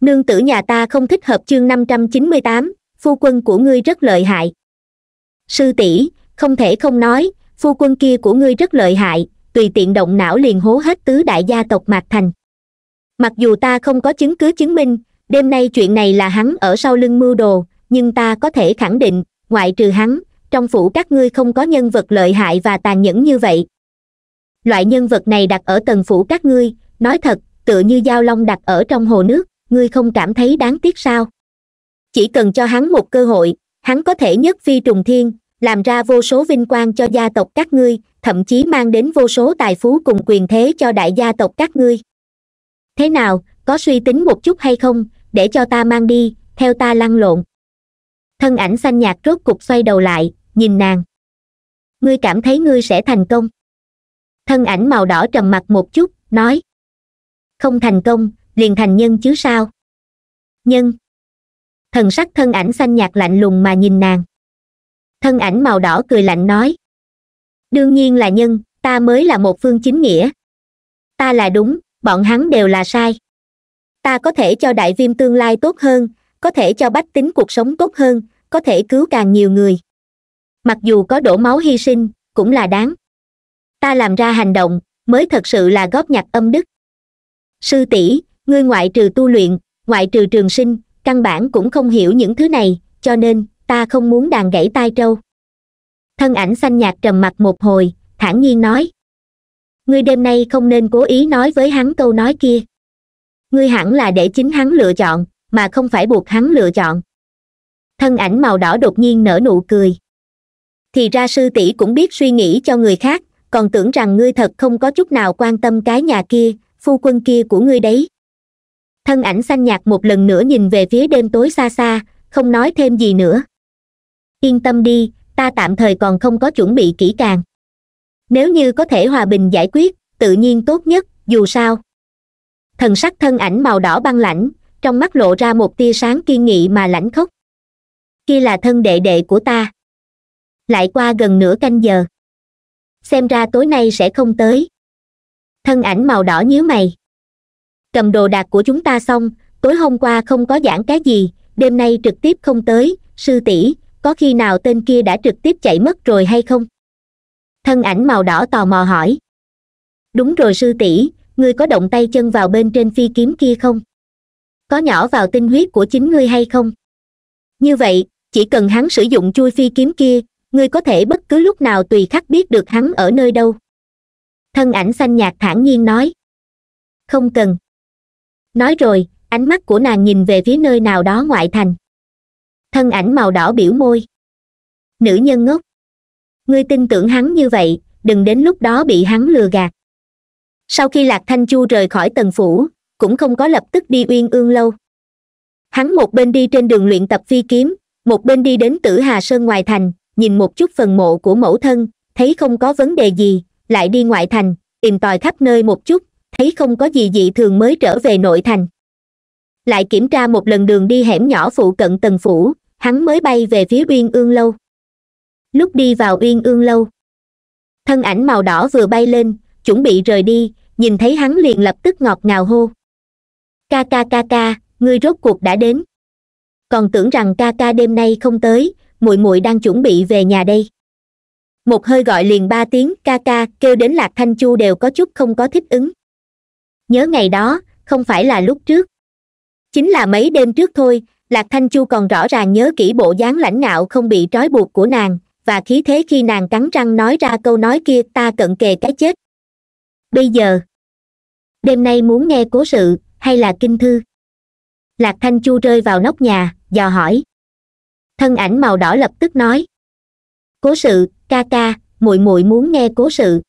nương tử nhà ta không thích hợp chương năm trăm chín mươi tám phu quân của ngươi rất lợi hại sư tỷ không thể không nói phu quân kia của ngươi rất lợi hại tùy tiện động não liền hố hết tứ đại gia tộc mạc thành mặc dù ta không có chứng cứ chứng minh đêm nay chuyện này là hắn ở sau lưng mưu đồ nhưng ta có thể khẳng định ngoại trừ hắn trong phủ các ngươi không có nhân vật lợi hại và tàn nhẫn như vậy loại nhân vật này đặt ở tầng phủ các ngươi nói thật tựa như dao long đặt ở trong hồ nước ngươi không cảm thấy đáng tiếc sao chỉ cần cho hắn một cơ hội hắn có thể nhất phi trùng thiên làm ra vô số vinh quang cho gia tộc các ngươi thậm chí mang đến vô số tài phú cùng quyền thế cho đại gia tộc các ngươi thế nào có suy tính một chút hay không để cho ta mang đi theo ta lăn lộn thân ảnh xanh nhạt rốt cục xoay đầu lại nhìn nàng ngươi cảm thấy ngươi sẽ thành công thân ảnh màu đỏ trầm mặt một chút nói không thành công liền thành nhân chứ sao nhân thần sắc thân ảnh xanh nhạt lạnh lùng mà nhìn nàng thân ảnh màu đỏ cười lạnh nói đương nhiên là nhân ta mới là một phương chính nghĩa ta là đúng bọn hắn đều là sai ta có thể cho đại viêm tương lai tốt hơn có thể cho bách tính cuộc sống tốt hơn có thể cứu càng nhiều người mặc dù có đổ máu hy sinh cũng là đáng ta làm ra hành động mới thật sự là góp nhặt âm đức sư tỷ ngươi ngoại trừ tu luyện ngoại trừ trường sinh căn bản cũng không hiểu những thứ này cho nên ta không muốn đàn gãy tai trâu thân ảnh xanh nhạt trầm mặt một hồi thản nhiên nói ngươi đêm nay không nên cố ý nói với hắn câu nói kia ngươi hẳn là để chính hắn lựa chọn mà không phải buộc hắn lựa chọn thân ảnh màu đỏ đột nhiên nở nụ cười thì ra sư tỷ cũng biết suy nghĩ cho người khác còn tưởng rằng ngươi thật không có chút nào quan tâm cái nhà kia phu quân kia của ngươi đấy thân ảnh xanh nhạt một lần nữa nhìn về phía đêm tối xa xa không nói thêm gì nữa yên tâm đi ta tạm thời còn không có chuẩn bị kỹ càng nếu như có thể hòa bình giải quyết tự nhiên tốt nhất dù sao thần sắc thân ảnh màu đỏ băng lãnh trong mắt lộ ra một tia sáng kiên nghị mà lãnh khốc kia là thân đệ đệ của ta lại qua gần nửa canh giờ xem ra tối nay sẽ không tới thân ảnh màu đỏ nhíu mày cầm đồ đạc của chúng ta xong tối hôm qua không có giảng cái gì đêm nay trực tiếp không tới sư tỷ có khi nào tên kia đã trực tiếp chạy mất rồi hay không thân ảnh màu đỏ tò mò hỏi đúng rồi sư tỷ ngươi có động tay chân vào bên trên phi kiếm kia không có nhỏ vào tinh huyết của chính ngươi hay không như vậy chỉ cần hắn sử dụng chui phi kiếm kia ngươi có thể bất cứ lúc nào tùy khắc biết được hắn ở nơi đâu thân ảnh xanh nhạt thản nhiên nói không cần nói rồi ánh mắt của nàng nhìn về phía nơi nào đó ngoại thành thân ảnh màu đỏ biểu môi nữ nhân ngốc ngươi tin tưởng hắn như vậy đừng đến lúc đó bị hắn lừa gạt sau khi lạc thanh chu rời khỏi tần phủ cũng không có lập tức đi uyên ương lâu hắn một bên đi trên đường luyện tập phi kiếm một bên đi đến tử hà sơn ngoài thành nhìn một chút phần mộ của mẫu thân thấy không có vấn đề gì lại đi ngoại thành tìm tòi khắp nơi một chút thấy không có gì dị thường mới trở về nội thành lại kiểm tra một lần đường đi hẻm nhỏ phụ cận tần phủ hắn mới bay về phía uyên ương lâu lúc đi vào uyên ương lâu thân ảnh màu đỏ vừa bay lên chuẩn bị rời đi nhìn thấy hắn liền lập tức ngọt ngào hô ca ca ca ca ngươi rốt cuộc đã đến còn tưởng rằng ca ca đêm nay không tới muội muội đang chuẩn bị về nhà đây một hơi gọi liền ba tiếng ca ca kêu đến lạc thanh chu đều có chút không có thích ứng nhớ ngày đó không phải là lúc trước chính là mấy đêm trước thôi lạc thanh chu còn rõ ràng nhớ kỹ bộ dáng lãnh ngạo không bị trói buộc của nàng và khí thế khi nàng cắn răng nói ra câu nói kia ta cận kề cái chết bây giờ đêm nay muốn nghe cố sự hay là kinh thư lạc thanh chu rơi vào nóc nhà dò hỏi thân ảnh màu đỏ lập tức nói cố sự ca ca muội muội muốn nghe cố sự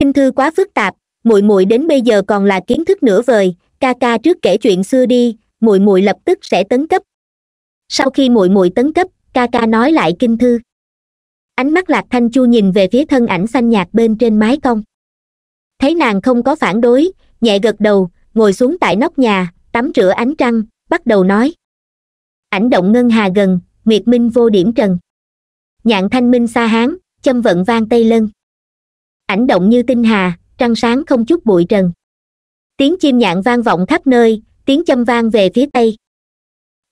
kinh thư quá phức tạp muội muội đến bây giờ còn là kiến thức nửa vời ca ca trước kể chuyện xưa đi muội muội lập tức sẽ tấn cấp sau khi muội muội tấn cấp ca ca nói lại kinh thư ánh mắt lạc thanh chu nhìn về phía thân ảnh xanh nhạt bên trên mái cong thấy nàng không có phản đối nhẹ gật đầu ngồi xuống tại nóc nhà tắm rửa ánh trăng bắt đầu nói ảnh động ngân hà gần nguyệt minh vô điểm trần nhạn thanh minh xa hán châm vận vang tây lân ảnh động như tinh hà trăng sáng không chút bụi trần tiếng chim nhạn vang vọng khắp nơi tiếng châm vang về phía tây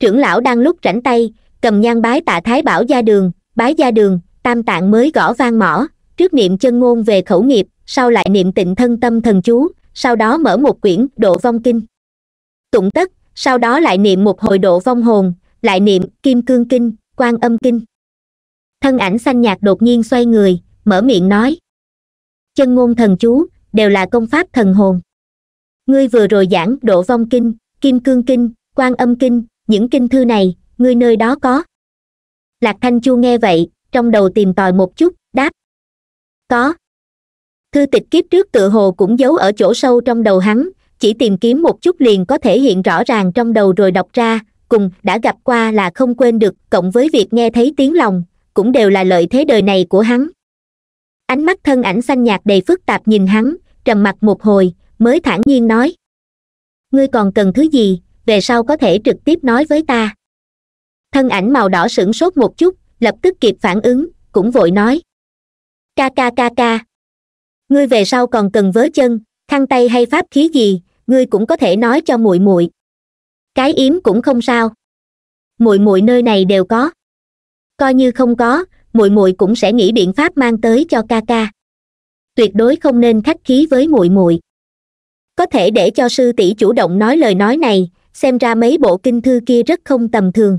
trưởng lão đang lúc rảnh tay cầm nhang bái tạ thái bảo gia đường bái gia đường tam tạng mới gõ vang mỏ trước niệm chân ngôn về khẩu nghiệp sau lại niệm tịnh thân tâm thần chú sau đó mở một quyển độ vong kinh tụng tất sau đó lại niệm một hồi độ vong hồn lại niệm kim cương kinh quan âm kinh thân ảnh xanh nhạt đột nhiên xoay người mở miệng nói chân ngôn thần chú đều là công pháp thần hồn ngươi vừa rồi giảng độ vong kinh kim cương kinh quan âm kinh những kinh thư này ngươi nơi đó có lạc thanh chu nghe vậy trong đầu tìm tòi một chút đáp có thư tịch kiếp trước tựa hồ cũng giấu ở chỗ sâu trong đầu hắn chỉ tìm kiếm một chút liền có thể hiện rõ ràng trong đầu rồi đọc ra cùng đã gặp qua là không quên được cộng với việc nghe thấy tiếng lòng cũng đều là lợi thế đời này của hắn ánh mắt thân ảnh xanh nhạt đầy phức tạp nhìn hắn trầm mặc một hồi mới thản nhiên nói ngươi còn cần thứ gì về sau có thể trực tiếp nói với ta thân ảnh màu đỏ sửng sốt một chút lập tức kịp phản ứng cũng vội nói ca ca ca ca ngươi về sau còn cần vớ chân khăn tay hay pháp khí gì ngươi cũng có thể nói cho muội muội cái yếm cũng không sao muội muội nơi này đều có coi như không có muội muội cũng sẽ nghĩ biện pháp mang tới cho ca ca tuyệt đối không nên khách khí với muội muội có thể để cho sư tỷ chủ động nói lời nói này xem ra mấy bộ kinh thư kia rất không tầm thường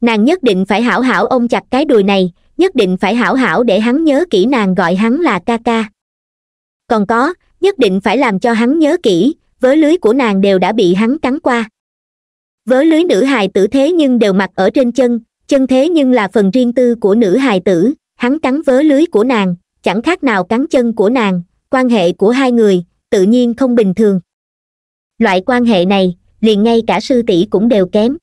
nàng nhất định phải hảo hảo ôm chặt cái đùi này nhất định phải hảo hảo để hắn nhớ kỹ nàng gọi hắn là ca ca còn có nhất định phải làm cho hắn nhớ kỹ vớ lưới của nàng đều đã bị hắn cắn qua vớ lưới nữ hài tử thế nhưng đều mặc ở trên chân chân thế nhưng là phần riêng tư của nữ hài tử hắn cắn vớ lưới của nàng chẳng khác nào cắn chân của nàng quan hệ của hai người tự nhiên không bình thường loại quan hệ này liền ngay cả sư tỷ cũng đều kém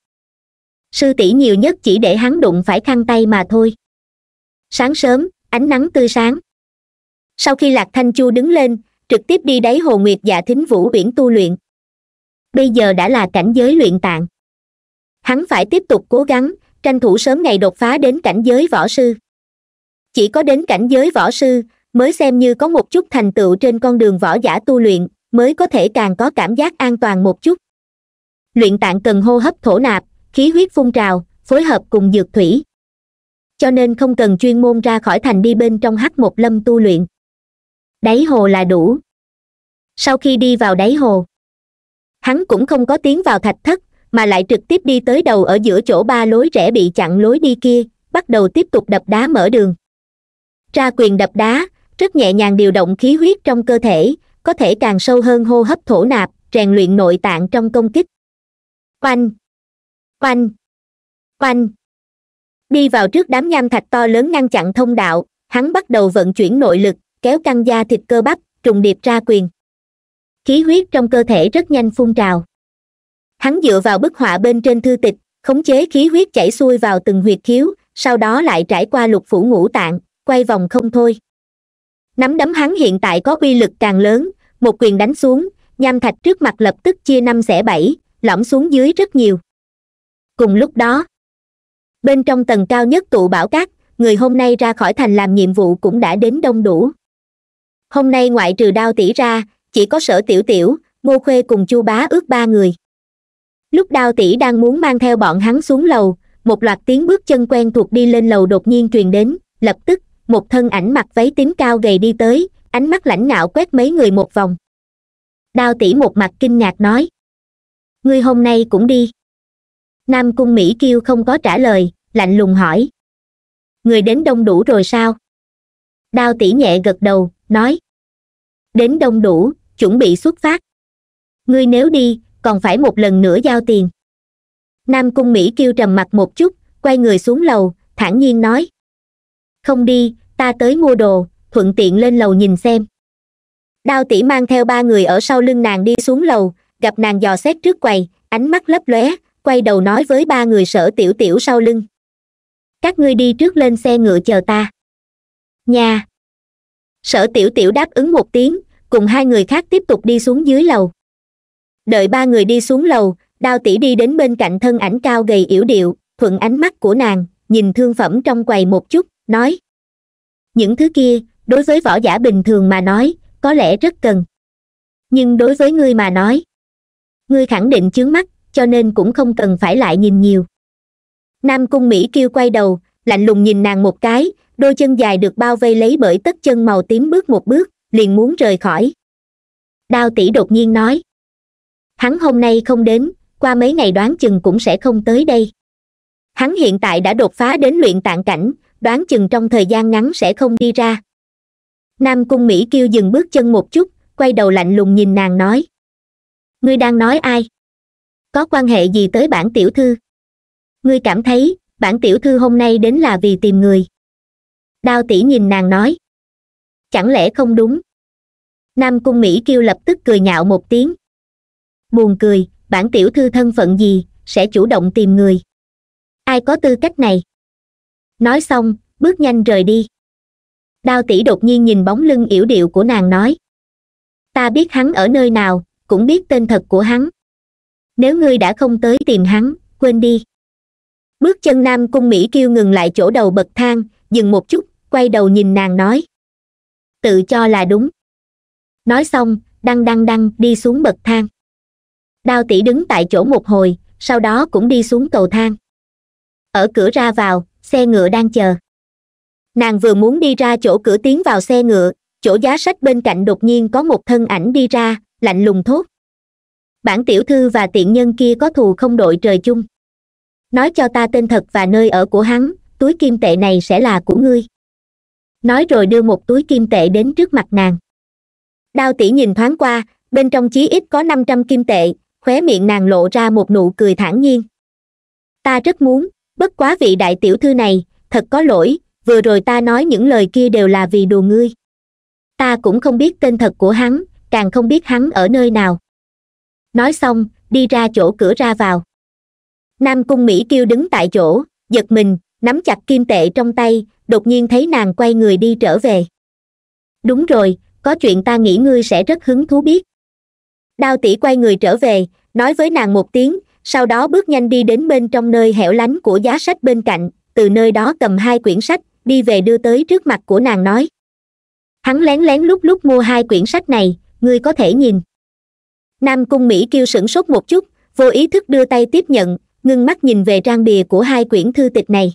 sư tỷ nhiều nhất chỉ để hắn đụng phải khăn tay mà thôi sáng sớm ánh nắng tươi sáng sau khi lạc thanh chu đứng lên trực tiếp đi đáy hồ nguyệt dạ thính vũ biển tu luyện bây giờ đã là cảnh giới luyện tạng hắn phải tiếp tục cố gắng tranh thủ sớm ngày đột phá đến cảnh giới võ sư chỉ có đến cảnh giới võ sư mới xem như có một chút thành tựu trên con đường võ giả tu luyện mới có thể càng có cảm giác an toàn một chút luyện tạng cần hô hấp thổ nạp khí huyết phun trào phối hợp cùng dược thủy cho nên không cần chuyên môn ra khỏi thành đi bên trong h một lâm tu luyện đáy hồ là đủ sau khi đi vào đáy hồ hắn cũng không có tiến vào thạch thất mà lại trực tiếp đi tới đầu ở giữa chỗ ba lối rẽ bị chặn lối đi kia bắt đầu tiếp tục đập đá mở đường ra quyền đập đá rất nhẹ nhàng điều động khí huyết trong cơ thể có thể càng sâu hơn hô hấp thổ nạp rèn luyện nội tạng trong công kích quanh quanh quanh đi vào trước đám nham thạch to lớn ngăn chặn thông đạo hắn bắt đầu vận chuyển nội lực kéo căng da thịt cơ bắp trùng điệp ra quyền khí huyết trong cơ thể rất nhanh phun trào hắn dựa vào bức họa bên trên thư tịch khống chế khí huyết chảy xuôi vào từng huyệt khiếu sau đó lại trải qua lục phủ ngũ tạng quay vòng không thôi nắm đấm hắn hiện tại có uy lực càng lớn một quyền đánh xuống nham thạch trước mặt lập tức chia năm xẻ bảy lõm xuống dưới rất nhiều cùng lúc đó bên trong tầng cao nhất tụ bảo cát người hôm nay ra khỏi thành làm nhiệm vụ cũng đã đến đông đủ hôm nay ngoại trừ đao tỷ ra chỉ có sở tiểu tiểu ngô khuê cùng chu bá ước ba người lúc đao tỷ đang muốn mang theo bọn hắn xuống lầu một loạt tiếng bước chân quen thuộc đi lên lầu đột nhiên truyền đến lập tức một thân ảnh mặc váy tím cao gầy đi tới ánh mắt lãnh ngạo quét mấy người một vòng đao tỷ một mặt kinh ngạc nói ngươi hôm nay cũng đi nam cung mỹ kêu không có trả lời lạnh lùng hỏi người đến đông đủ rồi sao đao tỷ nhẹ gật đầu nói đến đông đủ chuẩn bị xuất phát ngươi nếu đi còn phải một lần nữa giao tiền nam cung mỹ kêu trầm mặt một chút quay người xuống lầu thản nhiên nói không đi ta tới mua đồ thuận tiện lên lầu nhìn xem đao tỷ mang theo ba người ở sau lưng nàng đi xuống lầu gặp nàng dò xét trước quầy ánh mắt lấp lóe quay đầu nói với ba người sở tiểu tiểu sau lưng các ngươi đi trước lên xe ngựa chờ ta nhà sở tiểu tiểu đáp ứng một tiếng cùng hai người khác tiếp tục đi xuống dưới lầu đợi ba người đi xuống lầu đao tỷ đi đến bên cạnh thân ảnh cao gầy yểu điệu thuận ánh mắt của nàng nhìn thương phẩm trong quầy một chút nói những thứ kia đối với võ giả bình thường mà nói có lẽ rất cần nhưng đối với ngươi mà nói ngươi khẳng định chướng mắt cho nên cũng không cần phải lại nhìn nhiều nam cung mỹ kêu quay đầu lạnh lùng nhìn nàng một cái đôi chân dài được bao vây lấy bởi tất chân màu tím bước một bước liền muốn rời khỏi đao tỷ đột nhiên nói hắn hôm nay không đến qua mấy ngày đoán chừng cũng sẽ không tới đây hắn hiện tại đã đột phá đến luyện tạng cảnh đoán chừng trong thời gian ngắn sẽ không đi ra nam cung mỹ kêu dừng bước chân một chút quay đầu lạnh lùng nhìn nàng nói ngươi đang nói ai có quan hệ gì tới bản tiểu thư ngươi cảm thấy bản tiểu thư hôm nay đến là vì tìm người đao tỷ nhìn nàng nói chẳng lẽ không đúng nam cung mỹ kêu lập tức cười nhạo một tiếng buồn cười bản tiểu thư thân phận gì sẽ chủ động tìm người ai có tư cách này nói xong bước nhanh rời đi đao tỷ đột nhiên nhìn bóng lưng yểu điệu của nàng nói ta biết hắn ở nơi nào cũng biết tên thật của hắn nếu ngươi đã không tới tìm hắn quên đi bước chân nam cung mỹ kêu ngừng lại chỗ đầu bậc thang dừng một chút quay đầu nhìn nàng nói tự cho là đúng nói xong đăng đăng đăng đi xuống bậc thang đao tỷ đứng tại chỗ một hồi sau đó cũng đi xuống cầu thang ở cửa ra vào xe ngựa đang chờ nàng vừa muốn đi ra chỗ cửa tiến vào xe ngựa chỗ giá sách bên cạnh đột nhiên có một thân ảnh đi ra lạnh lùng thốt bản tiểu thư và tiện nhân kia có thù không đội trời chung nói cho ta tên thật và nơi ở của hắn túi kim tệ này sẽ là của ngươi nói rồi đưa một túi kim tệ đến trước mặt nàng đao tỷ nhìn thoáng qua bên trong chí ít có năm trăm kim tệ khóe miệng nàng lộ ra một nụ cười thản nhiên ta rất muốn bất quá vị đại tiểu thư này thật có lỗi vừa rồi ta nói những lời kia đều là vì đùa ngươi ta cũng không biết tên thật của hắn càng không biết hắn ở nơi nào nói xong đi ra chỗ cửa ra vào nam cung mỹ kêu đứng tại chỗ giật mình nắm chặt kim tệ trong tay đột nhiên thấy nàng quay người đi trở về đúng rồi có chuyện ta nghĩ ngươi sẽ rất hứng thú biết đao tỷ quay người trở về nói với nàng một tiếng sau đó bước nhanh đi đến bên trong nơi hẻo lánh của giá sách bên cạnh từ nơi đó cầm hai quyển sách đi về đưa tới trước mặt của nàng nói hắn lén lén lúc lúc mua hai quyển sách này ngươi có thể nhìn nam cung mỹ kêu sửng sốt một chút vô ý thức đưa tay tiếp nhận ngưng mắt nhìn về trang bìa của hai quyển thư tịch này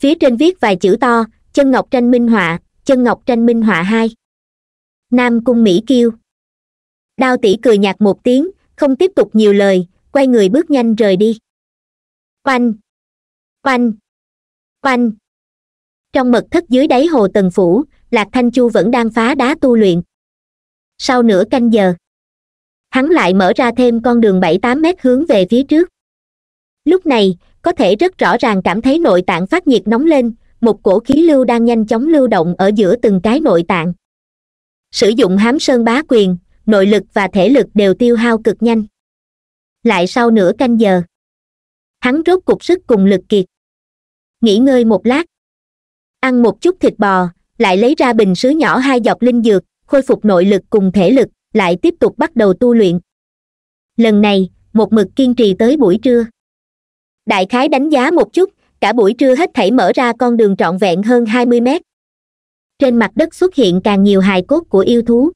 phía trên viết vài chữ to chân ngọc tranh minh họa chân ngọc tranh minh họa hai nam cung mỹ kêu đao tỷ cười nhạt một tiếng không tiếp tục nhiều lời quay người bước nhanh rời đi oanh oanh oanh trong mật thất dưới đáy hồ tần phủ lạc thanh chu vẫn đang phá đá tu luyện sau nửa canh giờ hắn lại mở ra thêm con đường bảy tám mét hướng về phía trước lúc này có thể rất rõ ràng cảm thấy nội tạng phát nhiệt nóng lên một cổ khí lưu đang nhanh chóng lưu động ở giữa từng cái nội tạng sử dụng hám sơn bá quyền nội lực và thể lực đều tiêu hao cực nhanh lại sau nửa canh giờ hắn rốt cục sức cùng lực kiệt nghỉ ngơi một lát ăn một chút thịt bò lại lấy ra bình sứ nhỏ hai giọt linh dược khôi phục nội lực cùng thể lực lại tiếp tục bắt đầu tu luyện lần này một mực kiên trì tới buổi trưa đại khái đánh giá một chút cả buổi trưa hết thảy mở ra con đường trọn vẹn hơn hai mươi mét trên mặt đất xuất hiện càng nhiều hài cốt của yêu thú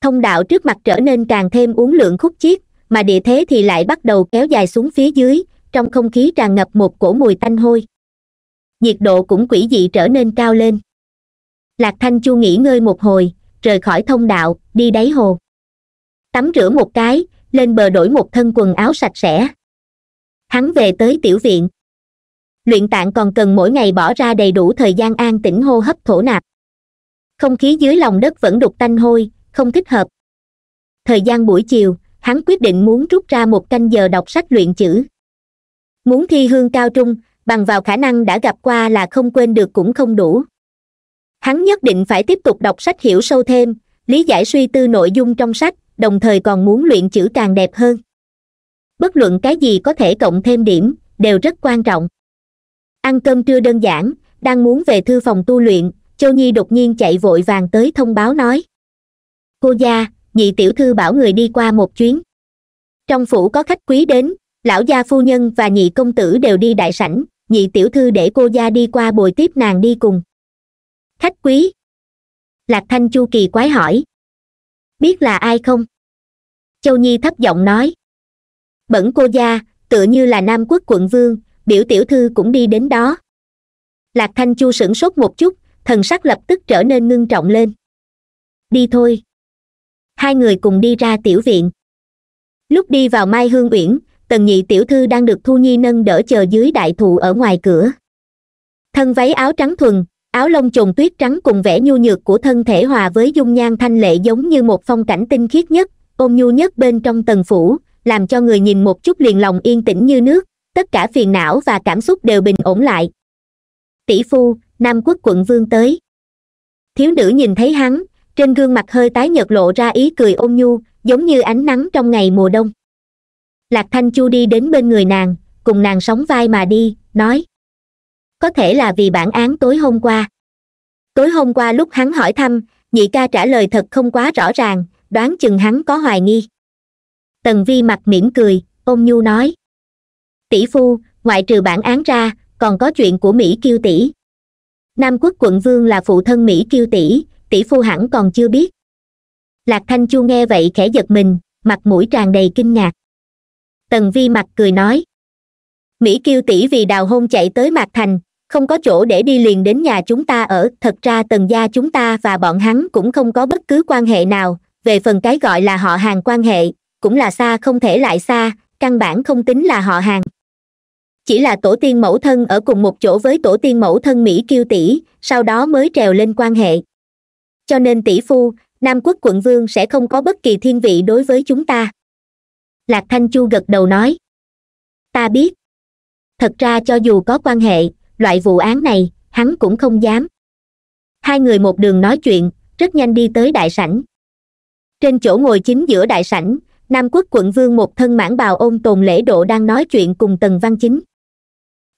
thông đạo trước mặt trở nên càng thêm uốn lượn khúc chiết mà địa thế thì lại bắt đầu kéo dài xuống phía dưới trong không khí tràn ngập một cổ mùi tanh hôi nhiệt độ cũng quỷ dị trở nên cao lên lạc thanh chu nghỉ ngơi một hồi rời khỏi thông đạo đi đáy hồ tắm rửa một cái lên bờ đổi một thân quần áo sạch sẽ hắn về tới tiểu viện luyện tạng còn cần mỗi ngày bỏ ra đầy đủ thời gian an tĩnh hô hấp thổ nạp không khí dưới lòng đất vẫn đục tanh hôi không thích hợp thời gian buổi chiều hắn quyết định muốn rút ra một canh giờ đọc sách luyện chữ muốn thi hương cao trung bằng vào khả năng đã gặp qua là không quên được cũng không đủ hắn nhất định phải tiếp tục đọc sách hiểu sâu thêm lý giải suy tư nội dung trong sách đồng thời còn muốn luyện chữ càng đẹp hơn bất luận cái gì có thể cộng thêm điểm đều rất quan trọng ăn cơm trưa đơn giản đang muốn về thư phòng tu luyện châu nhi đột nhiên chạy vội vàng tới thông báo nói cô gia nhị tiểu thư bảo người đi qua một chuyến trong phủ có khách quý đến lão gia phu nhân và nhị công tử đều đi đại sảnh nhị tiểu thư để cô gia đi qua bồi tiếp nàng đi cùng khách quý lạc thanh chu kỳ quái hỏi biết là ai không châu nhi thấp giọng nói bẩn cô gia tựa như là nam quốc quận vương biểu tiểu thư cũng đi đến đó lạc thanh chu sửng sốt một chút thần sắc lập tức trở nên ngưng trọng lên đi thôi hai người cùng đi ra tiểu viện lúc đi vào mai hương uyển tần nhị tiểu thư đang được thu nhi nâng đỡ chờ dưới đại thụ ở ngoài cửa thân váy áo trắng thuần áo lông trồn tuyết trắng cùng vẻ nhu nhược của thân thể hòa với dung nhan thanh lệ giống như một phong cảnh tinh khiết nhất ôm nhu nhất bên trong tần phủ làm cho người nhìn một chút liền lòng yên tĩnh như nước tất cả phiền não và cảm xúc đều bình ổn lại tỷ phu nam quốc quận vương tới thiếu nữ nhìn thấy hắn trên gương mặt hơi tái nhợt lộ ra ý cười ôn nhu giống như ánh nắng trong ngày mùa đông lạc thanh chu đi đến bên người nàng cùng nàng sóng vai mà đi nói có thể là vì bản án tối hôm qua tối hôm qua lúc hắn hỏi thăm nhị ca trả lời thật không quá rõ ràng đoán chừng hắn có hoài nghi tần vi mặt mỉm cười ôn nhu nói tỷ phu ngoại trừ bản án ra còn có chuyện của mỹ kiêu tỷ nam quốc quận vương là phụ thân mỹ kiêu tỷ tỷ phu hẳn còn chưa biết lạc thanh chu nghe vậy khẽ giật mình mặt mũi tràn đầy kinh ngạc tần vi mặt cười nói mỹ kiêu tỷ vì đào hôn chạy tới mạc thành không có chỗ để đi liền đến nhà chúng ta ở thật ra tần gia chúng ta và bọn hắn cũng không có bất cứ quan hệ nào về phần cái gọi là họ hàng quan hệ cũng là xa không thể lại xa căn bản không tính là họ hàng chỉ là tổ tiên mẫu thân ở cùng một chỗ với tổ tiên mẫu thân mỹ kiêu tỷ sau đó mới trèo lên quan hệ cho nên tỷ phu nam quốc quận vương sẽ không có bất kỳ thiên vị đối với chúng ta lạc thanh chu gật đầu nói ta biết thật ra cho dù có quan hệ loại vụ án này hắn cũng không dám hai người một đường nói chuyện rất nhanh đi tới đại sảnh trên chỗ ngồi chính giữa đại sảnh nam quốc quận vương một thân mãn bào ôm tồn lễ độ đang nói chuyện cùng tần văn chính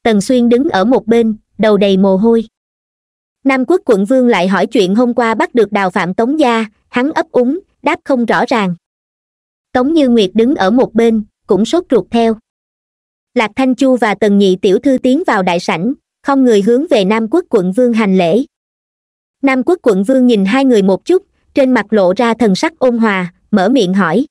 tần xuyên đứng ở một bên đầu đầy mồ hôi nam quốc quận vương lại hỏi chuyện hôm qua bắt được đào phạm tống gia hắn ấp úng đáp không rõ ràng tống như nguyệt đứng ở một bên cũng sốt ruột theo lạc thanh chu và tần nhị tiểu thư tiến vào đại sảnh không người hướng về nam quốc quận vương hành lễ nam quốc quận vương nhìn hai người một chút trên mặt lộ ra thần sắc ôn hòa mở miệng hỏi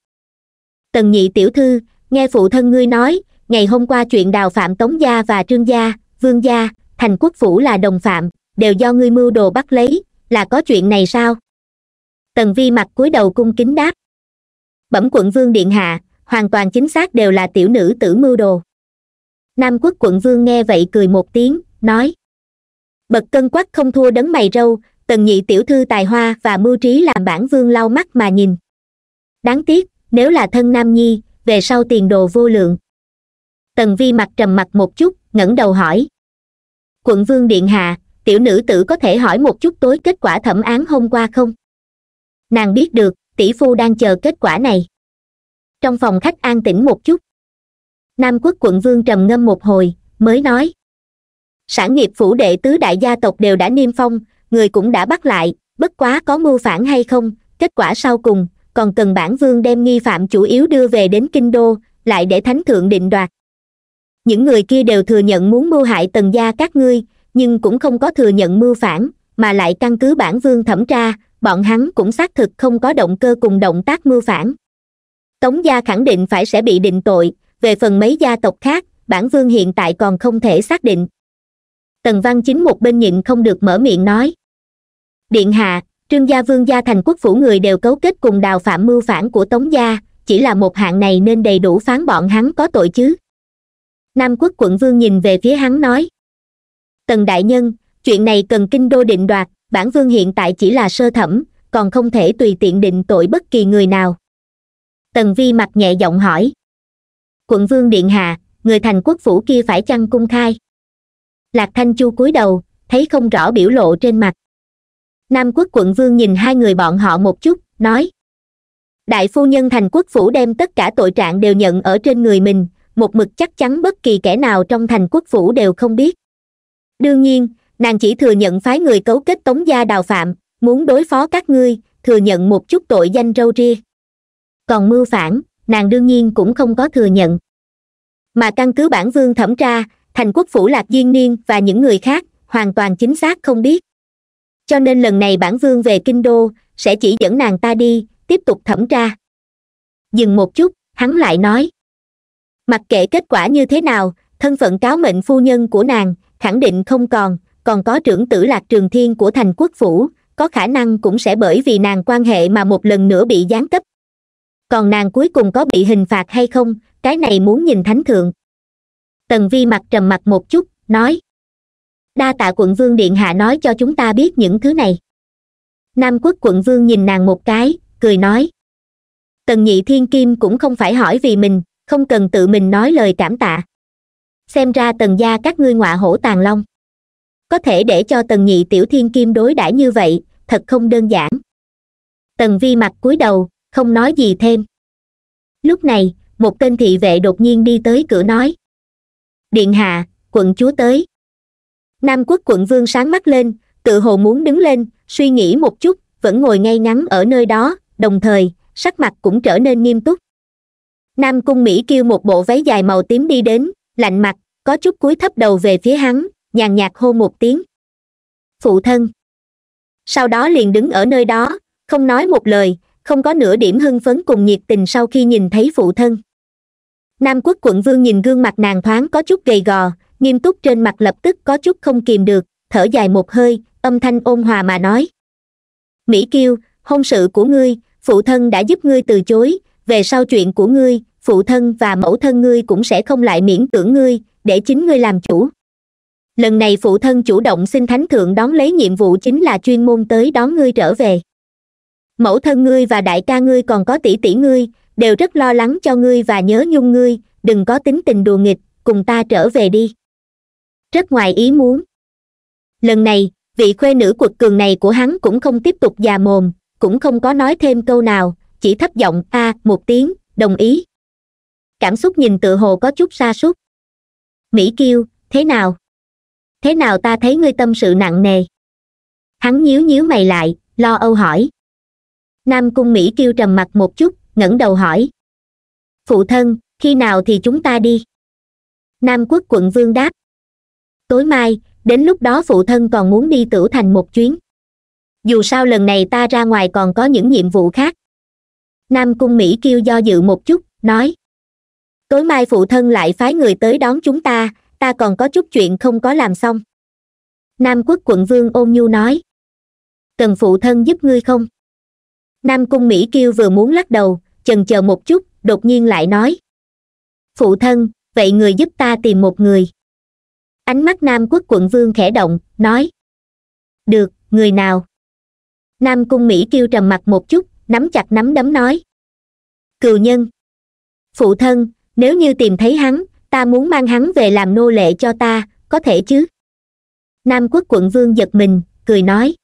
tần nhị tiểu thư nghe phụ thân ngươi nói ngày hôm qua chuyện đào phạm tống gia và trương gia vương gia thành quốc phủ là đồng phạm đều do ngươi mưu đồ bắt lấy là có chuyện này sao tần vi mặt cúi đầu cung kính đáp bẩm quận vương điện hạ hoàn toàn chính xác đều là tiểu nữ tử mưu đồ nam quốc quận vương nghe vậy cười một tiếng nói bậc cân quắc không thua đấng mày râu tần nhị tiểu thư tài hoa và mưu trí làm bản vương lau mắt mà nhìn đáng tiếc nếu là thân nam nhi về sau tiền đồ vô lượng tần vi mặt trầm mặt một chút ngẩng đầu hỏi quận vương điện hạ tiểu nữ tử có thể hỏi một chút tối kết quả thẩm án hôm qua không nàng biết được tỷ phu đang chờ kết quả này trong phòng khách an tĩnh một chút nam quốc quận vương trầm ngâm một hồi mới nói sản nghiệp phủ đệ tứ đại gia tộc đều đã niêm phong người cũng đã bắt lại bất quá có mưu phản hay không kết quả sau cùng còn cần bản vương đem nghi phạm chủ yếu đưa về đến kinh đô lại để thánh thượng định đoạt những người kia đều thừa nhận muốn mưu hại tần gia các ngươi nhưng cũng không có thừa nhận mưu phản mà lại căn cứ bản vương thẩm tra bọn hắn cũng xác thực không có động cơ cùng động tác mưu phản tống gia khẳng định phải sẽ bị định tội về phần mấy gia tộc khác bản vương hiện tại còn không thể xác định tần văn chính một bên nhịn không được mở miệng nói điện hạ trương gia vương gia thành quốc phủ người đều cấu kết cùng đào phạm mưu phản của tống gia chỉ là một hạng này nên đầy đủ phán bọn hắn có tội chứ nam quốc quận vương nhìn về phía hắn nói tần đại nhân chuyện này cần kinh đô định đoạt bản vương hiện tại chỉ là sơ thẩm còn không thể tùy tiện định tội bất kỳ người nào tần vi mặt nhẹ giọng hỏi quận vương điện hạ người thành quốc phủ kia phải chăng cung khai lạc thanh chu cúi đầu thấy không rõ biểu lộ trên mặt nam quốc quận vương nhìn hai người bọn họ một chút nói đại phu nhân thành quốc phủ đem tất cả tội trạng đều nhận ở trên người mình một mực chắc chắn bất kỳ kẻ nào trong thành quốc phủ đều không biết đương nhiên nàng chỉ thừa nhận phái người cấu kết tống gia đào phạm muốn đối phó các ngươi thừa nhận một chút tội danh râu ria còn mưu phản nàng đương nhiên cũng không có thừa nhận mà căn cứ bản vương thẩm tra thành quốc phủ lạc duyên niên và những người khác hoàn toàn chính xác không biết cho nên lần này bản vương về kinh đô sẽ chỉ dẫn nàng ta đi tiếp tục thẩm tra dừng một chút hắn lại nói mặc kệ kết quả như thế nào thân phận cáo mệnh phu nhân của nàng khẳng định không còn còn có trưởng tử lạc trường thiên của thành quốc phủ có khả năng cũng sẽ bởi vì nàng quan hệ mà một lần nữa bị giáng cấp còn nàng cuối cùng có bị hình phạt hay không cái này muốn nhìn thánh thượng tần vi mặt trầm mặt một chút nói đa tạ quận vương điện hạ nói cho chúng ta biết những thứ này nam quốc quận vương nhìn nàng một cái cười nói tần nhị thiên kim cũng không phải hỏi vì mình không cần tự mình nói lời cảm tạ xem ra tần gia các ngươi ngọa hổ tàn long có thể để cho tần nhị tiểu thiên kim đối đãi như vậy thật không đơn giản tần vi mặt cúi đầu không nói gì thêm lúc này một tên thị vệ đột nhiên đi tới cửa nói điện hạ quận chúa tới nam quốc quận vương sáng mắt lên tự hồ muốn đứng lên suy nghĩ một chút vẫn ngồi ngay ngắn ở nơi đó đồng thời sắc mặt cũng trở nên nghiêm túc nam cung mỹ kêu một bộ váy dài màu tím đi đến lạnh mặt có chút cúi thấp đầu về phía hắn nhàn nhạt hô một tiếng phụ thân sau đó liền đứng ở nơi đó không nói một lời không có nửa điểm hưng phấn cùng nhiệt tình sau khi nhìn thấy phụ thân nam quốc quận vương nhìn gương mặt nàng thoáng có chút gầy gò nghiêm túc trên mặt lập tức có chút không kìm được thở dài một hơi âm thanh ôn hòa mà nói mỹ kiêu hôn sự của ngươi phụ thân đã giúp ngươi từ chối về sau chuyện của ngươi phụ thân và mẫu thân ngươi cũng sẽ không lại miễn cưỡng ngươi để chính ngươi làm chủ lần này phụ thân chủ động xin thánh thượng đón lấy nhiệm vụ chính là chuyên môn tới đón ngươi trở về mẫu thân ngươi và đại ca ngươi còn có tỷ tỷ ngươi đều rất lo lắng cho ngươi và nhớ nhung ngươi đừng có tính tình đùa nghịch cùng ta trở về đi rất ngoài ý muốn lần này vị khuê nữ quật cường này của hắn cũng không tiếp tục già mồm cũng không có nói thêm câu nào chỉ thấp giọng a một tiếng đồng ý cảm xúc nhìn tựa hồ có chút xa sút mỹ kiêu thế nào thế nào ta thấy ngươi tâm sự nặng nề hắn nhíu nhíu mày lại lo âu hỏi nam cung mỹ kiêu trầm mặt một chút ngẩng đầu hỏi phụ thân khi nào thì chúng ta đi nam quốc quận vương đáp tối mai đến lúc đó phụ thân còn muốn đi tử thành một chuyến dù sao lần này ta ra ngoài còn có những nhiệm vụ khác nam cung mỹ kiêu do dự một chút nói tối mai phụ thân lại phái người tới đón chúng ta ta còn có chút chuyện không có làm xong nam quốc quận vương ôn nhu nói cần phụ thân giúp ngươi không nam cung mỹ kiêu vừa muốn lắc đầu chần chờ một chút đột nhiên lại nói phụ thân vậy người giúp ta tìm một người ánh mắt nam quốc quận vương khẽ động nói được người nào nam cung mỹ kiêu trầm mặt một chút nắm chặt nắm đấm nói cừu nhân phụ thân nếu như tìm thấy hắn ta muốn mang hắn về làm nô lệ cho ta có thể chứ nam quốc quận vương giật mình cười nói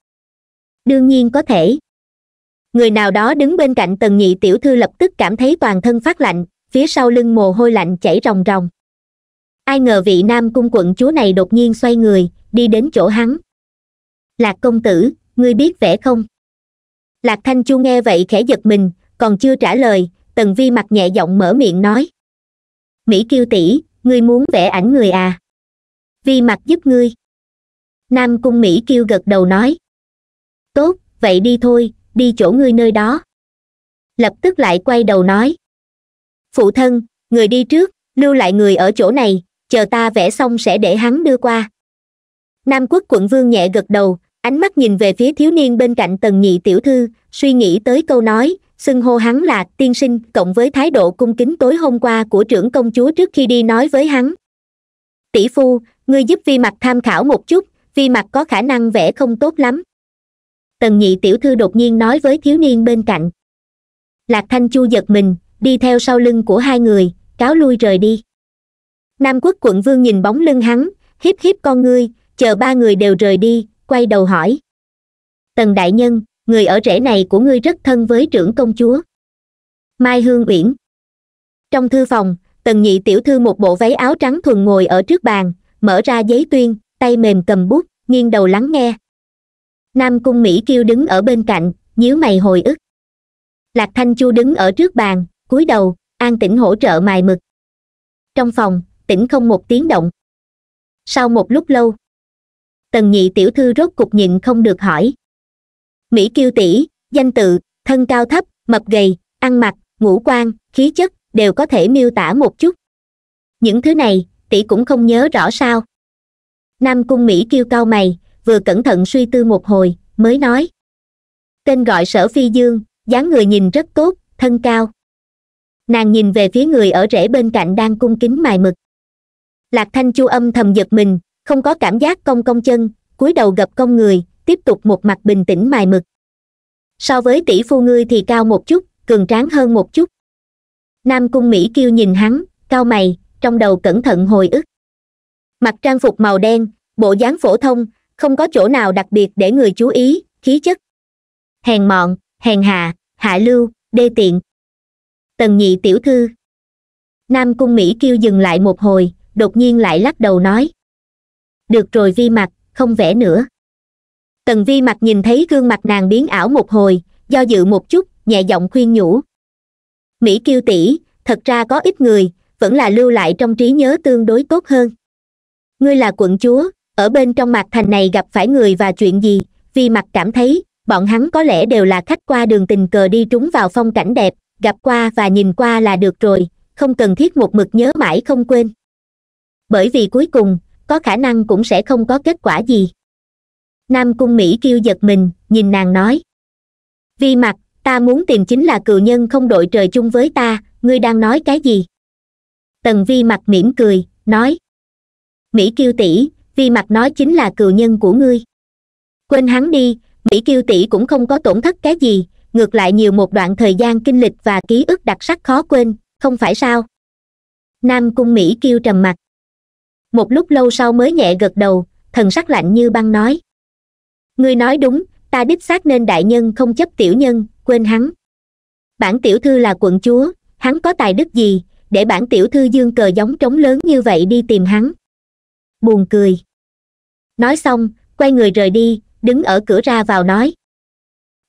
đương nhiên có thể người nào đó đứng bên cạnh tần nhị tiểu thư lập tức cảm thấy toàn thân phát lạnh phía sau lưng mồ hôi lạnh chảy ròng ròng ai ngờ vị nam cung quận chúa này đột nhiên xoay người đi đến chỗ hắn lạc công tử ngươi biết vẽ không lạc thanh chu nghe vậy khẽ giật mình còn chưa trả lời tần vi mặt nhẹ giọng mở miệng nói mỹ kiêu tỷ ngươi muốn vẽ ảnh người à vi mặt giúp ngươi nam cung mỹ kiêu gật đầu nói tốt vậy đi thôi đi chỗ ngươi nơi đó lập tức lại quay đầu nói phụ thân người đi trước lưu lại người ở chỗ này chờ ta vẽ xong sẽ để hắn đưa qua nam quốc quận vương nhẹ gật đầu ánh mắt nhìn về phía thiếu niên bên cạnh tần nhị tiểu thư suy nghĩ tới câu nói xưng hô hắn là tiên sinh cộng với thái độ cung kính tối hôm qua của trưởng công chúa trước khi đi nói với hắn tỷ phu ngươi giúp vi mặt tham khảo một chút vi mặt có khả năng vẽ không tốt lắm tần nhị tiểu thư đột nhiên nói với thiếu niên bên cạnh lạc thanh chu giật mình đi theo sau lưng của hai người cáo lui rời đi nam quốc quận vương nhìn bóng lưng hắn hiếp hiếp con ngươi chờ ba người đều rời đi quay đầu hỏi tần đại nhân người ở rễ này của ngươi rất thân với trưởng công chúa mai hương uyển trong thư phòng tần nhị tiểu thư một bộ váy áo trắng thuần ngồi ở trước bàn mở ra giấy tuyên tay mềm cầm bút nghiêng đầu lắng nghe nam cung mỹ kiêu đứng ở bên cạnh nhíu mày hồi ức lạc thanh chu đứng ở trước bàn cúi đầu an tĩnh hỗ trợ mài mực trong phòng tĩnh không một tiếng động sau một lúc lâu tần nhị tiểu thư rốt cục nhịn không được hỏi mỹ kiêu tỷ danh tự thân cao thấp mập gầy ăn mặc ngũ quan khí chất đều có thể miêu tả một chút những thứ này tỷ cũng không nhớ rõ sao nam cung mỹ kiêu cao mày vừa cẩn thận suy tư một hồi mới nói tên gọi sở phi dương dáng người nhìn rất tốt thân cao nàng nhìn về phía người ở rễ bên cạnh đang cung kính mài mực lạc thanh chu âm thầm giật mình không có cảm giác cong cong chân cúi đầu gập cong người tiếp tục một mặt bình tĩnh mài mực so với tỷ phu ngươi thì cao một chút cường tráng hơn một chút nam cung mỹ kiêu nhìn hắn cao mày trong đầu cẩn thận hồi ức mặt trang phục màu đen bộ dáng phổ thông không có chỗ nào đặc biệt để người chú ý khí chất hèn mọn hèn hạ hạ lưu đê tiện tần nhị tiểu thư nam cung mỹ kiêu dừng lại một hồi đột nhiên lại lắc đầu nói được rồi vi mặt không vẽ nữa tần vi mặt nhìn thấy gương mặt nàng biến ảo một hồi do dự một chút nhẹ giọng khuyên nhủ mỹ kiêu tỷ thật ra có ít người vẫn là lưu lại trong trí nhớ tương đối tốt hơn ngươi là quận chúa ở bên trong mặt thành này gặp phải người và chuyện gì vì mặt cảm thấy bọn hắn có lẽ đều là khách qua đường tình cờ đi trúng vào phong cảnh đẹp gặp qua và nhìn qua là được rồi không cần thiết một mực nhớ mãi không quên bởi vì cuối cùng có khả năng cũng sẽ không có kết quả gì nam cung mỹ kêu giật mình nhìn nàng nói vi mặt ta muốn tìm chính là cựu nhân không đội trời chung với ta ngươi đang nói cái gì tần vi mặt mỉm cười nói mỹ kêu tỷ vi mặt nói chính là cựu nhân của ngươi quên hắn đi mỹ kêu tỷ cũng không có tổn thất cái gì ngược lại nhiều một đoạn thời gian kinh lịch và ký ức đặc sắc khó quên không phải sao nam cung mỹ kêu trầm mặt một lúc lâu sau mới nhẹ gật đầu thần sắc lạnh như băng nói ngươi nói đúng ta đích xác nên đại nhân không chấp tiểu nhân quên hắn bản tiểu thư là quận chúa hắn có tài đức gì để bản tiểu thư dương cờ giống trống lớn như vậy đi tìm hắn buồn cười nói xong quay người rời đi đứng ở cửa ra vào nói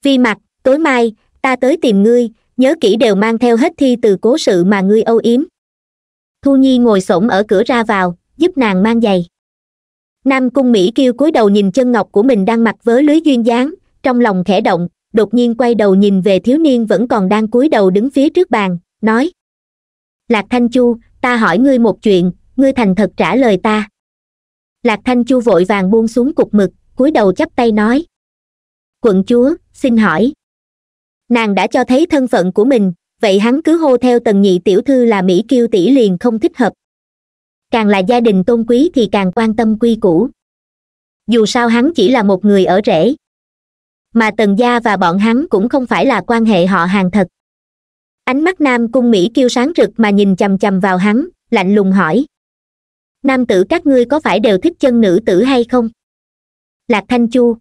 vi mặt tối mai ta tới tìm ngươi nhớ kỹ đều mang theo hết thi từ cố sự mà ngươi âu yếm thu nhi ngồi s ở cửa ra vào giúp nàng mang giày nam cung mỹ kêu cúi đầu nhìn chân ngọc của mình đang mặc vớ lưới duyên dáng trong lòng khẽ động đột nhiên quay đầu nhìn về thiếu niên vẫn còn đang cúi đầu đứng phía trước bàn nói lạc thanh chu ta hỏi ngươi một chuyện ngươi thành thật trả lời ta lạc thanh chu vội vàng buông xuống cục mực cúi đầu chắp tay nói quận chúa xin hỏi nàng đã cho thấy thân phận của mình vậy hắn cứ hô theo tần nhị tiểu thư là mỹ kiêu tỷ liền không thích hợp càng là gia đình tôn quý thì càng quan tâm quy củ dù sao hắn chỉ là một người ở rể, mà tần gia và bọn hắn cũng không phải là quan hệ họ hàng thật ánh mắt nam cung mỹ kiêu sáng rực mà nhìn chằm chằm vào hắn lạnh lùng hỏi nam tử các ngươi có phải đều thích chân nữ tử hay không lạc thanh chu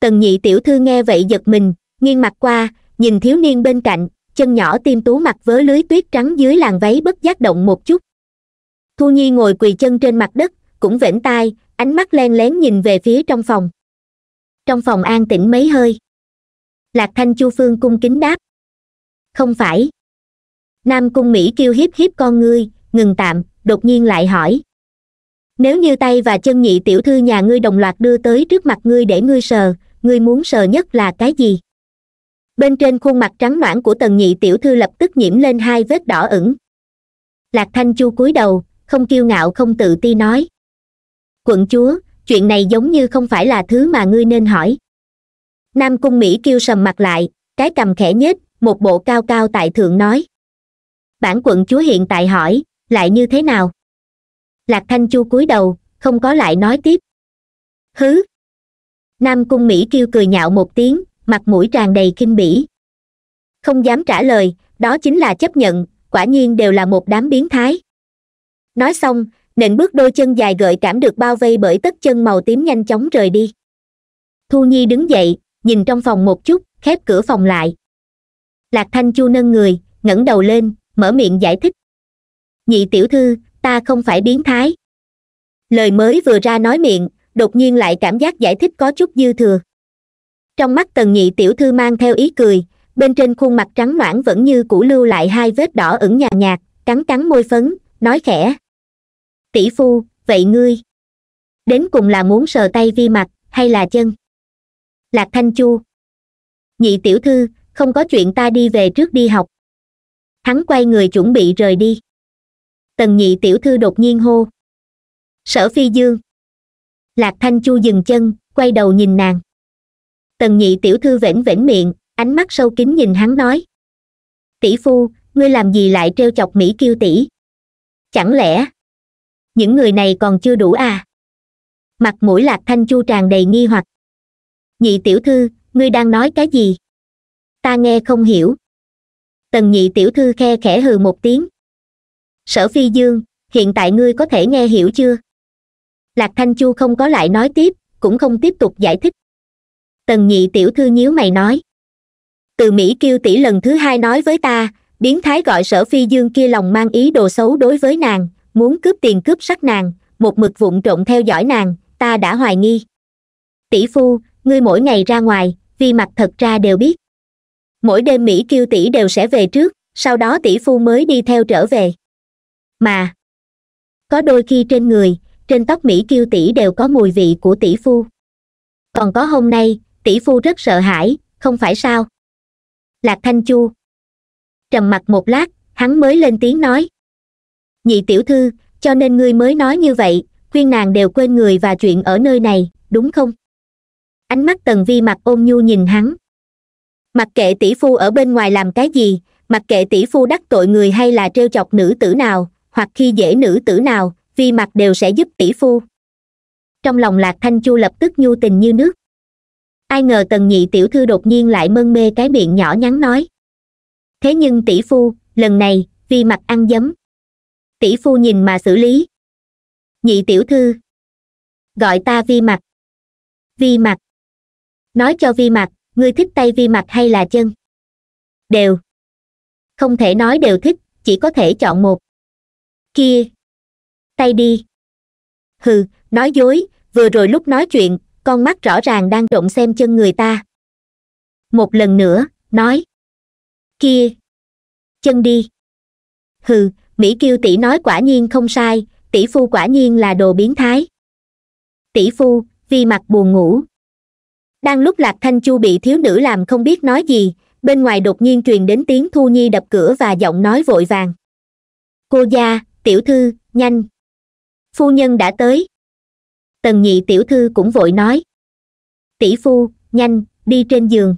tần nhị tiểu thư nghe vậy giật mình nghiêng mặt qua nhìn thiếu niên bên cạnh chân nhỏ tim tú mặt vớ lưới tuyết trắng dưới làn váy bất giác động một chút thu nhi ngồi quỳ chân trên mặt đất cũng vểnh tai ánh mắt len lén nhìn về phía trong phòng trong phòng an tĩnh mấy hơi lạc thanh chu phương cung kính đáp không phải nam cung mỹ kêu hiếp hiếp con ngươi ngừng tạm đột nhiên lại hỏi nếu như tay và chân nhị tiểu thư nhà ngươi đồng loạt đưa tới trước mặt ngươi để ngươi sờ ngươi muốn sờ nhất là cái gì bên trên khuôn mặt trắng loãng của tần nhị tiểu thư lập tức nhiễm lên hai vết đỏ ửng lạc thanh chu cúi đầu không kiêu ngạo không tự ti nói quận chúa chuyện này giống như không phải là thứ mà ngươi nên hỏi nam cung mỹ kêu sầm mặt lại cái cầm khẽ nhếch một bộ cao cao tại thượng nói bản quận chúa hiện tại hỏi lại như thế nào lạc thanh chu cúi đầu không có lại nói tiếp hứ nam cung mỹ kêu cười nhạo một tiếng mặt mũi tràn đầy kinh bỉ không dám trả lời đó chính là chấp nhận quả nhiên đều là một đám biến thái nói xong nện bước đôi chân dài gợi cảm được bao vây bởi tất chân màu tím nhanh chóng rời đi thu nhi đứng dậy nhìn trong phòng một chút khép cửa phòng lại lạc thanh chu nâng người ngẩng đầu lên mở miệng giải thích nhị tiểu thư ta không phải biến thái lời mới vừa ra nói miệng đột nhiên lại cảm giác giải thích có chút dư thừa trong mắt tần nhị tiểu thư mang theo ý cười bên trên khuôn mặt trắng noãn vẫn như cũ lưu lại hai vết đỏ ửng nhàn nhạt cắn cắn môi phấn nói khẽ tỷ phu vậy ngươi đến cùng là muốn sờ tay vi mặt hay là chân lạc thanh chu nhị tiểu thư không có chuyện ta đi về trước đi học hắn quay người chuẩn bị rời đi tần nhị tiểu thư đột nhiên hô sở phi dương lạc thanh chu dừng chân quay đầu nhìn nàng tần nhị tiểu thư vểnh vểnh miệng ánh mắt sâu kín nhìn hắn nói tỷ phu ngươi làm gì lại trêu chọc mỹ kiêu tỷ chẳng lẽ những người này còn chưa đủ à mặt mũi lạc thanh chu tràn đầy nghi hoặc nhị tiểu thư ngươi đang nói cái gì ta nghe không hiểu tần nhị tiểu thư khe khẽ hừ một tiếng sở phi dương hiện tại ngươi có thể nghe hiểu chưa lạc thanh chu không có lại nói tiếp cũng không tiếp tục giải thích tần nhị tiểu thư nhíu mày nói từ mỹ kiêu tỷ lần thứ hai nói với ta biến thái gọi sở phi dương kia lòng mang ý đồ xấu đối với nàng muốn cướp tiền cướp sắc nàng một mực vụng trộn theo dõi nàng ta đã hoài nghi tỷ phu ngươi mỗi ngày ra ngoài vi mặt thật ra đều biết mỗi đêm mỹ kiêu tỷ đều sẽ về trước sau đó tỷ phu mới đi theo trở về mà có đôi khi trên người trên tóc mỹ kiêu tỷ đều có mùi vị của tỷ phu còn có hôm nay tỷ phu rất sợ hãi không phải sao lạc thanh chu trầm mặc một lát hắn mới lên tiếng nói nhị tiểu thư cho nên ngươi mới nói như vậy khuyên nàng đều quên người và chuyện ở nơi này đúng không ánh mắt tần vi mặt ôn nhu nhìn hắn mặc kệ tỷ phu ở bên ngoài làm cái gì mặc kệ tỷ phu đắc tội người hay là t chọc nữ tử nào hoặc khi dễ nữ tử nào vi mặt đều sẽ giúp tỷ phu trong lòng lạc thanh chu lập tức nhu tình như nước ai ngờ tần nhị tiểu thư đột nhiên lại mân mê cái miệng nhỏ nhắn nói thế nhưng tỷ phu lần này vi mặt ăn dấm tỷ phu nhìn mà xử lý nhị tiểu thư gọi ta vi mặt vi mặt nói cho vi mặt ngươi thích tay vi mặt hay là chân đều không thể nói đều thích chỉ có thể chọn một kia tay đi hừ nói dối vừa rồi lúc nói chuyện con mắt rõ ràng đang trộm xem chân người ta một lần nữa nói kia chân đi hừ mỹ kiêu tỷ nói quả nhiên không sai tỷ phu quả nhiên là đồ biến thái tỷ phu vi mặt buồn ngủ đang lúc lạc thanh chu bị thiếu nữ làm không biết nói gì bên ngoài đột nhiên truyền đến tiếng thu nhi đập cửa và giọng nói vội vàng cô gia tiểu thư nhanh phu nhân đã tới tần nhị tiểu thư cũng vội nói tỷ phu nhanh đi trên giường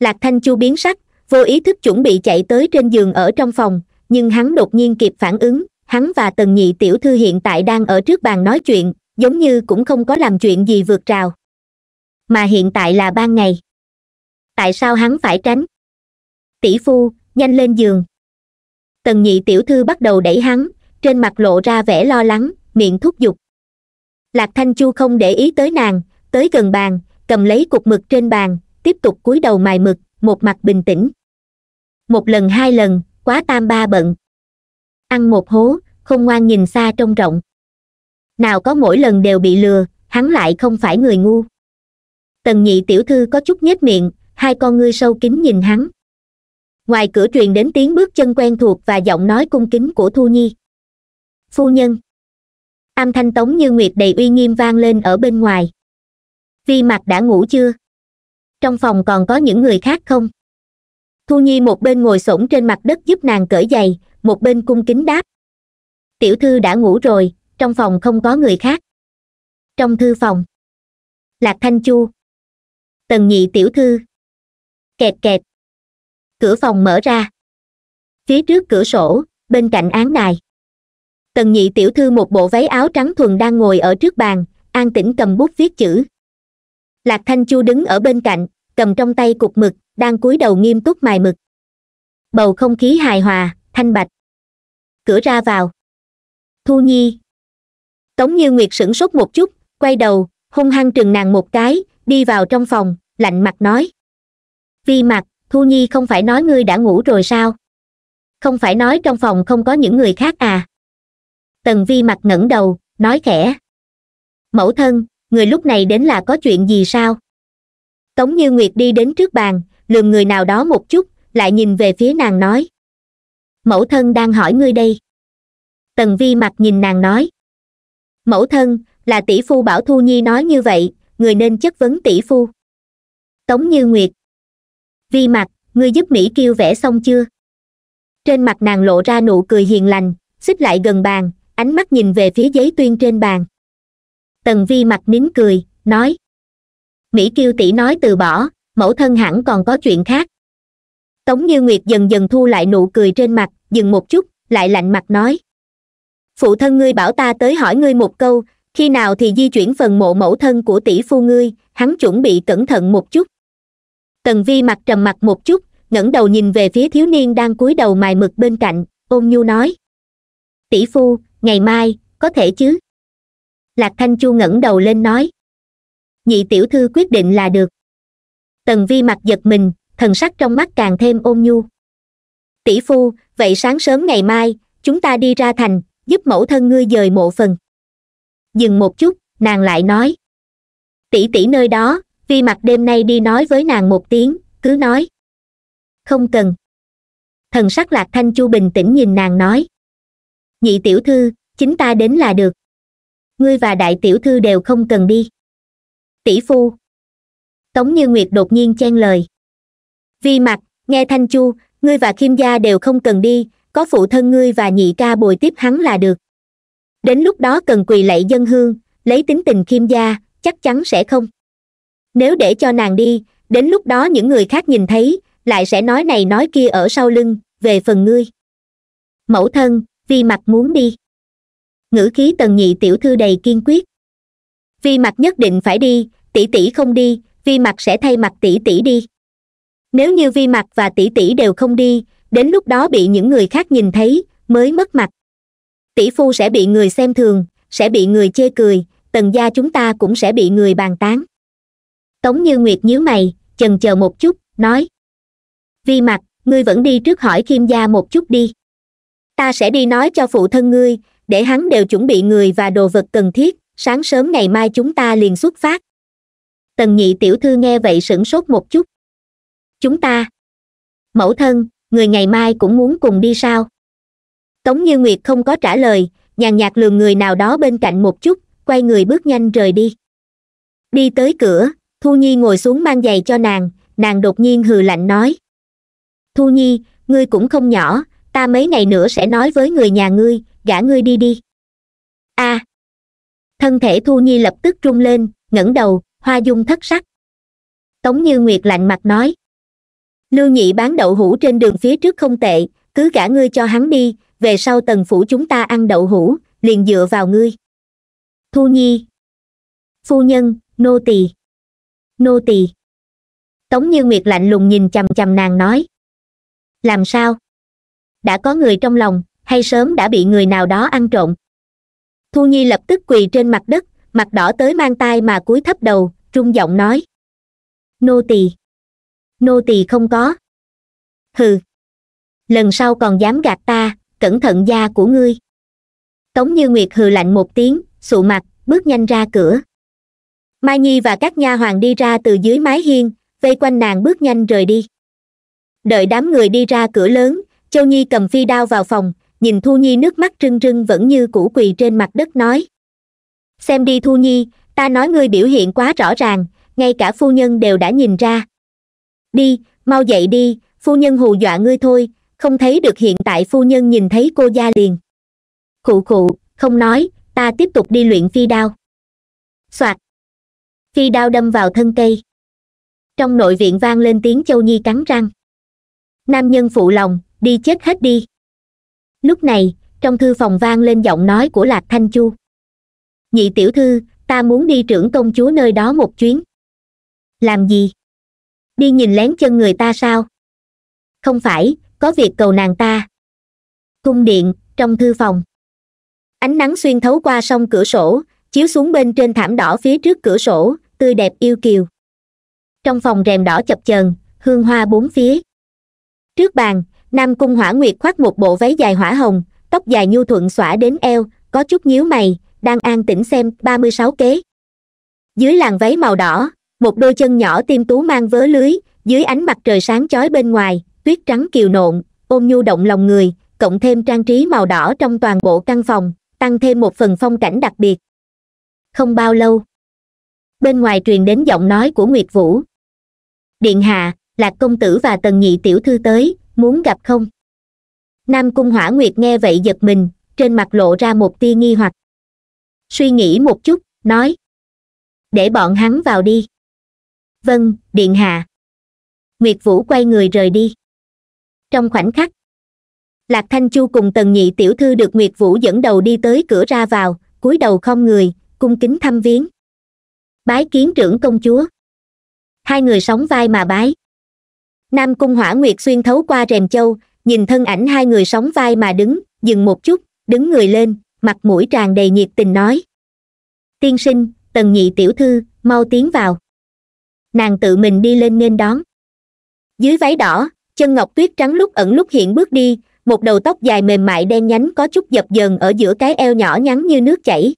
lạc thanh chu biến sắc vô ý thức chuẩn bị chạy tới trên giường ở trong phòng nhưng hắn đột nhiên kịp phản ứng hắn và tần nhị tiểu thư hiện tại đang ở trước bàn nói chuyện giống như cũng không có làm chuyện gì vượt trào mà hiện tại là ban ngày tại sao hắn phải tránh tỷ phu nhanh lên giường tần nhị tiểu thư bắt đầu đẩy hắn trên mặt lộ ra vẻ lo lắng miệng thúc giục lạc thanh chu không để ý tới nàng tới gần bàn cầm lấy cục mực trên bàn tiếp tục cúi đầu mài mực một mặt bình tĩnh một lần hai lần quá tam ba bận ăn một hố không ngoan nhìn xa trông rộng nào có mỗi lần đều bị lừa hắn lại không phải người ngu tần nhị tiểu thư có chút nhếch miệng hai con ngươi sâu kín nhìn hắn ngoài cửa truyền đến tiếng bước chân quen thuộc và giọng nói cung kính của thu nhi phu nhân âm thanh tống như nguyệt đầy uy nghiêm vang lên ở bên ngoài vi mặt đã ngủ chưa trong phòng còn có những người khác không thu nhi một bên ngồi xổm trên mặt đất giúp nàng cởi giày một bên cung kính đáp tiểu thư đã ngủ rồi trong phòng không có người khác trong thư phòng lạc thanh chu tần nhị tiểu thư kẹt kẹt cửa phòng mở ra phía trước cửa sổ bên cạnh án đài tần nhị tiểu thư một bộ váy áo trắng thuần đang ngồi ở trước bàn an tĩnh cầm bút viết chữ lạc thanh chu đứng ở bên cạnh cầm trong tay cục mực đang cúi đầu nghiêm túc mài mực bầu không khí hài hòa thanh bạch cửa ra vào thu nhi tống như nguyệt sửng sốt một chút quay đầu hung hăng trừng nàng một cái đi vào trong phòng lạnh mặt nói vi mặt thu nhi không phải nói ngươi đã ngủ rồi sao không phải nói trong phòng không có những người khác à tần vi mặt ngẩng đầu nói khẽ mẫu thân người lúc này đến là có chuyện gì sao tống như nguyệt đi đến trước bàn lườm người nào đó một chút lại nhìn về phía nàng nói mẫu thân đang hỏi ngươi đây tần vi mặt nhìn nàng nói mẫu thân là tỷ phu bảo thu nhi nói như vậy người nên chất vấn tỷ phu tống như nguyệt vi mặt ngươi giúp mỹ kiêu vẽ xong chưa trên mặt nàng lộ ra nụ cười hiền lành xích lại gần bàn ánh mắt nhìn về phía giấy tuyên trên bàn tần vi mặt nín cười nói mỹ kiêu tỷ nói từ bỏ mẫu thân hẳn còn có chuyện khác tống như nguyệt dần dần thu lại nụ cười trên mặt dừng một chút lại lạnh mặt nói phụ thân ngươi bảo ta tới hỏi ngươi một câu khi nào thì di chuyển phần mộ mẫu thân của tỷ phu ngươi hắn chuẩn bị cẩn thận một chút tần vi mặt trầm mặt một chút ngẩng đầu nhìn về phía thiếu niên đang cúi đầu mài mực bên cạnh ôn nhu nói tỷ phu ngày mai có thể chứ lạc thanh chu ngẩng đầu lên nói nhị tiểu thư quyết định là được tần vi mặt giật mình thần sắc trong mắt càng thêm ôn nhu tỷ phu vậy sáng sớm ngày mai chúng ta đi ra thành giúp mẫu thân ngươi dời mộ phần dừng một chút nàng lại nói tỷ tỷ nơi đó vi mặt đêm nay đi nói với nàng một tiếng cứ nói không cần thần sắc lạc thanh chu bình tĩnh nhìn nàng nói nhị tiểu thư chính ta đến là được ngươi và đại tiểu thư đều không cần đi tỷ phu tống như nguyệt đột nhiên chen lời vi mặt nghe thanh chu ngươi và kim gia đều không cần đi có phụ thân ngươi và nhị ca bồi tiếp hắn là được đến lúc đó cần quỳ lạy dân hương lấy tính tình kim gia chắc chắn sẽ không nếu để cho nàng đi đến lúc đó những người khác nhìn thấy lại sẽ nói này nói kia ở sau lưng về phần ngươi mẫu thân vi mặt muốn đi ngữ khí tần nhị tiểu thư đầy kiên quyết vi mặt nhất định phải đi tỷ tỷ không đi vi mặt sẽ thay mặt tỷ tỷ đi nếu như vi mặt và tỷ tỷ đều không đi đến lúc đó bị những người khác nhìn thấy mới mất mặt tỷ phu sẽ bị người xem thường sẽ bị người chê cười tần gia chúng ta cũng sẽ bị người bàn tán tống như nguyệt nhíu mày chần chờ một chút nói vi mặt ngươi vẫn đi trước hỏi khiêm gia một chút đi ta sẽ đi nói cho phụ thân ngươi để hắn đều chuẩn bị người và đồ vật cần thiết sáng sớm ngày mai chúng ta liền xuất phát tần nhị tiểu thư nghe vậy sửng sốt một chút chúng ta mẫu thân người ngày mai cũng muốn cùng đi sao tống như nguyệt không có trả lời nhàn nhạt lường người nào đó bên cạnh một chút quay người bước nhanh rời đi đi tới cửa thu nhi ngồi xuống mang giày cho nàng nàng đột nhiên hừ lạnh nói thu nhi ngươi cũng không nhỏ ta mấy ngày nữa sẽ nói với người nhà ngươi gả ngươi đi đi a à. thân thể thu nhi lập tức rung lên ngẩng đầu hoa dung thất sắc tống như nguyệt lạnh mặt nói lưu nhị bán đậu hũ trên đường phía trước không tệ cứ cả ngươi cho hắn đi về sau tần phủ chúng ta ăn đậu hũ liền dựa vào ngươi thu nhi phu nhân nô tỳ nô tỳ tống như nguyệt lạnh lùng nhìn chằm chằm nàng nói làm sao đã có người trong lòng hay sớm đã bị người nào đó ăn trộm thu nhi lập tức quỳ trên mặt đất mặt đỏ tới mang tay mà cúi thấp đầu trung giọng nói nô tỳ nô tỳ không có hừ lần sau còn dám gạt ta cẩn thận da của ngươi tống như nguyệt hừ lạnh một tiếng sụ mặt bước nhanh ra cửa mai nhi và các nha hoàng đi ra từ dưới mái hiên vây quanh nàng bước nhanh rời đi đợi đám người đi ra cửa lớn châu nhi cầm phi đao vào phòng nhìn thu nhi nước mắt rưng rưng vẫn như củ quỳ trên mặt đất nói xem đi thu nhi ta nói ngươi biểu hiện quá rõ ràng ngay cả phu nhân đều đã nhìn ra đi mau dậy đi phu nhân hù dọa ngươi thôi không thấy được hiện tại phu nhân nhìn thấy cô gia liền khụ khụ không nói ta tiếp tục đi luyện phi đao soạt phi đao đâm vào thân cây trong nội viện vang lên tiếng châu nhi cắn răng nam nhân phụ lòng đi chết hết đi lúc này trong thư phòng vang lên giọng nói của lạc thanh chu nhị tiểu thư ta muốn đi trưởng công chúa nơi đó một chuyến làm gì đi nhìn lén chân người ta sao không phải có việc cầu nàng ta cung điện trong thư phòng ánh nắng xuyên thấu qua song cửa sổ chiếu xuống bên trên thảm đỏ phía trước cửa sổ tươi đẹp yêu kiều trong phòng rèm đỏ chập chờn hương hoa bốn phía trước bàn nam cung hỏa nguyệt khoác một bộ váy dài hỏa hồng tóc dài nhu thuận xõa đến eo có chút nhíu mày đang an tĩnh xem ba mươi sáu kế dưới làn váy màu đỏ một đôi chân nhỏ tiêm tú mang vớ lưới dưới ánh mặt trời sáng chói bên ngoài tuyết trắng kiều nộn ôm nhu động lòng người cộng thêm trang trí màu đỏ trong toàn bộ căn phòng tăng thêm một phần phong cảnh đặc biệt không bao lâu bên ngoài truyền đến giọng nói của nguyệt vũ điện hạ lạc công tử và tần nhị tiểu thư tới muốn gặp không nam cung hỏa nguyệt nghe vậy giật mình trên mặt lộ ra một tia nghi hoặc suy nghĩ một chút nói để bọn hắn vào đi vâng điện hạ nguyệt vũ quay người rời đi trong khoảnh khắc lạc thanh chu cùng tần nhị tiểu thư được nguyệt vũ dẫn đầu đi tới cửa ra vào cúi đầu không người cung kính thăm viếng bái kiến trưởng công chúa hai người sóng vai mà bái nam cung hỏa nguyệt xuyên thấu qua rèm châu nhìn thân ảnh hai người sóng vai mà đứng dừng một chút đứng người lên mặt mũi tràn đầy nhiệt tình nói tiên sinh tần nhị tiểu thư mau tiến vào nàng tự mình đi lên nên đón dưới váy đỏ chân ngọc tuyết trắng lúc ẩn lúc hiện bước đi một đầu tóc dài mềm mại đen nhánh có chút dập dờn ở giữa cái eo nhỏ nhắn như nước chảy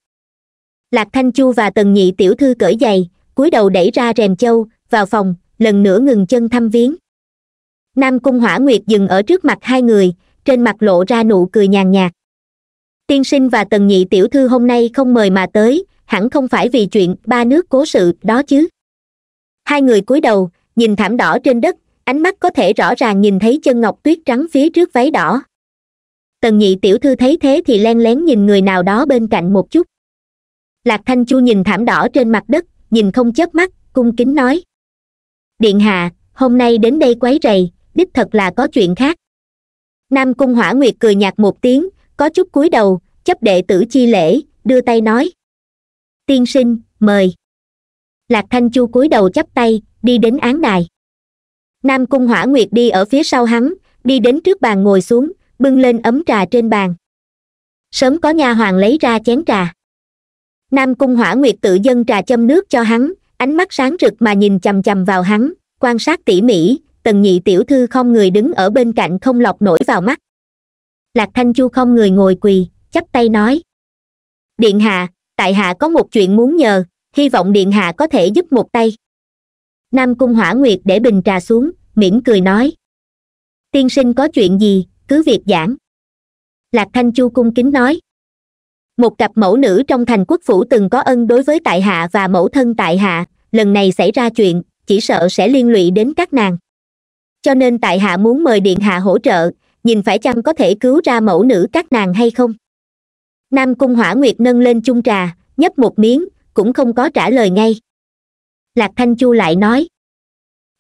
lạc thanh chu và tần nhị tiểu thư cởi giày cúi đầu đẩy ra rèm châu vào phòng lần nữa ngừng chân thăm viếng nam cung hỏa nguyệt dừng ở trước mặt hai người trên mặt lộ ra nụ cười nhàn nhạt tiên sinh và tần nhị tiểu thư hôm nay không mời mà tới hẳn không phải vì chuyện ba nước cố sự đó chứ hai người cúi đầu nhìn thảm đỏ trên đất ánh mắt có thể rõ ràng nhìn thấy chân ngọc tuyết trắng phía trước váy đỏ tần nhị tiểu thư thấy thế thì len lén nhìn người nào đó bên cạnh một chút lạc thanh chu nhìn thảm đỏ trên mặt đất nhìn không chớp mắt cung kính nói điện hạ hôm nay đến đây quấy rầy đích thật là có chuyện khác nam cung hỏa nguyệt cười nhạt một tiếng có chút cúi đầu chấp đệ tử chi lễ đưa tay nói tiên sinh mời lạc thanh chu cúi đầu chấp tay đi đến án đài nam cung hỏa nguyệt đi ở phía sau hắn đi đến trước bàn ngồi xuống bưng lên ấm trà trên bàn sớm có nha hoàng lấy ra chén trà nam cung hỏa nguyệt tự dâng trà châm nước cho hắn ánh mắt sáng rực mà nhìn chằm chằm vào hắn quan sát tỉ mỉ tần nhị tiểu thư không người đứng ở bên cạnh không lọc nổi vào mắt lạc thanh chu không người ngồi quỳ chắp tay nói điện hạ tại hạ có một chuyện muốn nhờ hy vọng điện hạ có thể giúp một tay nam cung hỏa nguyệt để bình trà xuống mỉm cười nói tiên sinh có chuyện gì cứ việc giảng lạc thanh chu cung kính nói một cặp mẫu nữ trong thành quốc phủ từng có ân đối với tại hạ và mẫu thân tại hạ lần này xảy ra chuyện chỉ sợ sẽ liên lụy đến các nàng cho nên tại hạ muốn mời điện hạ hỗ trợ nhìn phải chăng có thể cứu ra mẫu nữ các nàng hay không nam cung hỏa nguyệt nâng lên chung trà nhấp một miếng cũng không có trả lời ngay lạc thanh chu lại nói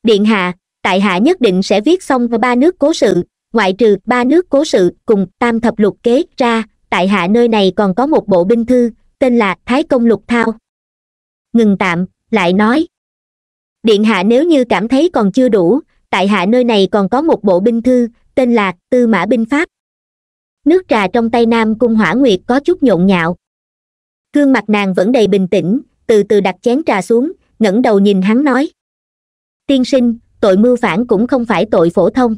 điện hạ tại hạ nhất định sẽ viết xong ba nước cố sự ngoại trừ ba nước cố sự cùng tam thập lục kế ra tại hạ nơi này còn có một bộ binh thư tên là thái công lục thao ngừng tạm lại nói điện hạ nếu như cảm thấy còn chưa đủ tại hạ nơi này còn có một bộ binh thư tên là tư mã binh pháp nước trà trong tay nam cung hỏa nguyệt có chút nhộn nhạo gương mặt nàng vẫn đầy bình tĩnh từ từ đặt chén trà xuống ngẩng đầu nhìn hắn nói tiên sinh tội mưu phản cũng không phải tội phổ thông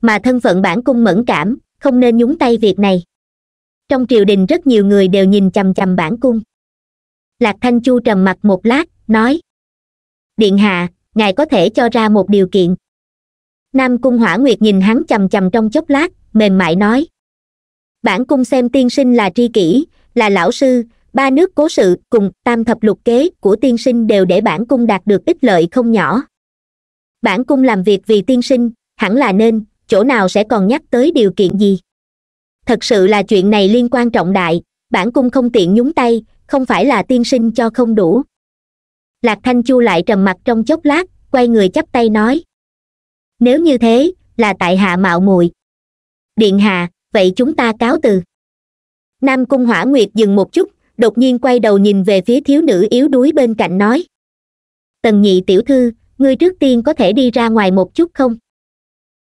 mà thân phận bản cung mẫn cảm không nên nhúng tay việc này trong triều đình rất nhiều người đều nhìn chằm chằm bản cung lạc thanh chu trầm mặt một lát nói điện hạ ngài có thể cho ra một điều kiện nam cung hỏa nguyệt nhìn hắn c h trong chốc lát mềm mại nói bản cung xem tiên sinh là tri kỷ là lão sư ba nước cố sự cùng tam thập lục kế của tiên sinh đều để bản cung đạt được ích lợi không nhỏ bản cung làm việc vì tiên sinh hẳn là nên chỗ nào sẽ còn nhắc tới điều kiện gì thật sự là chuyện này liên quan trọng đại bản cung không tiện nhúng tay không phải là tiên sinh cho không đủ lạc thanh chu lại trầm mặt trong chốc lát quay người chắp tay nói nếu như thế là tại hạ mạo muội điện hạ vậy chúng ta cáo từ nam cung hỏa nguyệt dừng một chút đột nhiên quay đầu nhìn về phía thiếu nữ yếu đuối bên cạnh nói tần nhị tiểu thư ngươi trước tiên có thể đi ra ngoài một chút không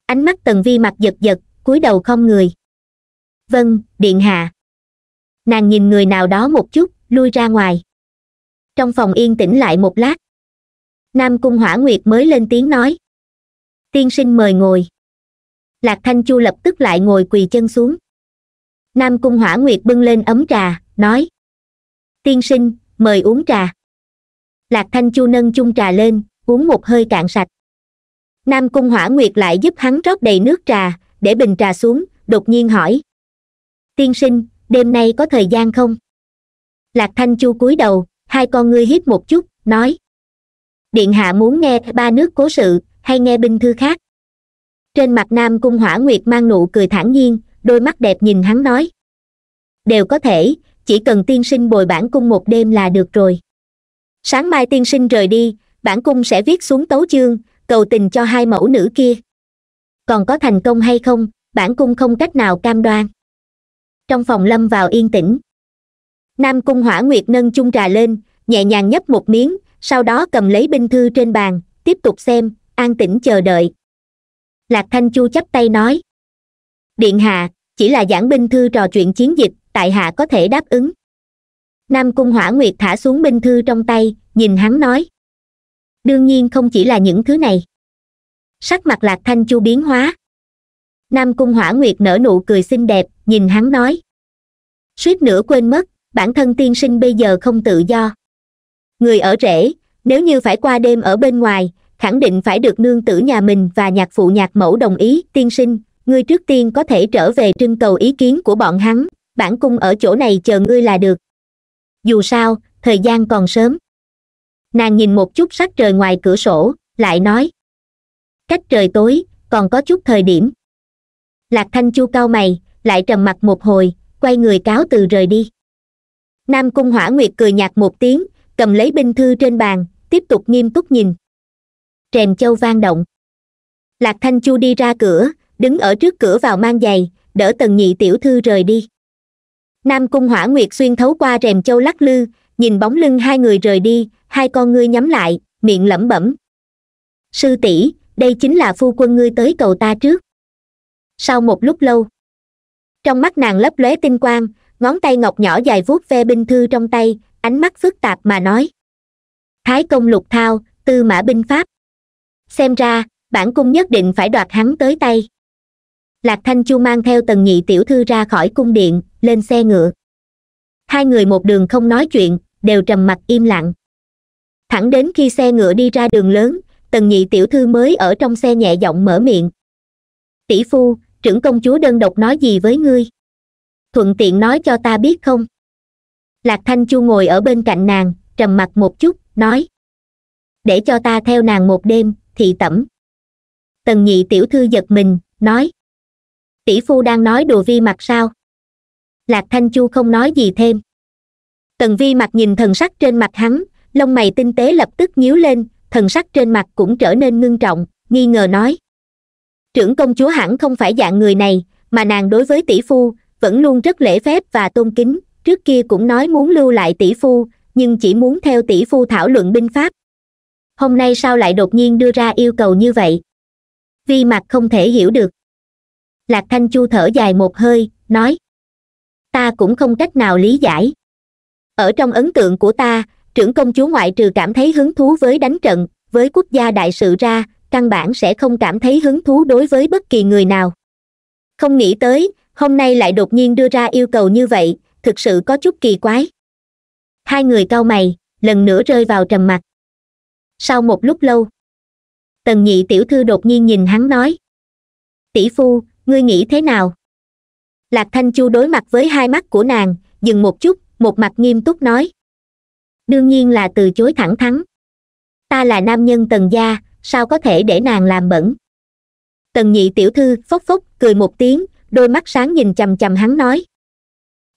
ánh mắt tần vi mặt giật giật cúi đầu không người vâng điện hạ nàng nhìn người nào đó một chút lui ra ngoài trong phòng yên tĩnh lại một lát nam cung hỏa nguyệt mới lên tiếng nói tiên sinh mời ngồi lạc thanh chu lập tức lại ngồi quỳ chân xuống nam cung hỏa nguyệt bưng lên ấm trà nói tiên sinh mời uống trà lạc thanh chu nâng chung trà lên uống một hơi cạn sạch nam cung hỏa nguyệt lại giúp hắn rót đầy nước trà để bình trà xuống đột nhiên hỏi tiên sinh đêm nay có thời gian không lạc thanh chu cúi đầu hai con ngươi hiếp một chút nói điện hạ muốn nghe ba nước cố sự hay nghe binh thư khác trên mặt nam cung hỏa nguyệt mang nụ cười thản nhiên đôi mắt đẹp nhìn hắn nói đều có thể chỉ cần tiên sinh bồi bản cung một đêm là được rồi sáng mai tiên sinh rời đi bản cung sẽ viết xuống tấu chương cầu tình cho hai mẫu nữ kia còn có thành công hay không bản cung không cách nào cam đoan trong phòng lâm vào yên tĩnh nam cung hỏa nguyệt nâng chung trà lên nhẹ nhàng nhấp một miếng sau đó cầm lấy binh thư trên bàn tiếp tục xem an tĩnh chờ đợi lạc thanh chu chắp tay nói điện hạ chỉ là giảng binh thư trò chuyện chiến dịch tại hạ có thể đáp ứng nam cung hỏa nguyệt thả xuống binh thư trong tay nhìn hắn nói đương nhiên không chỉ là những thứ này sắc mặt lạc thanh chu biến hóa nam cung hỏa nguyệt nở nụ cười xinh đẹp nhìn hắn nói suýt nữa quên mất bản thân tiên sinh bây giờ không tự do người ở rễ nếu như phải qua đêm ở bên ngoài khẳng định phải được nương tử nhà mình và nhạc phụ nhạc mẫu đồng ý tiên sinh ngươi trước tiên có thể trở về trưng cầu ý kiến của bọn hắn bản cung ở chỗ này chờ ngươi là được dù sao thời gian còn sớm nàng nhìn một chút sắc trời ngoài cửa sổ lại nói cách trời tối còn có chút thời điểm lạc thanh chu cao mày lại trầm mặt một hồi quay người cáo từ rời đi nam cung hỏa nguyệt cười nhạt một tiếng cầm lấy binh thư trên bàn tiếp tục nghiêm túc nhìn rèm châu vang động lạc thanh chu đi ra cửa đứng ở trước cửa vào mang giày đỡ tần nhị tiểu thư rời đi nam cung hỏa nguyệt xuyên thấu qua rèm châu lắc lư nhìn bóng lưng hai người rời đi hai con ngươi nhắm lại miệng lẩm bẩm sư tỷ đây chính là phu quân ngươi tới cầu ta trước sau một lúc lâu trong mắt nàng lấp lóe tinh quang ngón tay ngọc nhỏ dài vuốt ve binh thư trong tay ánh mắt phức tạp mà nói thái công lục thao tư mã binh pháp xem ra bản cung nhất định phải đoạt hắn tới tay lạc thanh chu mang theo tần nhị tiểu thư ra khỏi cung điện lên xe ngựa hai người một đường không nói chuyện đều trầm mặc im lặng thẳng đến khi xe ngựa đi ra đường lớn tần nhị tiểu thư mới ở trong xe nhẹ giọng mở miệng tỷ phu trưởng công chúa đơn độc nói gì với ngươi thuận tiện nói cho ta biết không lạc thanh chu ngồi ở bên cạnh nàng trầm mặc một chút nói để cho ta theo nàng một đêm thị tẩm tần nhị tiểu thư giật mình nói tỷ phu đang nói đùa vi mặt sao lạc thanh chu không nói gì thêm tần vi mặt nhìn thần sắc trên mặt hắn lông mày tinh tế lập tức nhíu lên thần sắc trên mặt cũng trở nên ngưng trọng nghi ngờ nói trưởng công chúa hẳn không phải dạng người này mà nàng đối với tỷ phu vẫn luôn rất lễ phép và tôn kính trước kia cũng nói muốn lưu lại tỷ phu nhưng chỉ muốn theo tỷ phu thảo luận binh pháp hôm nay sao lại đột nhiên đưa ra yêu cầu như vậy vi mặt không thể hiểu được lạc thanh chu thở dài một hơi nói ta cũng không cách nào lý giải ở trong ấn tượng của ta trưởng công chúa ngoại trừ cảm thấy hứng thú với đánh trận với quốc gia đại sự ra căn bản sẽ không cảm thấy hứng thú đối với bất kỳ người nào không nghĩ tới hôm nay lại đột nhiên đưa ra yêu cầu như vậy thực sự có chút kỳ quái hai người cau mày lần nữa rơi vào trầm mặc sau một lúc lâu tần nhị tiểu thư đột nhiên nhìn hắn nói tỷ phu ngươi nghĩ thế nào lạc thanh chu đối mặt với hai mắt của nàng dừng một chút một mặt nghiêm túc nói đương nhiên là từ chối thẳng thắn ta là nam nhân tần gia sao có thể để nàng làm bẩn tần nhị tiểu thư phốc phốc cười một tiếng đôi mắt sáng nhìn chằm chằm hắn nói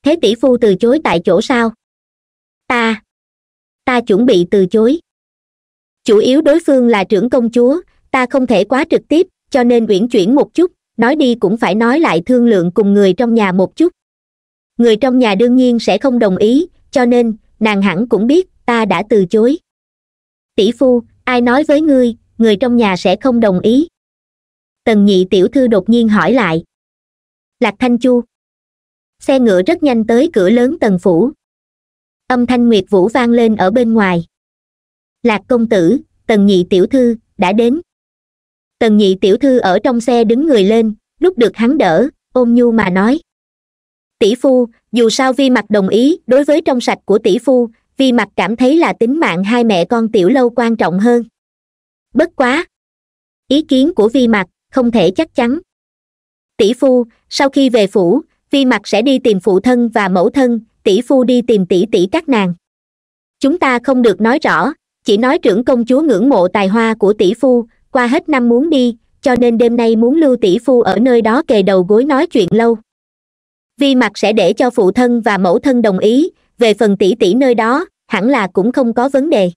thế tỷ phu từ chối tại chỗ sao ta ta chuẩn bị từ chối chủ yếu đối phương là trưởng công chúa ta không thể quá trực tiếp cho nên uyển chuyển một chút nói đi cũng phải nói lại thương lượng cùng người trong nhà một chút người trong nhà đương nhiên sẽ không đồng ý cho nên nàng hẳn cũng biết ta đã từ chối tỷ phu ai nói với ngươi người trong nhà sẽ không đồng ý tần nhị tiểu thư đột nhiên hỏi lại lạc thanh chu xe ngựa rất nhanh tới cửa lớn tần phủ âm thanh nguyệt vũ vang lên ở bên ngoài lạc công tử tần nhị tiểu thư đã đến tần nhị tiểu thư ở trong xe đứng người lên lúc được hắn đỡ ôm nhu mà nói tỷ phu dù sao vi mặt đồng ý đối với trong sạch của tỷ phu vi mặt cảm thấy là tính mạng hai mẹ con tiểu lâu quan trọng hơn bất quá ý kiến của vi mặt không thể chắc chắn tỷ phu sau khi về phủ vi mặt sẽ đi tìm phụ thân và mẫu thân tỷ phu đi tìm tỷ tỷ các nàng chúng ta không được nói rõ chỉ nói trưởng công chúa ngưỡng mộ tài hoa của tỷ phu qua hết năm muốn đi cho nên đêm nay muốn lưu tỷ phu ở nơi đó kề đầu gối nói chuyện lâu vi mặt sẽ để cho phụ thân và mẫu thân đồng ý về phần tỷ tỷ nơi đó hẳn là cũng không có vấn đề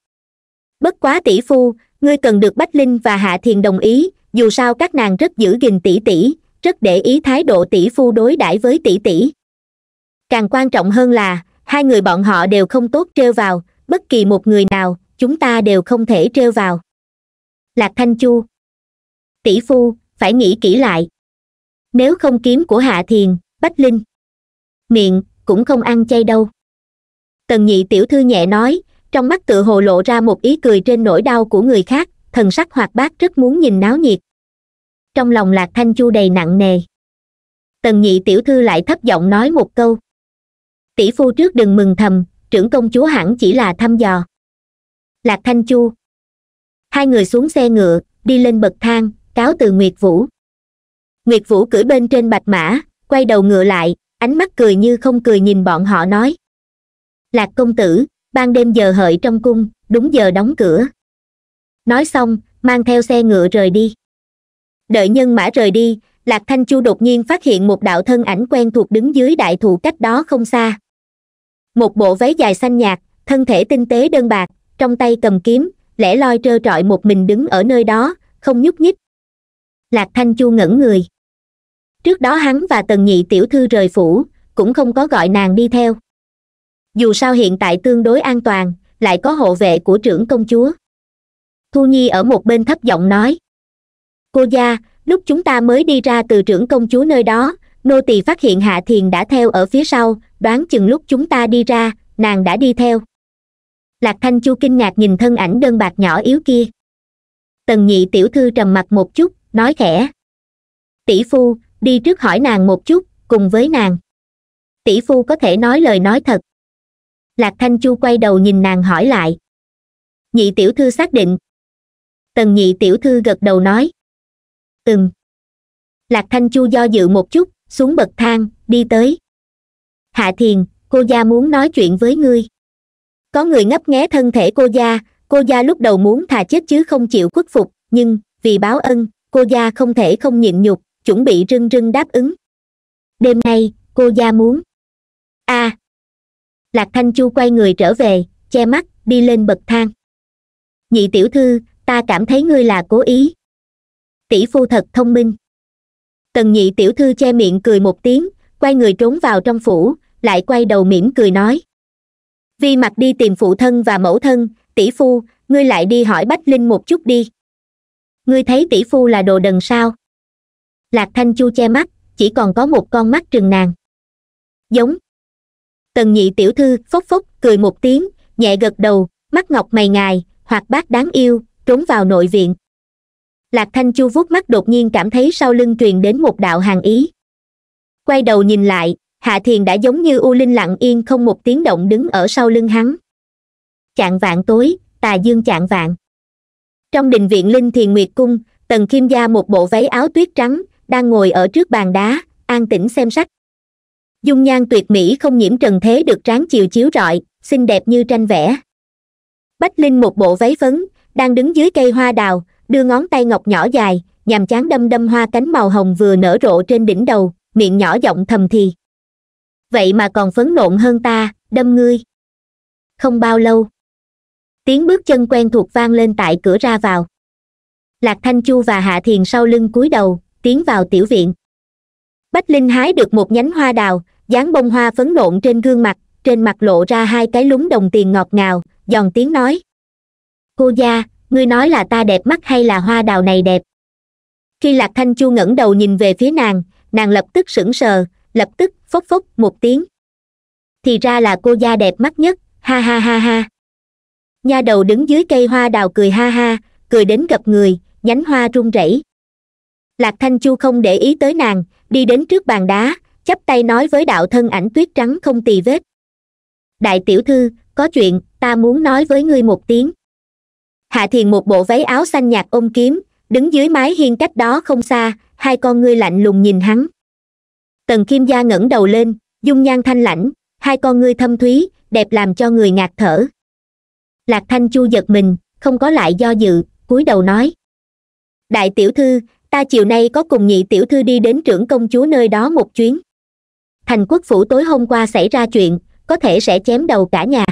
bất quá tỷ phu ngươi cần được bách linh và hạ thiền đồng ý dù sao các nàng rất giữ gìn tỷ tỷ rất để ý thái độ tỷ phu đối đãi với tỷ tỷ càng quan trọng hơn là hai người bọn họ đều không tốt trêu vào bất kỳ một người nào chúng ta đều không thể trêu vào lạc thanh chu tỷ phu phải nghĩ kỹ lại nếu không kiếm của hạ thiền bách linh miệng cũng không ăn chay đâu tần nhị tiểu thư nhẹ nói trong mắt tựa hồ lộ ra một ý cười trên nỗi đau của người khác thần sắc hoạt bát rất muốn nhìn náo nhiệt trong lòng lạc thanh chu đầy nặng nề tần nhị tiểu thư lại thấp giọng nói một câu tỷ phu trước đừng mừng thầm trưởng công chúa hẳn chỉ là thăm dò lạc thanh chu hai người xuống xe ngựa đi lên bậc thang cáo từ nguyệt vũ nguyệt vũ cưỡi bên trên bạch mã quay đầu ngựa lại ánh mắt cười như không cười nhìn bọn họ nói lạc công tử ban đêm giờ hợi trong cung đúng giờ đóng cửa nói xong mang theo xe ngựa rời đi đợi nhân mã rời đi lạc thanh chu đột nhiên phát hiện một đạo thân ảnh quen thuộc đứng dưới đại thụ cách đó không xa một bộ váy dài xanh nhạt thân thể tinh tế đơn bạc trong tay cầm kiếm lẻ loi trơ trọi một mình đứng ở nơi đó không nhúc nhích lạc thanh chu ngẩn người trước đó hắn và tần nhị tiểu thư rời phủ cũng không có gọi nàng đi theo dù sao hiện tại tương đối an toàn lại có hộ vệ của trưởng công chúa thu nhi ở một bên thấp giọng nói cô gia lúc chúng ta mới đi ra từ trưởng công chúa nơi đó nô tỳ phát hiện hạ thiền đã theo ở phía sau đoán chừng lúc chúng ta đi ra nàng đã đi theo lạc thanh chu kinh ngạc nhìn thân ảnh đơn bạc nhỏ yếu kia tần nhị tiểu thư trầm mặt một chút nói khẽ tỷ phu đi trước hỏi nàng một chút cùng với nàng tỷ phu có thể nói lời nói thật lạc thanh chu quay đầu nhìn nàng hỏi lại nhị tiểu thư xác định tần nhị tiểu thư gật đầu nói ừm lạc thanh chu do dự một chút xuống bậc thang đi tới hạ thiền cô gia muốn nói chuyện với ngươi có người ngấp nghé thân thể cô gia cô gia lúc đầu muốn thà chết chứ không chịu khuất phục nhưng vì báo ân cô gia không thể không nhịn nhục chuẩn bị rưng rưng đáp ứng đêm nay cô gia muốn a lạc thanh chu quay người trở về che mắt đi lên bậc thang nhị tiểu thư ta cảm thấy ngươi là cố ý tỷ phu thật thông minh tần nhị tiểu thư che miệng cười một tiếng quay người trốn vào trong phủ lại quay đầu mỉm cười nói vi mặt đi tìm phụ thân và mẫu thân tỷ phu ngươi lại đi hỏi bách linh một chút đi ngươi thấy tỷ phu là đồ đần sao lạc thanh chu che mắt chỉ còn có một con mắt trừng nàng giống tần nhị tiểu thư phốc phốc cười một tiếng nhẹ gật đầu mắt ngọc mày ngài hoặc bác đáng yêu trốn vào nội viện lạc thanh chu vuốt mắt đột nhiên cảm thấy sau lưng truyền đến một đạo hàng ý quay đầu nhìn lại hạ thiền đã giống như u linh lặng yên không một tiếng động đứng ở sau lưng hắn chạng vạn tối tà dương chạng vạn trong đình viện linh thiền nguyệt cung tần kim gia một bộ váy áo tuyết trắng đang ngồi ở trước bàn đá an tĩnh xem sách dung nhan tuyệt mỹ không nhiễm trần thế được tráng chiều chiếu rọi xinh đẹp như tranh vẽ bách linh một bộ váy phấn đang đứng dưới cây hoa đào đưa ngón tay ngọc nhỏ dài nhằm chán đâm đâm hoa cánh màu hồng vừa nở rộ trên đỉnh đầu miệng nhỏ giọng thầm thì vậy mà còn phấn nộn hơn ta đâm ngươi không bao lâu tiếng bước chân quen thuộc vang lên tại cửa ra vào lạc thanh chu và hạ thiền sau lưng cúi đầu tiến vào tiểu viện bách linh hái được một nhánh hoa đào dán bông hoa phấn nộn trên gương mặt trên mặt lộ ra hai cái lúng đồng tiền ngọt ngào giòn tiếng nói cô gia ngươi nói là ta đẹp mắt hay là hoa đào này đẹp khi lạc thanh chu ngẩng đầu nhìn về phía nàng nàng lập tức sững sờ lập tức phốc phốc một tiếng thì ra là cô da đẹp mắt nhất ha ha ha ha nha đầu đứng dưới cây hoa đào cười ha ha cười đến gặp người nhánh hoa run rẩy lạc thanh chu không để ý tới nàng đi đến trước bàn đá chắp tay nói với đạo thân ảnh tuyết trắng không tì vết đại tiểu thư có chuyện ta muốn nói với ngươi một tiếng hạ thiền một bộ váy áo xanh nhạt ôm kiếm đứng dưới mái hiên cách đó không xa hai con ngươi lạnh lùng nhìn hắn tần kim gia ngẩng đầu lên dung nhan thanh lãnh hai con ngươi thâm thúy đẹp làm cho người ngạt thở lạc thanh chu giật mình không có lại do dự cúi đầu nói đại tiểu thư ta chiều nay có cùng nhị tiểu thư đi đến trưởng công chúa nơi đó một chuyến thành quốc phủ tối hôm qua xảy ra chuyện có thể sẽ chém đầu cả nhà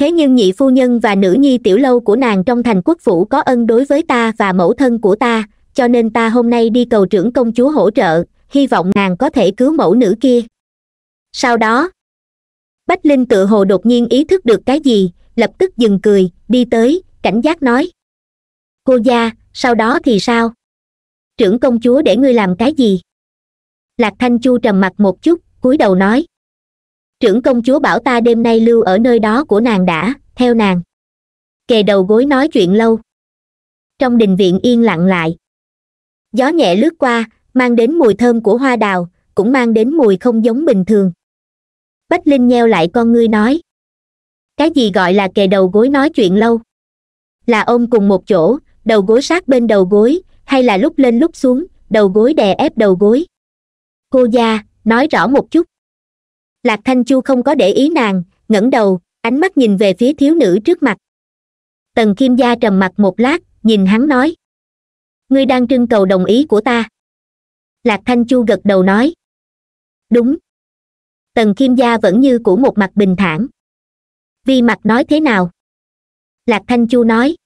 thế nhưng nhị phu nhân và nữ nhi tiểu lâu của nàng trong thành quốc phủ có ân đối với ta và mẫu thân của ta cho nên ta hôm nay đi cầu trưởng công chúa hỗ trợ hy vọng nàng có thể cứu mẫu nữ kia sau đó bách linh tự hồ đột nhiên ý thức được cái gì lập tức dừng cười đi tới cảnh giác nói cô gia sau đó thì sao trưởng công chúa để ngươi làm cái gì lạc thanh chu trầm mặt một chút cúi đầu nói trưởng công chúa bảo ta đêm nay lưu ở nơi đó của nàng đã theo nàng kề đầu gối nói chuyện lâu trong đình viện yên lặng lại gió nhẹ lướt qua mang đến mùi thơm của hoa đào cũng mang đến mùi không giống bình thường bách linh nheo lại con ngươi nói cái gì gọi là kề đầu gối nói chuyện lâu là ôm cùng một chỗ đầu gối sát bên đầu gối hay là lúc lên lúc xuống đầu gối đè ép đầu gối cô gia nói rõ một chút lạc thanh chu không có để ý nàng ngẩng đầu ánh mắt nhìn về phía thiếu nữ trước mặt tần kim gia trầm mặt một lát nhìn hắn nói ngươi đang trưng cầu đồng ý của ta lạc thanh chu gật đầu nói đúng tần kim gia vẫn như của một mặt bình thản vi mặt nói thế nào lạc thanh chu nói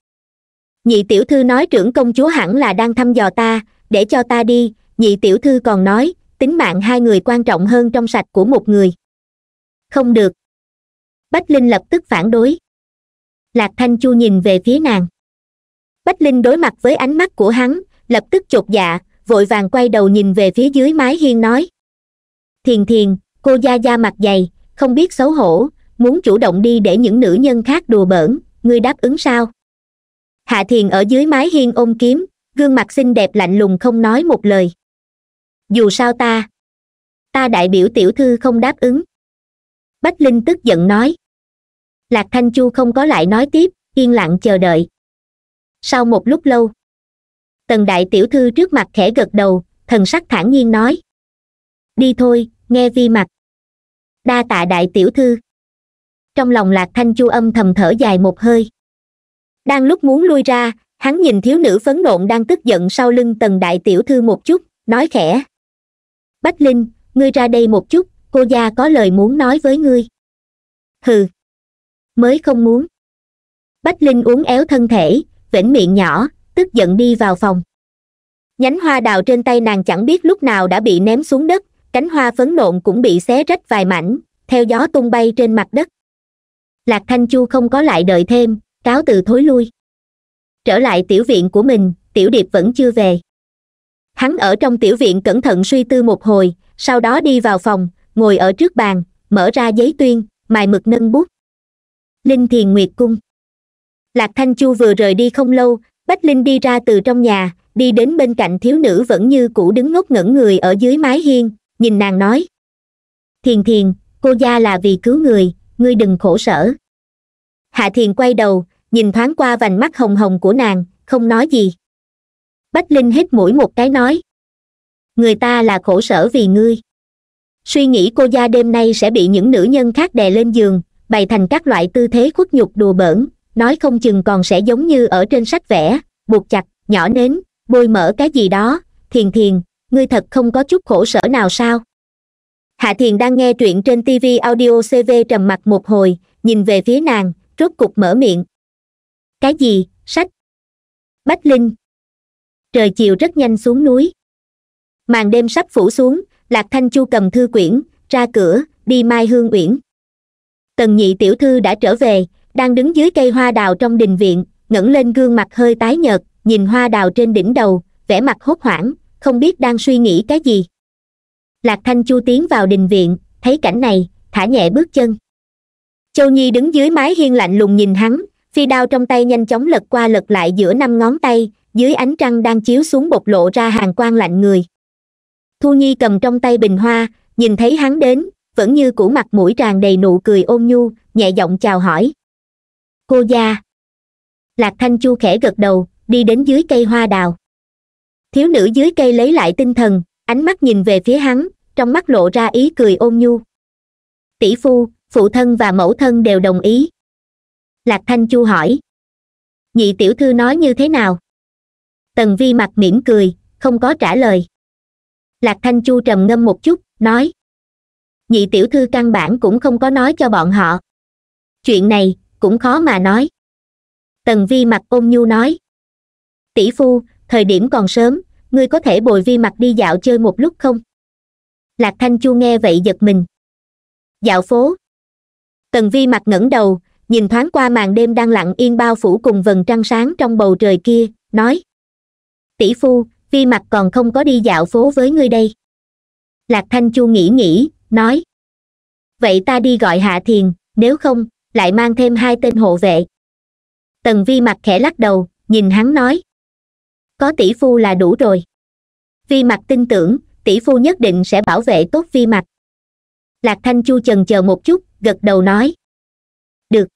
nhị tiểu thư nói trưởng công chúa hẳn là đang thăm dò ta để cho ta đi nhị tiểu thư còn nói tính mạng hai người quan trọng hơn trong sạch của một người không được bách linh lập tức phản đối lạc thanh chu nhìn về phía nàng bách linh đối mặt với ánh mắt của hắn lập tức chột dạ vội vàng quay đầu nhìn về phía dưới mái hiên nói thiền thiền cô gia gia mặt dày không biết xấu hổ muốn chủ động đi để những nữ nhân khác đùa bỡn ngươi đáp ứng sao hạ thiền ở dưới mái hiên ôm kiếm gương mặt xinh đẹp lạnh lùng không nói một lời dù sao ta ta đại biểu tiểu thư không đáp ứng bách linh tức giận nói lạc thanh chu không có lại nói tiếp yên lặng chờ đợi sau một lúc lâu tần đại tiểu thư trước mặt khẽ gật đầu thần sắc thản nhiên nói đi thôi nghe vi mặt đa tạ đại tiểu thư trong lòng lạc thanh chu âm thầm thở dài một hơi đang lúc muốn lui ra hắn nhìn thiếu nữ phấn nộn đang tức giận sau lưng tần đại tiểu thư một chút nói khẽ bách linh ngươi ra đây một chút cô gia có lời muốn nói với ngươi hừ mới không muốn bách linh uốn éo thân thể vĩnh miệng nhỏ tức giận đi vào phòng nhánh hoa đào trên tay nàng chẳng biết lúc nào đã bị ném xuống đất cánh hoa phấn nộn cũng bị xé rách vài mảnh theo gió tung bay trên mặt đất lạc thanh chu không có lại đợi thêm cáo từ thối lui trở lại tiểu viện của mình tiểu điệp vẫn chưa về hắn ở trong tiểu viện cẩn thận suy tư một hồi sau đó đi vào phòng ngồi ở trước bàn mở ra giấy tuyên mài mực nâng bút linh thiền nguyệt cung lạc thanh chu vừa rời đi không lâu bách linh đi ra từ trong nhà đi đến bên cạnh thiếu nữ vẫn như cũ đứng ngốc ngẩn người ở dưới mái hiên nhìn nàng nói thiền thiền cô gia là vì cứu người ngươi đừng khổ sở hạ thiền quay đầu nhìn thoáng qua vành mắt hồng hồng của nàng không nói gì bách linh hít mũi một cái nói người ta là khổ sở vì ngươi suy nghĩ cô gia đêm nay sẽ bị những nữ nhân khác đè lên giường bày thành các loại tư thế khuất nhục đùa bỡn nói không chừng còn sẽ giống như ở trên sách vẽ buộc chặt nhỏ nến bôi mở cái gì đó thiền thiền ngươi thật không có chút khổ sở nào sao hạ thiền đang nghe truyện trên tv audio cv trầm mặt một hồi nhìn về phía nàng rốt cục mở miệng cái gì sách bách linh trời chiều rất nhanh xuống núi màn đêm sắp phủ xuống lạc thanh chu cầm thư quyển ra cửa đi mai hương uyển tần nhị tiểu thư đã trở về đang đứng dưới cây hoa đào trong đình viện ngẩng lên gương mặt hơi tái nhợt nhìn hoa đào trên đỉnh đầu vẻ mặt hốt hoảng không biết đang suy nghĩ cái gì lạc thanh chu tiến vào đình viện thấy cảnh này thả nhẹ bước chân châu nhi đứng dưới mái hiên lạnh lùng nhìn hắn phi đao trong tay nhanh chóng lật qua lật lại giữa năm ngón tay dưới ánh trăng đang chiếu xuống bộc lộ ra hàng quang lạnh người thu nhi cầm trong tay bình hoa nhìn thấy hắn đến vẫn như cũ mặt mũi tràn đầy nụ cười ôn nhu nhẹ giọng chào hỏi cô gia lạc thanh chu khẽ gật đầu đi đến dưới cây hoa đào thiếu nữ dưới cây lấy lại tinh thần ánh mắt nhìn về phía hắn trong mắt lộ ra ý cười ôn nhu tỷ phu phụ thân và mẫu thân đều đồng ý lạc thanh chu hỏi nhị tiểu thư nói như thế nào tần vi mặt mỉm cười không có trả lời lạc thanh chu trầm ngâm một chút nói nhị tiểu thư căn bản cũng không có nói cho bọn họ chuyện này cũng khó mà nói tần vi mặt ôn nhu nói tỷ phu thời điểm còn sớm ngươi có thể bồi vi mặt đi dạo chơi một lúc không lạc thanh chu nghe vậy giật mình dạo phố tần vi mặt ngẩng đầu nhìn thoáng qua màn đêm đang lặng yên bao phủ cùng vầng trăng sáng trong bầu trời kia nói tỷ phu vi mặt còn không có đi dạo phố với ngươi đây lạc thanh chu nghĩ nghĩ nói vậy ta đi gọi hạ thiền nếu không lại mang thêm hai tên hộ vệ tần vi mặt khẽ lắc đầu nhìn hắn nói có tỷ phu là đủ rồi vi mặt tin tưởng tỷ phu nhất định sẽ bảo vệ tốt vi mặt lạc thanh chu chần chờ một chút gật đầu nói được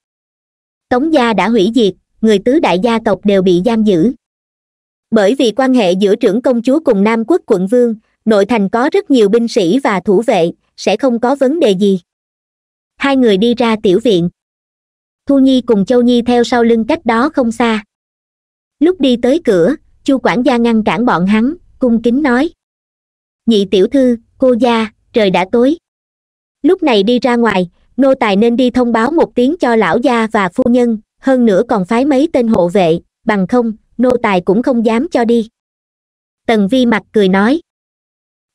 tống gia đã hủy diệt người tứ đại gia tộc đều bị giam giữ bởi vì quan hệ giữa trưởng công chúa cùng nam quốc quận vương nội thành có rất nhiều binh sĩ và thủ vệ sẽ không có vấn đề gì hai người đi ra tiểu viện thu nhi cùng châu nhi theo sau lưng cách đó không xa lúc đi tới cửa chu quản gia ngăn cản bọn hắn cung kính nói nhị tiểu thư cô gia trời đã tối lúc này đi ra ngoài nô tài nên đi thông báo một tiếng cho lão gia và phu nhân hơn nữa còn phái mấy tên hộ vệ bằng không nô tài cũng không dám cho đi tần vi mặt cười nói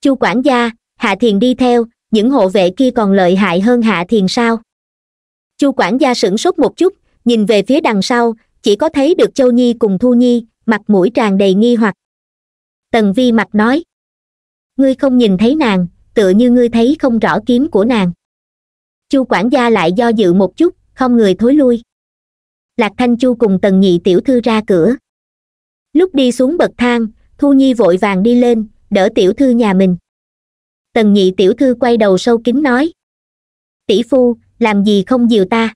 chu quản gia hạ thiền đi theo những hộ vệ kia còn lợi hại hơn hạ thiền sao chu quản gia sửng sốt một chút nhìn về phía đằng sau chỉ có thấy được châu nhi cùng thu nhi mặt mũi tràn đầy nghi hoặc tần vi mặt nói ngươi không nhìn thấy nàng tựa như ngươi thấy không rõ kiếm của nàng chu quản gia lại do dự một chút không người thối lui lạc thanh chu cùng tần nhị tiểu thư ra cửa lúc đi xuống bậc thang thu nhi vội vàng đi lên đỡ tiểu thư nhà mình tần nhị tiểu thư quay đầu sâu kín nói tỷ phu làm gì không dìu ta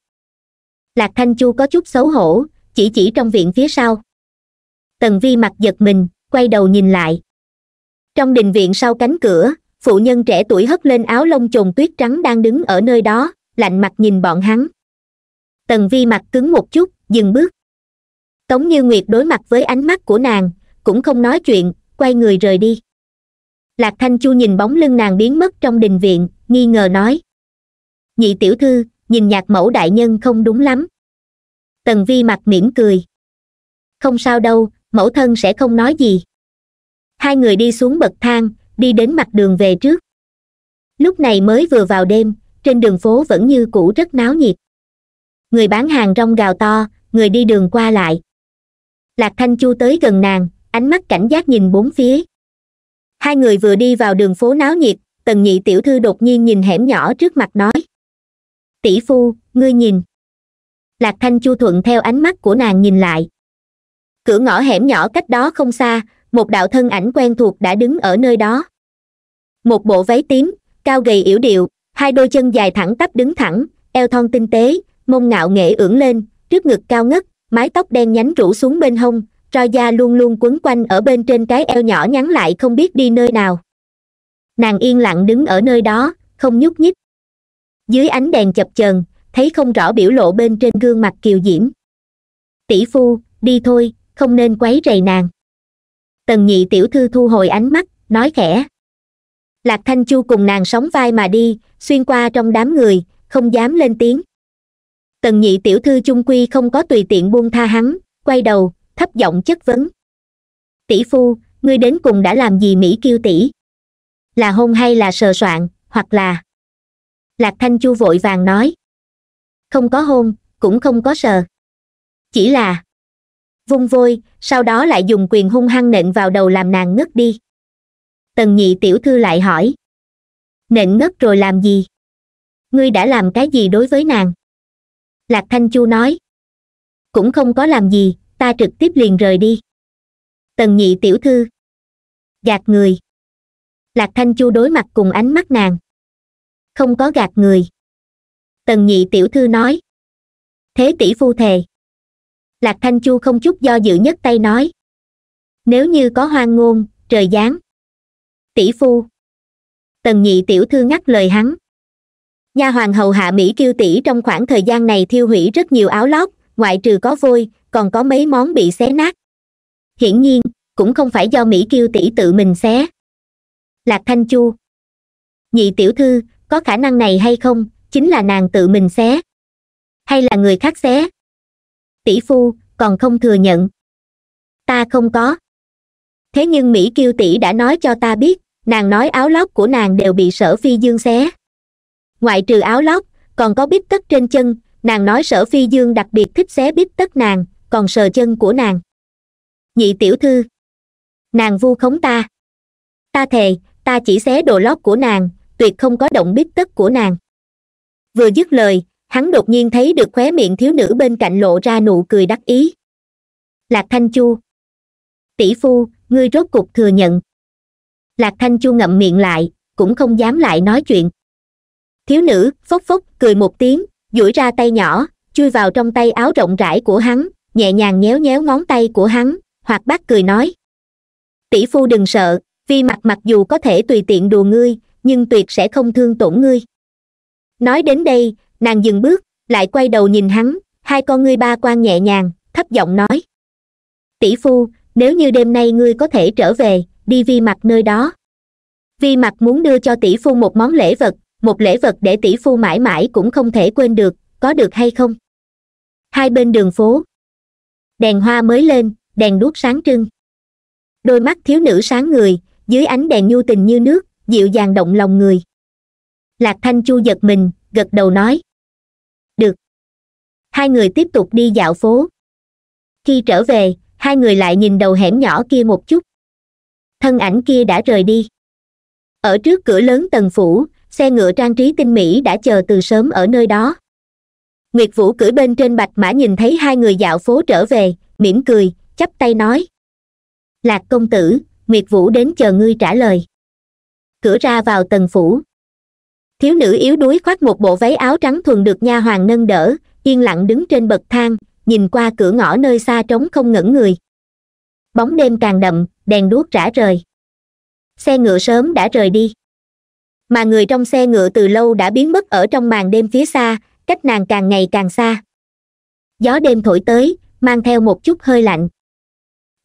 lạc thanh chu có chút xấu hổ chỉ chỉ trong viện phía sau tần vi mặt giật mình quay đầu nhìn lại trong đình viện sau cánh cửa phụ nhân trẻ tuổi hất lên áo lông chồn tuyết trắng đang đứng ở nơi đó lạnh mặt nhìn bọn hắn tần vi mặt cứng một chút dừng bước tống như nguyệt đối mặt với ánh mắt của nàng cũng không nói chuyện quay người rời đi lạc thanh chu nhìn bóng lưng nàng biến mất trong đình viện nghi ngờ nói nhị tiểu thư nhìn nhạc mẫu đại nhân không đúng lắm tần vi mặt mỉm cười không sao đâu mẫu thân sẽ không nói gì hai người đi xuống bậc thang đi đến mặt đường về trước lúc này mới vừa vào đêm trên đường phố vẫn như cũ rất náo nhiệt người bán hàng rong gào to người đi đường qua lại lạc thanh chu tới gần nàng ánh mắt cảnh giác nhìn bốn phía hai người vừa đi vào đường phố náo nhiệt tần nhị tiểu thư đột nhiên nhìn hẻm nhỏ trước mặt nói tỷ phu ngươi nhìn lạc thanh chu thuận theo ánh mắt của nàng nhìn lại cửa ngõ hẻm nhỏ cách đó không xa một đạo thân ảnh quen thuộc đã đứng ở nơi đó một bộ váy tím cao gầy yểu điệu hai đôi chân dài thẳng tắp đứng thẳng eo thon tinh tế mông ngạo nghệ ưỡn lên trước ngực cao ngất mái tóc đen nhánh rủ xuống bên hông roi da luôn luôn quấn quanh ở bên trên cái eo nhỏ nhắn lại không biết đi nơi nào nàng yên lặng đứng ở nơi đó không nhúc nhích dưới ánh đèn chập chờn thấy không rõ biểu lộ bên trên gương mặt kiều diễm tỷ phu đi thôi không nên quấy rầy nàng tần nhị tiểu thư thu hồi ánh mắt nói khẽ lạc thanh chu cùng nàng sóng vai mà đi xuyên qua trong đám người không dám lên tiếng tần nhị tiểu thư chung quy không có tùy tiện buông tha hắn quay đầu thấp giọng chất vấn tỷ phu ngươi đến cùng đã làm gì mỹ kiêu tỷ là hôn hay là sờ soạn hoặc là lạc thanh chu vội vàng nói không có hôn cũng không có sờ chỉ là vung vôi sau đó lại dùng quyền hung hăng nện vào đầu làm nàng ngất đi tần nhị tiểu thư lại hỏi nện ngất rồi làm gì ngươi đã làm cái gì đối với nàng lạc thanh chu nói cũng không có làm gì ta trực tiếp liền rời đi tần nhị tiểu thư gạt người lạc thanh chu đối mặt cùng ánh mắt nàng không có gạt người tần nhị tiểu thư nói thế tỷ phu thề lạc thanh chu không chút do dự nhất tay nói nếu như có hoang ngôn trời giáng tỷ phu tần nhị tiểu thư ngắt lời hắn nha hoàng hầu hạ mỹ kiêu tỷ trong khoảng thời gian này thiêu hủy rất nhiều áo lót ngoại trừ có vôi còn có mấy món bị xé nát hiển nhiên cũng không phải do mỹ kiêu tỷ tự mình xé lạc thanh chu nhị tiểu thư có khả năng này hay không chính là nàng tự mình xé hay là người khác xé tỷ phu còn không thừa nhận ta không có thế nhưng mỹ kiêu tỷ đã nói cho ta biết nàng nói áo lót của nàng đều bị sở phi dương xé ngoại trừ áo lót còn có bít tất trên chân nàng nói sở phi dương đặc biệt thích xé bít tất nàng còn sờ chân của nàng nhị tiểu thư nàng vu khống ta ta thề ta chỉ xé đồ lót của nàng tuyệt không có động biết tất của nàng vừa dứt lời hắn đột nhiên thấy được khóe miệng thiếu nữ bên cạnh lộ ra nụ cười đắc ý lạc thanh chu tỷ phu ngươi rốt cục thừa nhận lạc thanh chu ngậm miệng lại cũng không dám lại nói chuyện thiếu nữ phốc phốc cười một tiếng duỗi ra tay nhỏ chui vào trong tay áo rộng rãi của hắn nhẹ nhàng nhéo nhéo ngón tay của hắn hoặc bác cười nói tỷ phu đừng sợ vi mặt mặc dù có thể tùy tiện đùa ngươi nhưng tuyệt sẽ không thương tổn ngươi nói đến đây nàng dừng bước lại quay đầu nhìn hắn hai con ngươi ba quan nhẹ nhàng thấp giọng nói tỷ phu nếu như đêm nay ngươi có thể trở về đi vi mặt nơi đó vi mặt muốn đưa cho tỷ phu một món lễ vật một lễ vật để tỷ phu mãi mãi cũng không thể quên được có được hay không hai bên đường phố đèn hoa mới lên đèn đuốc sáng trưng đôi mắt thiếu nữ sáng người dưới ánh đèn nhu tình như nước dịu dàng động lòng người lạc thanh chu giật mình gật đầu nói được hai người tiếp tục đi dạo phố khi trở về hai người lại nhìn đầu hẻm nhỏ kia một chút thân ảnh kia đã rời đi ở trước cửa lớn tầng phủ xe ngựa trang trí tinh mỹ đã chờ từ sớm ở nơi đó nguyệt vũ cưỡi bên trên bạch mã nhìn thấy hai người dạo phố trở về mỉm cười chắp tay nói lạc công tử nguyệt vũ đến chờ ngươi trả lời cửa ra vào tầng phủ thiếu nữ yếu đuối khoác một bộ váy áo trắng thuần được nha hoàng nâng đỡ yên lặng đứng trên bậc thang nhìn qua cửa ngõ nơi xa trống không ngẩn người bóng đêm càng đậm đèn đuốc rã rời xe ngựa sớm đã rời đi mà người trong xe ngựa từ lâu đã biến mất ở trong màn đêm phía xa cách nàng càng ngày càng xa gió đêm thổi tới mang theo một chút hơi lạnh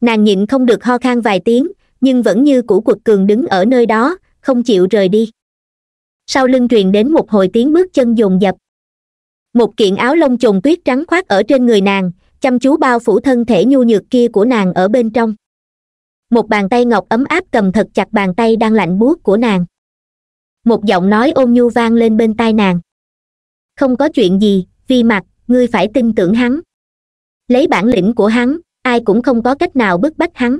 nàng nhịn không được ho khan vài tiếng nhưng vẫn như cũ quật cường đứng ở nơi đó không chịu rời đi sau lưng truyền đến một hồi tiếng bước chân dồn dập một kiện áo lông chồn tuyết trắng khoác ở trên người nàng chăm chú bao phủ thân thể nhu nhược kia của nàng ở bên trong một bàn tay ngọc ấm áp cầm thật chặt bàn tay đang lạnh buốt của nàng một giọng nói ôn nhu vang lên bên tai nàng không có chuyện gì vi mặt ngươi phải tin tưởng hắn lấy bản lĩnh của hắn ai cũng không có cách nào bức bách hắn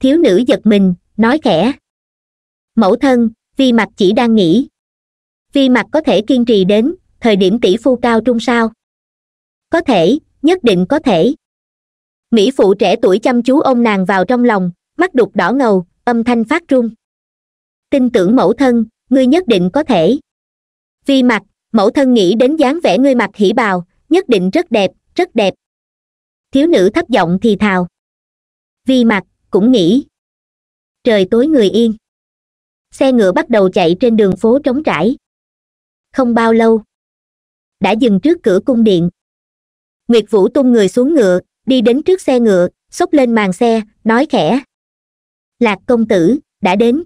thiếu nữ giật mình nói khẽ mẫu thân vi mặt chỉ đang nghĩ vi mặt có thể kiên trì đến thời điểm tỷ phu cao trung sao có thể nhất định có thể mỹ phụ trẻ tuổi chăm chú ôm nàng vào trong lòng mắt đục đỏ ngầu âm thanh phát run tin tưởng mẫu thân ngươi nhất định có thể vi mặt mẫu thân nghĩ đến dáng vẻ ngươi mặt hỉ bào nhất định rất đẹp rất đẹp thiếu nữ thấp giọng thì thào vi mặt cũng nghĩ trời tối người yên xe ngựa bắt đầu chạy trên đường phố trống trải không bao lâu đã dừng trước cửa cung điện nguyệt vũ tung người xuống ngựa đi đến trước xe ngựa xốc lên màn xe nói khẽ lạc công tử đã đến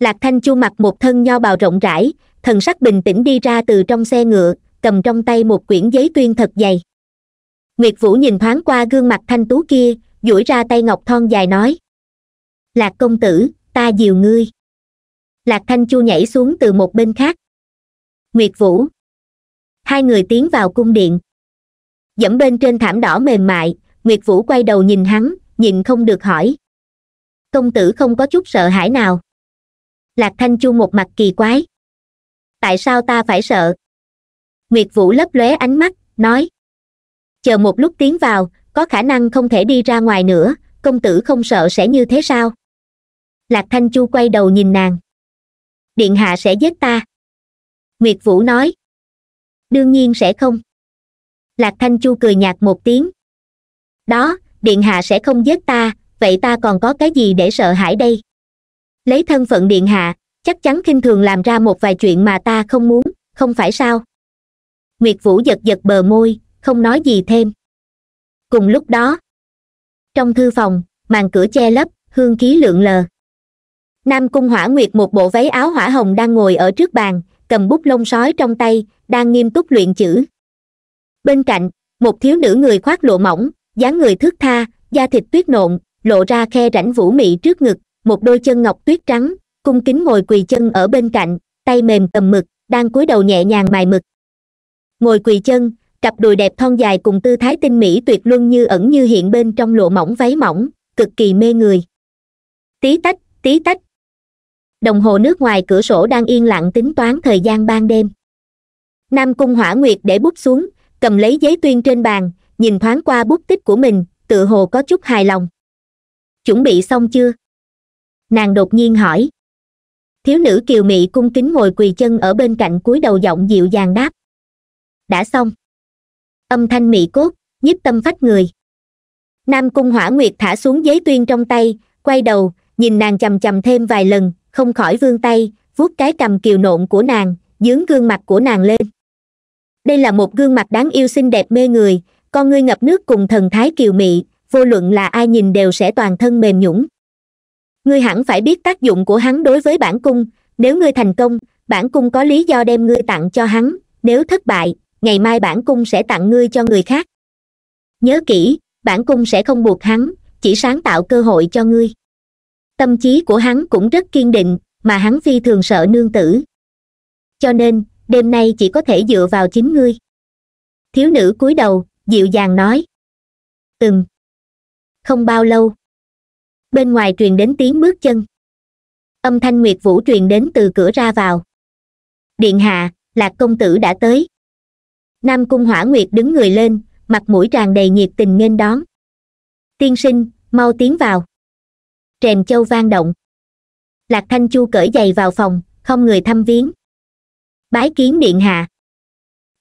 lạc thanh chu mặc một thân nho bào rộng rãi thần sắc bình tĩnh đi ra từ trong xe ngựa cầm trong tay một quyển giấy tuyên thật dày nguyệt vũ nhìn thoáng qua gương mặt thanh tú kia duỗi ra tay ngọc thon dài nói lạc công tử ta dìu ngươi lạc thanh chu nhảy xuống từ một bên khác nguyệt vũ hai người tiến vào cung điện dẫm bên trên thảm đỏ mềm mại nguyệt vũ quay đầu nhìn hắn nhìn không được hỏi công tử không có chút sợ hãi nào lạc thanh chu một mặt kỳ quái tại sao ta phải sợ nguyệt vũ lấp lóe ánh mắt nói chờ một lúc tiến vào có khả năng không thể đi ra ngoài nữa công tử không sợ sẽ như thế sao lạc thanh chu quay đầu nhìn nàng điện hạ sẽ giết ta nguyệt vũ nói đương nhiên sẽ không lạc thanh chu cười nhạt một tiếng đó điện hạ sẽ không giết ta vậy ta còn có cái gì để sợ hãi đây lấy thân phận điện hạ chắc chắn khinh thường làm ra một vài chuyện mà ta không muốn không phải sao nguyệt vũ giật giật bờ môi không nói gì thêm cùng lúc đó trong thư phòng màn cửa che lấp hương khí lượn lờ nam cung hỏa nguyệt một bộ váy áo hỏa hồng đang ngồi ở trước bàn cầm bút lông sói trong tay đang nghiêm túc luyện chữ bên cạnh một thiếu nữ người khoác lộ mỏng dáng người thước tha da thịt tuyết nộn lộ ra khe rãnh vũ mị trước ngực một đôi chân ngọc tuyết trắng cung kính ngồi quỳ chân ở bên cạnh tay mềm cầm mực đang cúi đầu nhẹ nhàng mài mực ngồi quỳ chân cặp đùi đẹp thon dài cùng tư thái tinh mỹ tuyệt luân như ẩn như hiện bên trong lộ mỏng váy mỏng cực kỳ mê người tí tách tí tách đồng hồ nước ngoài cửa sổ đang yên lặng tính toán thời gian ban đêm nam cung hỏa nguyệt để bút xuống cầm lấy giấy tuyên trên bàn nhìn thoáng qua bút tích của mình tự hồ có chút hài lòng chuẩn bị xong chưa nàng đột nhiên hỏi thiếu nữ kiều mị cung kính ngồi quỳ chân ở bên cạnh cúi đầu giọng dịu dàng đáp đã xong âm thanh mị cốt nhíp tâm phách người nam cung hỏa nguyệt thả xuống giấy tuyên trong tay quay đầu nhìn nàng c h thêm vài lần không khỏi vươn tay vuốt cái cầm kiều nộn của nàng dướng gương mặt của nàng lên đây là một gương mặt đáng yêu xinh đẹp mê người con ngươi ngập nước cùng thần thái kiều mị vô luận là ai nhìn đều sẽ toàn thân mềm nhũng ngươi hẳn phải biết tác dụng của hắn đối với bản cung nếu ngươi thành công bản cung có lý do đem ngươi tặng cho hắn nếu thất bại ngày mai bản cung sẽ tặng ngươi cho người khác nhớ kỹ bản cung sẽ không buộc hắn chỉ sáng tạo cơ hội cho ngươi tâm trí của hắn cũng rất kiên định mà hắn phi thường sợ nương tử cho nên đêm nay chỉ có thể dựa vào chính ngươi thiếu nữ cúi đầu dịu dàng nói ừm không bao lâu bên ngoài truyền đến tiếng bước chân âm thanh nguyệt vũ truyền đến từ cửa ra vào điện hạ lạc công tử đã tới nam cung hỏa nguyệt đứng người lên mặt mũi tràn đầy nhiệt tình nghênh đón tiên sinh mau tiến vào rèm châu vang động lạc thanh chu cởi giày vào phòng không người thăm viếng bái kiến điện hạ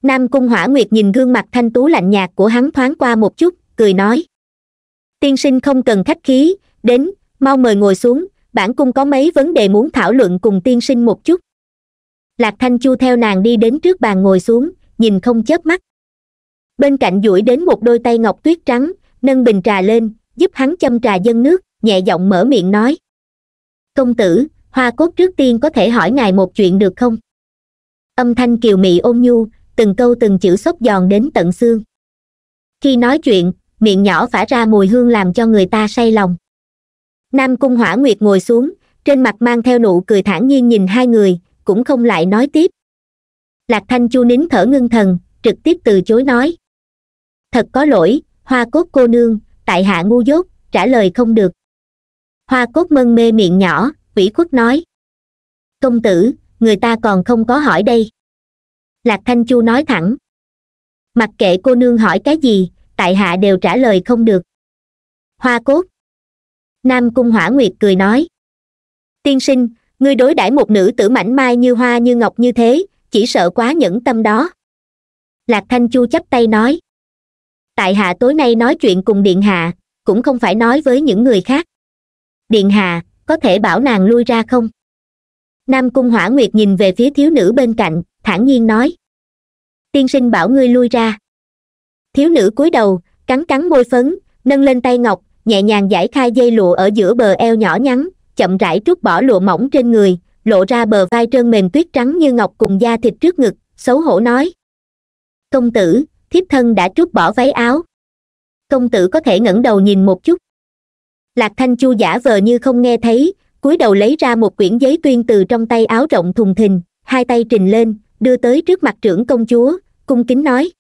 nam cung hỏa nguyệt nhìn gương mặt thanh tú lạnh nhạt của hắn thoáng qua một chút cười nói tiên sinh không cần khách khí đến mau mời ngồi xuống bản cung có mấy vấn đề muốn thảo luận cùng tiên sinh một chút lạc thanh chu theo nàng đi đến trước bàn ngồi xuống nhìn không chớp mắt bên cạnh duỗi đến một đôi tay ngọc tuyết trắng nâng bình trà lên giúp hắn châm trà dân nước nhẹ giọng mở miệng nói công tử hoa cốt trước tiên có thể hỏi ngài một chuyện được không âm thanh kiều mị ôn nhu từng câu từng chữ xốc giòn đến tận xương khi nói chuyện miệng nhỏ phả ra mùi hương làm cho người ta say lòng nam cung hỏa nguyệt ngồi xuống trên mặt mang theo nụ cười thản nhiên nhìn hai người cũng không lại nói tiếp lạc thanh chu nín thở ngưng thần trực tiếp từ chối nói thật có lỗi hoa cốt cô nương tại hạ ngu dốt trả lời không được hoa cốt mân mê miệng nhỏ Quỷ khuất nói công tử người ta còn không có hỏi đây lạc thanh chu nói thẳng mặc kệ cô nương hỏi cái gì tại hạ đều trả lời không được hoa cốt nam cung hỏa nguyệt cười nói tiên sinh ngươi đối đãi một nữ tử mảnh mai như hoa như ngọc như thế chỉ sợ quá nhẫn tâm đó lạc thanh chu chắp tay nói tại hạ tối nay nói chuyện cùng điện hạ cũng không phải nói với những người khác điện hạ có thể bảo nàng lui ra không nam cung hỏa nguyệt nhìn về phía thiếu nữ bên cạnh thản nhiên nói tiên sinh bảo ngươi lui ra thiếu nữ cúi đầu cắn cắn môi phấn nâng lên tay ngọc nhẹ nhàng giải khai dây lụa ở giữa bờ eo nhỏ nhắn chậm rãi trút bỏ lụa mỏng trên người lộ ra bờ vai trơn mềm tuyết trắng như ngọc cùng da thịt trước ngực xấu hổ nói công tử thiếp thân đã trút bỏ váy áo công tử có thể ngẩng đầu nhìn một chút lạc thanh chu giả vờ như không nghe thấy cúi đầu lấy ra một quyển giấy tuyên từ trong tay áo rộng thùng thình hai tay trình lên đưa tới trước mặt trưởng công chúa cung kính nói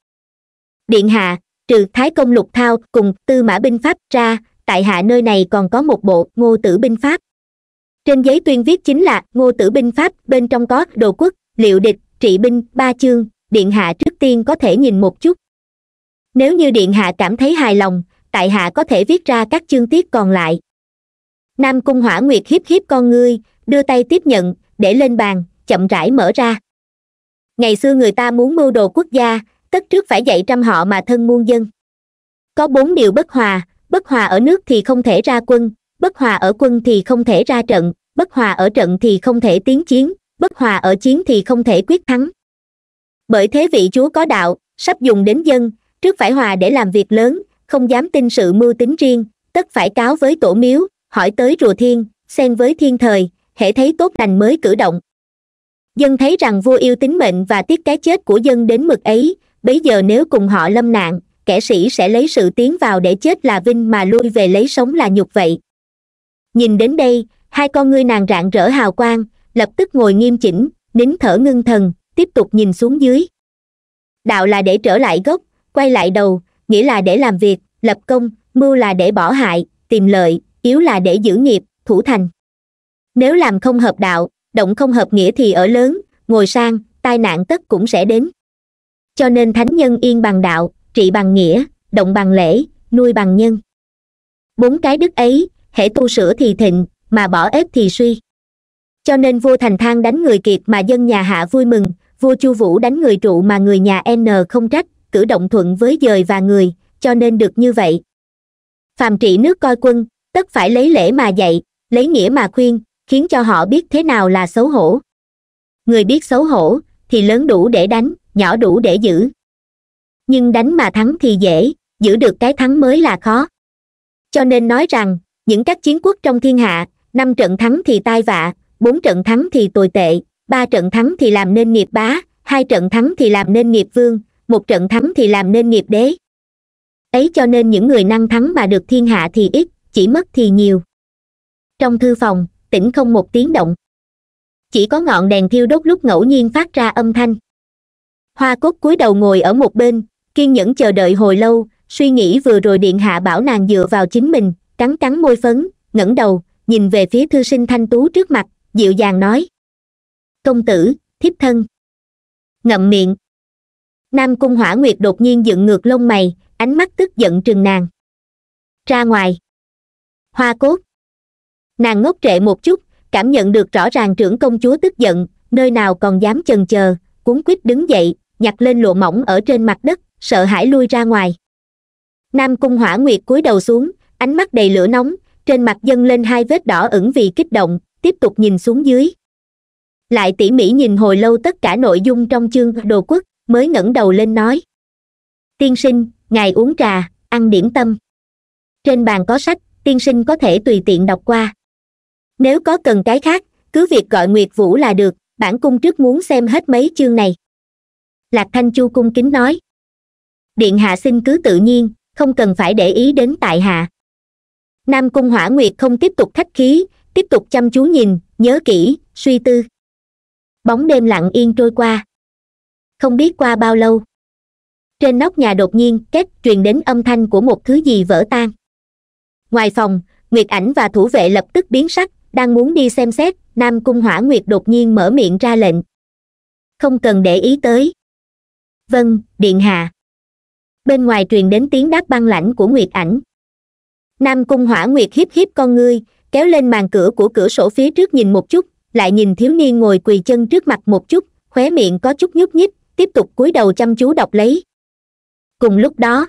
điện hạ trừ thái công lục thao cùng tư mã binh pháp ra tại hạ nơi này còn có một bộ ngô tử binh pháp trên giấy tuyên viết chính là ngô tử binh pháp bên trong có đồ quốc liệu địch trị binh ba chương điện hạ trước tiên có thể nhìn một chút nếu như điện hạ cảm thấy hài lòng tại hạ có thể viết ra các chương tiết còn lại nam cung hỏa nguyệt hiếp hiếp con ngươi đưa tay tiếp nhận để lên bàn chậm rãi mở ra ngày xưa người ta muốn mưu đồ quốc gia tất trước phải dạy trăm họ mà thân muôn dân có bốn điều bất hòa bất hòa ở nước thì không thể ra quân bất hòa ở quân thì không thể ra trận bất hòa ở trận thì không thể tiến chiến bất hòa ở chiến thì không thể quyết thắng bởi thế vị chúa có đạo sắp dùng đến dân trước phải hòa để làm việc lớn không dám tin sự mưu tính riêng tất phải cáo với tổ miếu hỏi tới rùa thiên xen với thiên thời hệ thấy tốt đành mới cử động dân thấy rằng vua yêu tính mệnh và tiếc cái chết của dân đến mực ấy bấy giờ nếu cùng họ lâm nạn kẻ sĩ sẽ lấy sự tiến vào để chết là vinh mà lui về lấy sống là nhục vậy nhìn đến đây hai con ngươi nàng rạng rỡ hào quang lập tức ngồi nghiêm chỉnh nín thở ngưng thần tiếp tục nhìn xuống dưới đạo là để trở lại gốc quay lại đầu nghĩa là để làm việc lập công mưu là để bỏ hại tìm lợi yếu là để giữ nghiệp thủ thành nếu làm không hợp đạo động không hợp nghĩa thì ở lớn ngồi sang tai nạn tất cũng sẽ đến cho nên thánh nhân yên bằng đạo trị bằng nghĩa động bằng lễ nuôi bằng nhân bốn cái đức ấy hễ tu sửa thì thịnh mà bỏ ép thì suy cho nên vua thành thang đánh người kiệt mà dân nhà hạ vui mừng vua chu vũ đánh người trụ mà người nhà n không trách cử động thuận với dời và người cho nên được như vậy phàm trị nước coi quân tất phải lấy lễ mà dạy lấy nghĩa mà khuyên khiến cho họ biết thế nào là xấu hổ người biết xấu hổ thì lớn đủ để đánh nhỏ đủ để giữ nhưng đánh mà thắng thì dễ giữ được cái thắng mới là khó cho nên nói rằng những các chiến quốc trong thiên hạ năm trận thắng thì tai vạ bốn trận thắng thì tồi tệ ba trận thắng thì làm nên nghiệp bá hai trận thắng thì làm nên nghiệp vương một trận thắng thì làm nên nghiệp đế ấy cho nên những người năng thắng mà được thiên hạ thì ít chỉ mất thì nhiều trong thư phòng tĩnh không một tiếng động chỉ có ngọn đèn thiêu đốt lúc ngẫu nhiên phát ra âm thanh hoa cốt cúi đầu ngồi ở một bên kiên nhẫn chờ đợi hồi lâu suy nghĩ vừa rồi điện hạ bảo nàng dựa vào chính mình cắn cắn môi phấn ngẩng đầu nhìn về phía thư sinh thanh tú trước mặt dịu dàng nói công tử thiếp thân ngậm miệng nam cung hỏa nguyệt đột nhiên dựng ngược lông mày ánh mắt tức giận trừng nàng ra ngoài hoa cốt nàng ngốc trệ một chút cảm nhận được rõ ràng trưởng công chúa tức giận nơi nào còn dám chần chờ cuốn quýt đứng dậy nhặt lên lụa mỏng ở trên mặt đất sợ hãi lui ra ngoài nam cung hỏa nguyệt cúi đầu xuống ánh mắt đầy lửa nóng trên mặt dâng lên hai vết đỏ ửng vì kích động tiếp tục nhìn xuống dưới lại tỉ mỉ nhìn hồi lâu tất cả nội dung trong chương đồ quốc mới ngẩng đầu lên nói tiên sinh ngài uống trà ăn điểm tâm trên bàn có sách tiên sinh có thể tùy tiện đọc qua nếu có cần cái khác cứ việc gọi nguyệt vũ là được bản cung trước muốn xem hết mấy chương này lạc thanh chu cung kính nói điện hạ xin cứ tự nhiên không cần phải để ý đến tại hạ nam cung hỏa nguyệt không tiếp tục khách khí tiếp tục chăm chú nhìn nhớ kỹ suy tư bóng đêm lặng yên trôi qua không biết qua bao lâu trên nóc nhà đột nhiên két truyền đến âm thanh của một thứ gì vỡ tan ngoài phòng nguyệt ảnh và thủ vệ lập tức biến sắc đang muốn đi xem xét nam cung hỏa nguyệt đột nhiên mở miệng ra lệnh không cần để ý tới vâng điện hạ bên ngoài truyền đến tiếng đáp băng lãnh của nguyệt ảnh nam cung hỏa nguyệt hiếp hiếp con ngươi kéo lên màn cửa của cửa sổ phía trước nhìn một chút lại nhìn thiếu niên ngồi quỳ chân trước mặt một chút khóe miệng có chút nhúc nhích tiếp tục cúi đầu chăm chú đọc lấy cùng lúc đó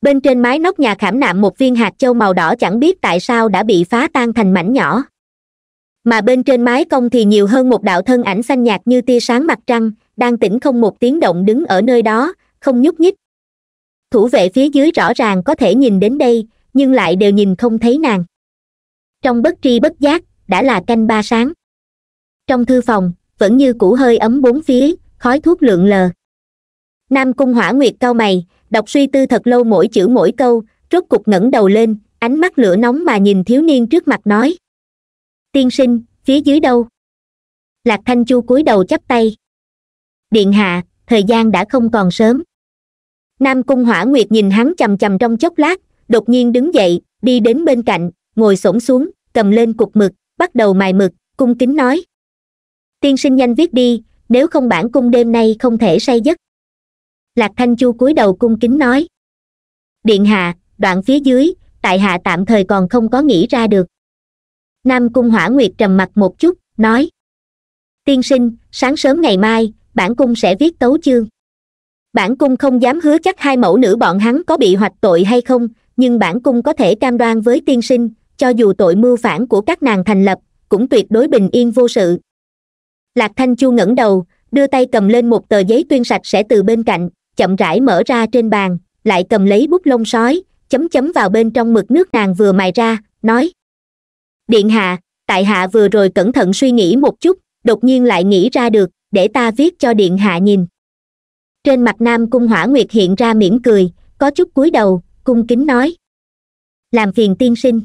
bên trên mái nóc nhà khảm nạm một viên hạt châu màu đỏ chẳng biết tại sao đã bị phá tan thành mảnh nhỏ mà bên trên mái cong thì nhiều hơn một đạo thân ảnh xanh nhạt như tia sáng mặt trăng đang tĩnh không một tiếng động đứng ở nơi đó không nhúc nhích thủ vệ phía dưới rõ ràng có thể nhìn đến đây nhưng lại đều nhìn không thấy nàng trong bất tri bất giác đã là canh ba sáng trong thư phòng vẫn như cũ hơi ấm bốn phía khói thuốc lượn lờ nam cung hỏa nguyệt cau mày đọc suy tư thật lâu mỗi chữ mỗi câu rốt cục ngẩng đầu lên ánh mắt lửa nóng mà nhìn thiếu niên trước mặt nói tiên sinh phía dưới đâu lạc thanh chu cúi đầu chắp tay điện hạ thời gian đã không còn sớm nam cung hỏa nguyệt nhìn hắn c h trong chốc lát đột nhiên đứng dậy đi đến bên cạnh ngồi s xuống cầm lên cục mực bắt đầu mài mực cung kính nói tiên sinh nhanh viết đi nếu không bản cung đêm nay không thể say giấc lạc thanh chu cúi đầu cung kính nói điện hạ đoạn phía dưới tại hạ tạm thời còn không có nghĩ ra được nam cung hỏa nguyệt trầm mặt một chút nói tiên sinh sáng sớm ngày mai bản cung sẽ viết tấu chương bản cung không dám hứa chắc hai mẫu nữ bọn hắn có bị hoạch tội hay không nhưng bản cung có thể cam đoan với tiên sinh cho dù tội mưu phản của các nàng thành lập cũng tuyệt đối bình yên vô sự lạc thanh chu ngẩng đầu đưa tay cầm lên một tờ giấy tuyên sạch sẽ từ bên cạnh chậm rãi mở ra trên bàn lại cầm lấy bút lông sói chấm chấm vào bên trong mực nước nàng vừa mài ra nói điện hạ tại hạ vừa rồi cẩn thận suy nghĩ một chút đột nhiên lại nghĩ ra được để ta viết cho điện hạ nhìn trên mặt nam cung hỏa nguyệt hiện ra mỉm cười có chút cúi đầu cung kính nói làm phiền tiên sinh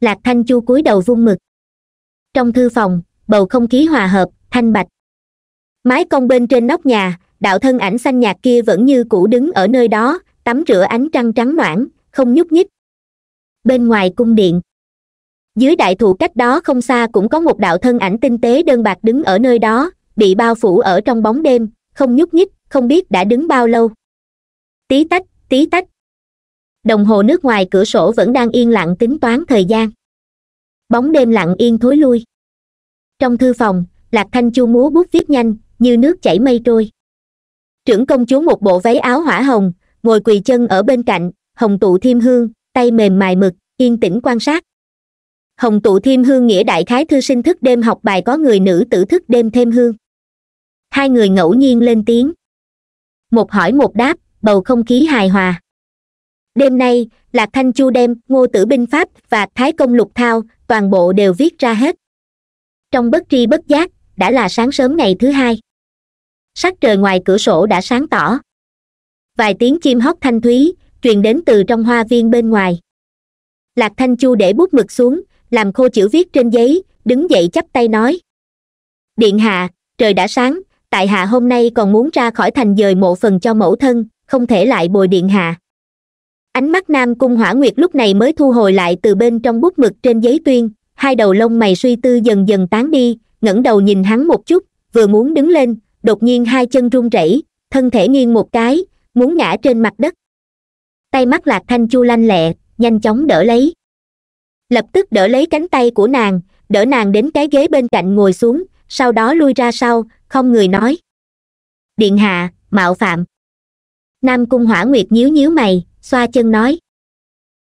lạc thanh chu cúi đầu vung mực trong thư phòng bầu không khí hòa hợp thanh bạch mái cong bên trên nóc nhà đạo thân ảnh xanh nhạt kia vẫn như cũ đứng ở nơi đó tắm rửa ánh trăng trắng noãn không nhúc nhích bên ngoài cung điện dưới đại thụ cách đó không xa cũng có một đạo thân ảnh tinh tế đơn bạc đứng ở nơi đó bị bao phủ ở trong bóng đêm không nhúc nhích không biết đã đứng bao lâu tí tách tí tách đồng hồ nước ngoài cửa sổ vẫn đang yên lặng tính toán thời gian bóng đêm lặng yên thối lui trong thư phòng lạc thanh chu múa bút viết nhanh như nước chảy mây trôi trưởng công chúa một bộ váy áo hỏa hồng ngồi quỳ chân ở bên cạnh hồng tụ thiêm hương tay mềm mài mực yên tĩnh quan sát hồng tụ thiêm hương nghĩa đại khái thư sinh thức đêm học bài có người nữ tử thức đêm thêm hương hai người ngẫu nhiên lên tiếng một hỏi một đáp bầu không khí hài hòa đêm nay lạc thanh chu đem ngô tử binh pháp và thái công lục thao toàn bộ đều viết ra hết trong bất tri bất giác đã là sáng sớm ngày thứ hai sắc trời ngoài cửa sổ đã sáng tỏ vài tiếng chim hót thanh thúy truyền đến từ trong hoa viên bên ngoài lạc thanh chu để bút mực xuống làm khô chữ viết trên giấy đứng dậy chắp tay nói điện hạ trời đã sáng tại hạ hôm nay còn muốn ra khỏi thành dời mộ phần cho mẫu thân không thể lại bồi điện hạ ánh mắt nam cung hỏa nguyệt lúc này mới thu hồi lại từ bên trong bút mực trên giấy tuyên hai đầu lông mày suy tư dần dần tán đi ngẩng đầu nhìn hắn một chút vừa muốn đứng lên đột nhiên hai chân run rẩy thân thể nghiêng một cái muốn ngã trên mặt đất tay mắt lạc thanh chu lanh lẹ nhanh chóng đỡ lấy lập tức đỡ lấy cánh tay của nàng đỡ nàng đến cái ghế bên cạnh ngồi xuống sau đó lui ra sau không người nói điện hạ mạo phạm nam cung hỏa nguyệt nhíu nhíu mày xoa chân nói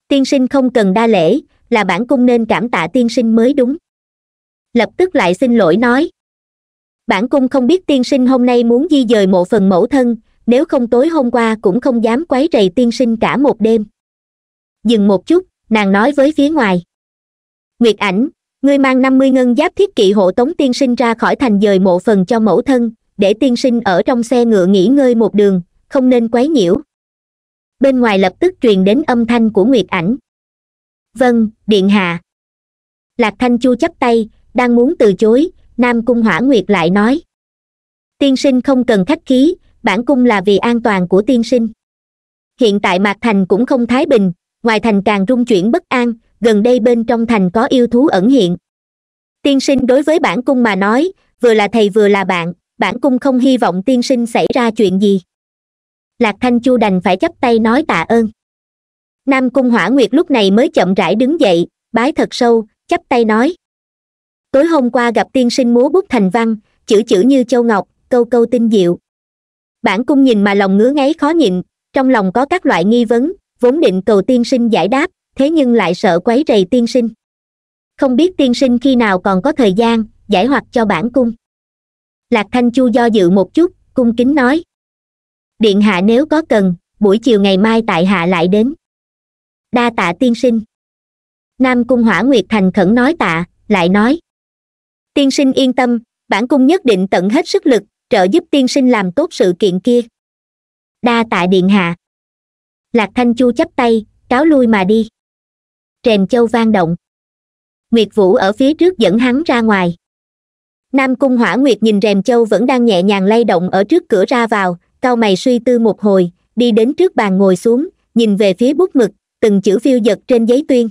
tiên sinh không cần đa lễ là bản cung nên cảm tạ tiên sinh mới đúng lập tức lại xin lỗi nói bản cung không biết tiên sinh hôm nay muốn di dời mộ phần mẫu thân nếu không tối hôm qua cũng không dám quấy rầy tiên sinh cả một đêm dừng một chút nàng nói với phía ngoài nguyệt ảnh ngươi mang năm mươi ngân giáp thiết kỵ hộ tống tiên sinh ra khỏi thành dời mộ phần cho mẫu thân để tiên sinh ở trong xe ngựa nghỉ ngơi một đường không nên quấy nhiễu bên ngoài lập tức truyền đến âm thanh của nguyệt ảnh vâng điện hạ lạc thanh chu chấp tay đang muốn từ chối nam cung hỏa nguyệt lại nói tiên sinh không cần khách khí bản cung là vì an toàn của tiên sinh hiện tại mạc thành cũng không thái bình ngoài thành càng rung chuyển bất an gần đây bên trong thành có yêu thú ẩn hiện tiên sinh đối với bản cung mà nói vừa là thầy vừa là bạn bản cung không hy vọng tiên sinh xảy ra chuyện gì lạc thanh chu đành phải chấp tay nói tạ ơn nam cung hỏa nguyệt lúc này mới chậm rãi đứng dậy bái thật sâu chắp tay nói tối hôm qua gặp tiên sinh múa bút thành văn chữ chữ như châu ngọc câu câu tinh diệu bản cung nhìn mà lòng ngứa ngáy khó nhịn trong lòng có các loại nghi vấn vốn định cầu tiên sinh giải đáp thế nhưng lại sợ quấy rầy tiên sinh không biết tiên sinh khi nào còn có thời gian giải hoặc cho bản cung lạc thanh chu do dự một chút cung kính nói điện hạ nếu có cần buổi chiều ngày mai tại hạ lại đến đa tạ tiên sinh nam cung hỏa nguyệt thành khẩn nói tạ lại nói tiên sinh yên tâm bản cung nhất định tận hết sức lực trợ giúp tiên sinh làm tốt sự kiện kia đa tạ điện hạ lạc thanh chu chắp tay cáo lui mà đi trèn châu vang động nguyệt vũ ở phía trước dẫn hắn ra ngoài nam cung hỏa nguyệt nhìn rèm châu vẫn đang nhẹ nhàng lay động ở trước cửa ra vào cau mày suy tư một hồi đi đến trước bàn ngồi xuống nhìn về phía bút mực từng chữ phiêu giật trên giấy tuyên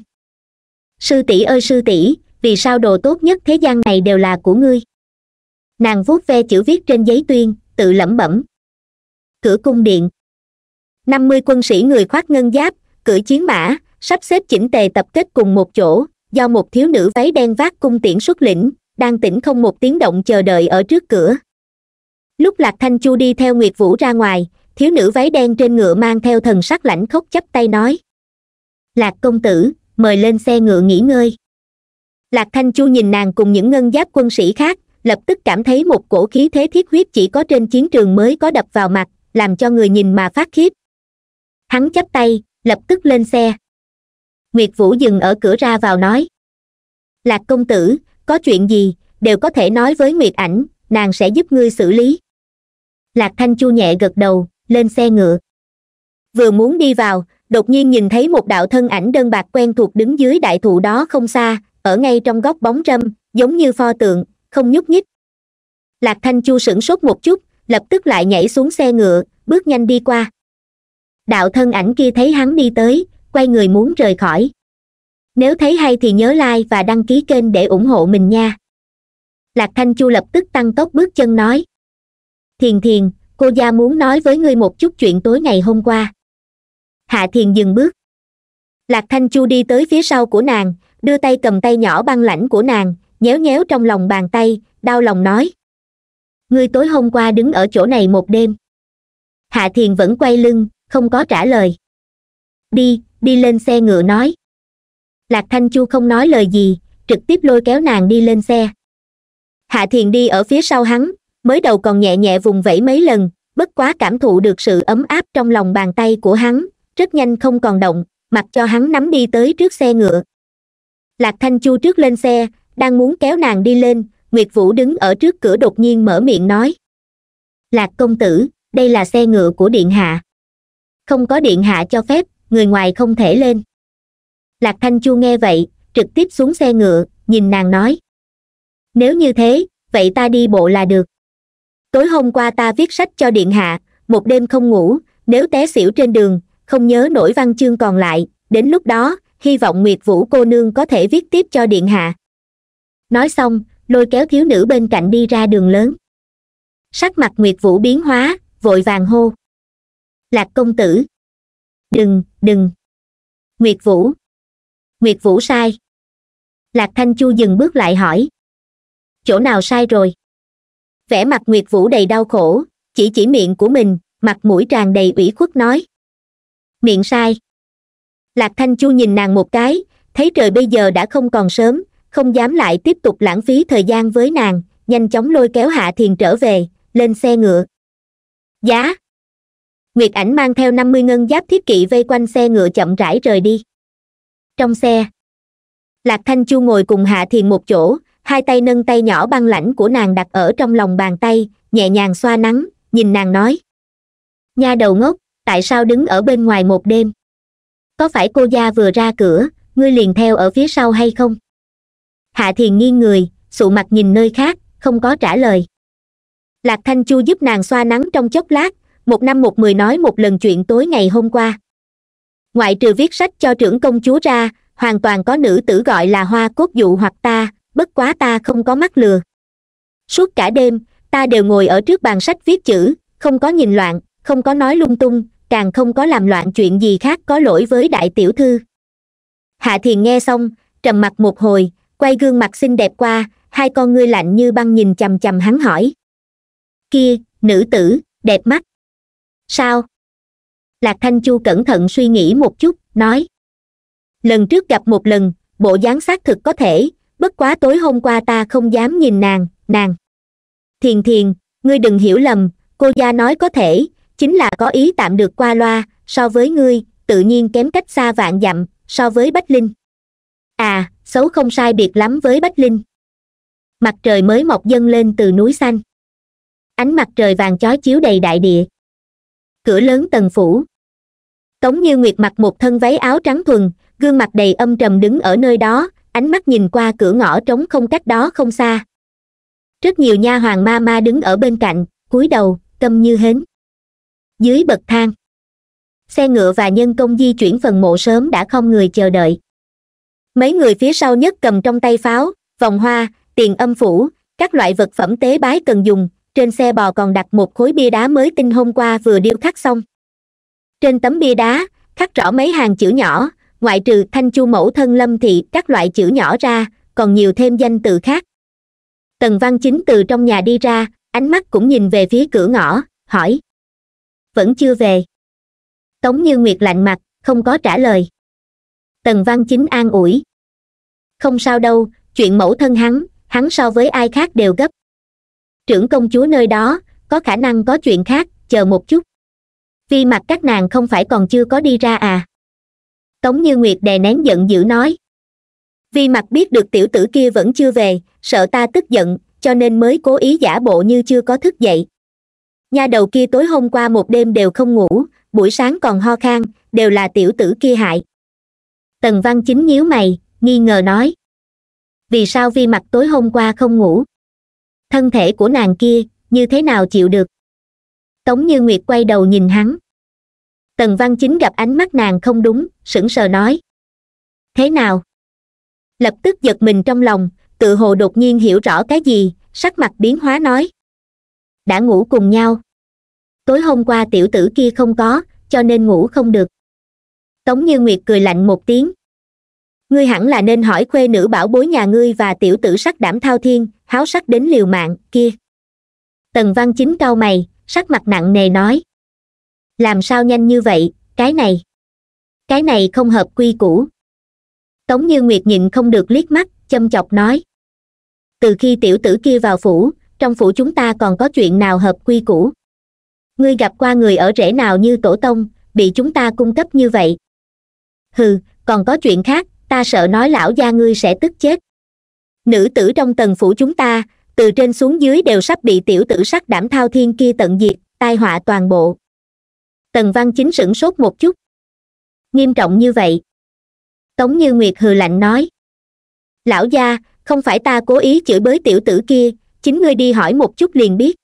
sư tỷ ơi sư tỷ vì sao đồ tốt nhất thế gian này đều là của ngươi nàng vuốt ve chữ viết trên giấy tuyên tự lẩm bẩm cửa cung điện năm mươi quân sĩ người khoác ngân giáp cưỡi chiến mã sắp xếp chỉnh tề tập kết cùng một chỗ do một thiếu nữ váy đen vác cung tiễn xuất lĩnh đang tĩnh không một tiếng động chờ đợi ở trước cửa lúc lạc thanh chu đi theo nguyệt vũ ra ngoài thiếu nữ váy đen trên ngựa mang theo thần sắc lạnh khốc chắp tay nói lạc công tử mời lên xe ngựa nghỉ ngơi lạc thanh chu nhìn nàng cùng những ngân giáp quân sĩ khác lập tức cảm thấy một cổ khí thế thiết huyết chỉ có trên chiến trường mới có đập vào mặt làm cho người nhìn mà phát khiếp hắn chắp tay lập tức lên xe nguyệt vũ dừng ở cửa ra vào nói lạc công tử có chuyện gì đều có thể nói với nguyệt ảnh nàng sẽ giúp ngươi xử lý lạc thanh chu nhẹ gật đầu lên xe ngựa vừa muốn đi vào đột nhiên nhìn thấy một đạo thân ảnh đơn bạc quen thuộc đứng dưới đại thụ đó không xa ở ngay trong góc bóng râm giống như pho tượng không nhúc nhích lạc thanh chu sửng sốt một chút lập tức lại nhảy xuống xe ngựa bước nhanh đi qua đạo thân ảnh kia thấy hắn đi tới quay người muốn rời khỏi nếu thấy hay thì nhớ like và đăng ký kênh để ủng hộ mình nha lạc thanh chu lập tức tăng tốc bước chân nói thiền thiền cô gia muốn nói với ngươi một chút chuyện tối ngày hôm qua hạ thiền dừng bước lạc thanh chu đi tới phía sau của nàng đưa tay cầm tay nhỏ băng lãnh của nàng nhéo nhéo trong lòng bàn tay đau lòng nói ngươi tối hôm qua đứng ở chỗ này một đêm hạ thiền vẫn quay lưng không có trả lời đi đi lên xe ngựa nói lạc thanh chu không nói lời gì trực tiếp lôi kéo nàng đi lên xe hạ thiền đi ở phía sau hắn mới đầu còn nhẹ nhẹ vùng vẫy mấy lần bất quá cảm thụ được sự ấm áp trong lòng bàn tay của hắn rất nhanh không còn động mặc cho hắn nắm đi tới trước xe ngựa lạc thanh chu trước lên xe đang muốn kéo nàng đi lên nguyệt vũ đứng ở trước cửa đột nhiên mở miệng nói lạc công tử đây là xe ngựa của điện hạ không có điện hạ cho phép người ngoài không thể lên lạc thanh chu nghe vậy trực tiếp xuống xe ngựa nhìn nàng nói nếu như thế vậy ta đi bộ là được tối hôm qua ta viết sách cho điện hạ một đêm không ngủ nếu té xỉu trên đường không nhớ nổi văn chương còn lại đến lúc đó hy vọng nguyệt vũ cô nương có thể viết tiếp cho điện hạ nói xong lôi kéo thiếu nữ bên cạnh đi ra đường lớn sắc mặt nguyệt vũ biến hóa vội vàng hô lạc công tử đừng đừng nguyệt vũ nguyệt vũ sai lạc thanh chu dừng bước lại hỏi chỗ nào sai rồi vẻ mặt nguyệt vũ đầy đau khổ chỉ chỉ miệng của mình mặt mũi tràn đầy ủy khuất nói miệng sai lạc thanh chu nhìn nàng một cái thấy trời bây giờ đã không còn sớm không dám lại tiếp tục lãng phí thời gian với nàng nhanh chóng lôi kéo hạ thiền trở về lên xe ngựa giá nguyệt ảnh mang theo năm mươi ngân giáp thiết kỵ vây quanh xe ngựa chậm rãi rời đi trong xe lạc thanh chu ngồi cùng hạ thiền một chỗ hai tay nâng tay nhỏ băng lãnh của nàng đặt ở trong lòng bàn tay nhẹ nhàng xoa nắng nhìn nàng nói nha đầu ngốc tại sao đứng ở bên ngoài một đêm có phải cô gia vừa ra cửa ngươi liền theo ở phía sau hay không hạ thiền nghiêng người sụ mặt nhìn nơi khác không có trả lời lạc thanh chu giúp nàng xoa nắng trong chốc lát một năm một mười nói một lần chuyện tối ngày hôm qua ngoại trừ viết sách cho trưởng công chúa ra hoàn toàn có nữ tử gọi là hoa cốt dụ hoặc ta bất quá ta không có mắt lừa suốt cả đêm ta đều ngồi ở trước bàn sách viết chữ không có nhìn loạn không có nói lung tung càng không có làm loạn chuyện gì khác có lỗi với đại tiểu thư hạ thiền nghe xong trầm mặt một hồi quay gương mặt xinh đẹp qua hai con ngươi lạnh như băng nhìn chằm chằm hắn hỏi kia nữ tử đẹp mắt sao lạc thanh chu cẩn thận suy nghĩ một chút nói lần trước gặp một lần bộ dáng xác thực có thể bất quá tối hôm qua ta không dám nhìn nàng nàng thiền thiền ngươi đừng hiểu lầm cô gia nói có thể chính là có ý tạm được qua loa so với ngươi tự nhiên kém cách xa vạn dặm so với bách linh à xấu không sai biệt lắm với bách linh mặt trời mới mọc dâng lên từ núi xanh ánh mặt trời vàng chói chiếu đầy đại địa cửa lớn tầng phủ tống như nguyệt mặc một thân váy áo trắng thuần gương mặt đầy âm trầm đứng ở nơi đó ánh mắt nhìn qua cửa ngõ trống không cách đó không xa rất nhiều nha hoàng ma ma đứng ở bên cạnh cúi đầu câm như hến dưới bậc thang xe ngựa và nhân công di chuyển phần mộ sớm đã không người chờ đợi mấy người phía sau nhất cầm trong tay pháo vòng hoa tiền âm phủ các loại vật phẩm tế bái cần dùng trên xe bò còn đặt một khối bia đá mới tinh hôm qua vừa điêu khắc xong trên tấm bia đá khắc rõ mấy hàng chữ nhỏ ngoại trừ thanh chu mẫu thân lâm thị các loại chữ nhỏ ra còn nhiều thêm danh từ khác tần văn chính từ trong nhà đi ra ánh mắt cũng nhìn về phía cửa ngõ hỏi vẫn chưa về tống như nguyệt lạnh mặt không có trả lời tần văn chính an ủi không sao đâu chuyện mẫu thân hắn hắn so với ai khác đều gấp trưởng công chúa nơi đó có khả năng có chuyện khác chờ một chút vi mặt các nàng không phải còn chưa có đi ra à tống như nguyệt đè nén giận dữ nói vi mặt biết được tiểu tử kia vẫn chưa về sợ ta tức giận cho nên mới cố ý giả bộ như chưa có thức dậy nha đầu kia tối hôm qua một đêm đều không ngủ buổi sáng còn ho khan đều là tiểu tử kia hại tần văn chính nhíu mày nghi ngờ nói vì sao vi mặt tối hôm qua không ngủ thân thể của nàng kia như thế nào chịu được tống như nguyệt quay đầu nhìn hắn tần văn chính gặp ánh mắt nàng không đúng sững sờ nói thế nào lập tức giật mình trong lòng tự hồ đột nhiên hiểu rõ cái gì sắc mặt biến hóa nói đã ngủ cùng nhau tối hôm qua tiểu tử kia không có cho nên ngủ không được tống như nguyệt cười lạnh một tiếng ngươi hẳn là nên hỏi khuê nữ bảo bối nhà ngươi và tiểu tử sắc đảm thao thiên háo sắc đến liều mạng kia tần văn chính cau mày sắc mặt nặng nề nói làm sao nhanh như vậy cái này cái này không hợp quy củ tống như nguyệt nhịn không được liếc mắt châm chọc nói từ khi tiểu tử kia vào phủ trong phủ chúng ta còn có chuyện nào hợp quy củ ngươi gặp qua người ở rễ nào như tổ tông bị chúng ta cung cấp như vậy hừ còn có chuyện khác ta sợ nói lão gia ngươi sẽ tức chết nữ tử trong tầng phủ chúng ta từ trên xuống dưới đều sắp bị tiểu tử sắc đảm thao thiên kia tận diệt tai họa toàn bộ tần văn chính sửng sốt một chút nghiêm trọng như vậy tống như nguyệt hừ lạnh nói lão gia không phải ta cố ý chửi bới tiểu tử kia chính ngươi đi hỏi một chút liền biết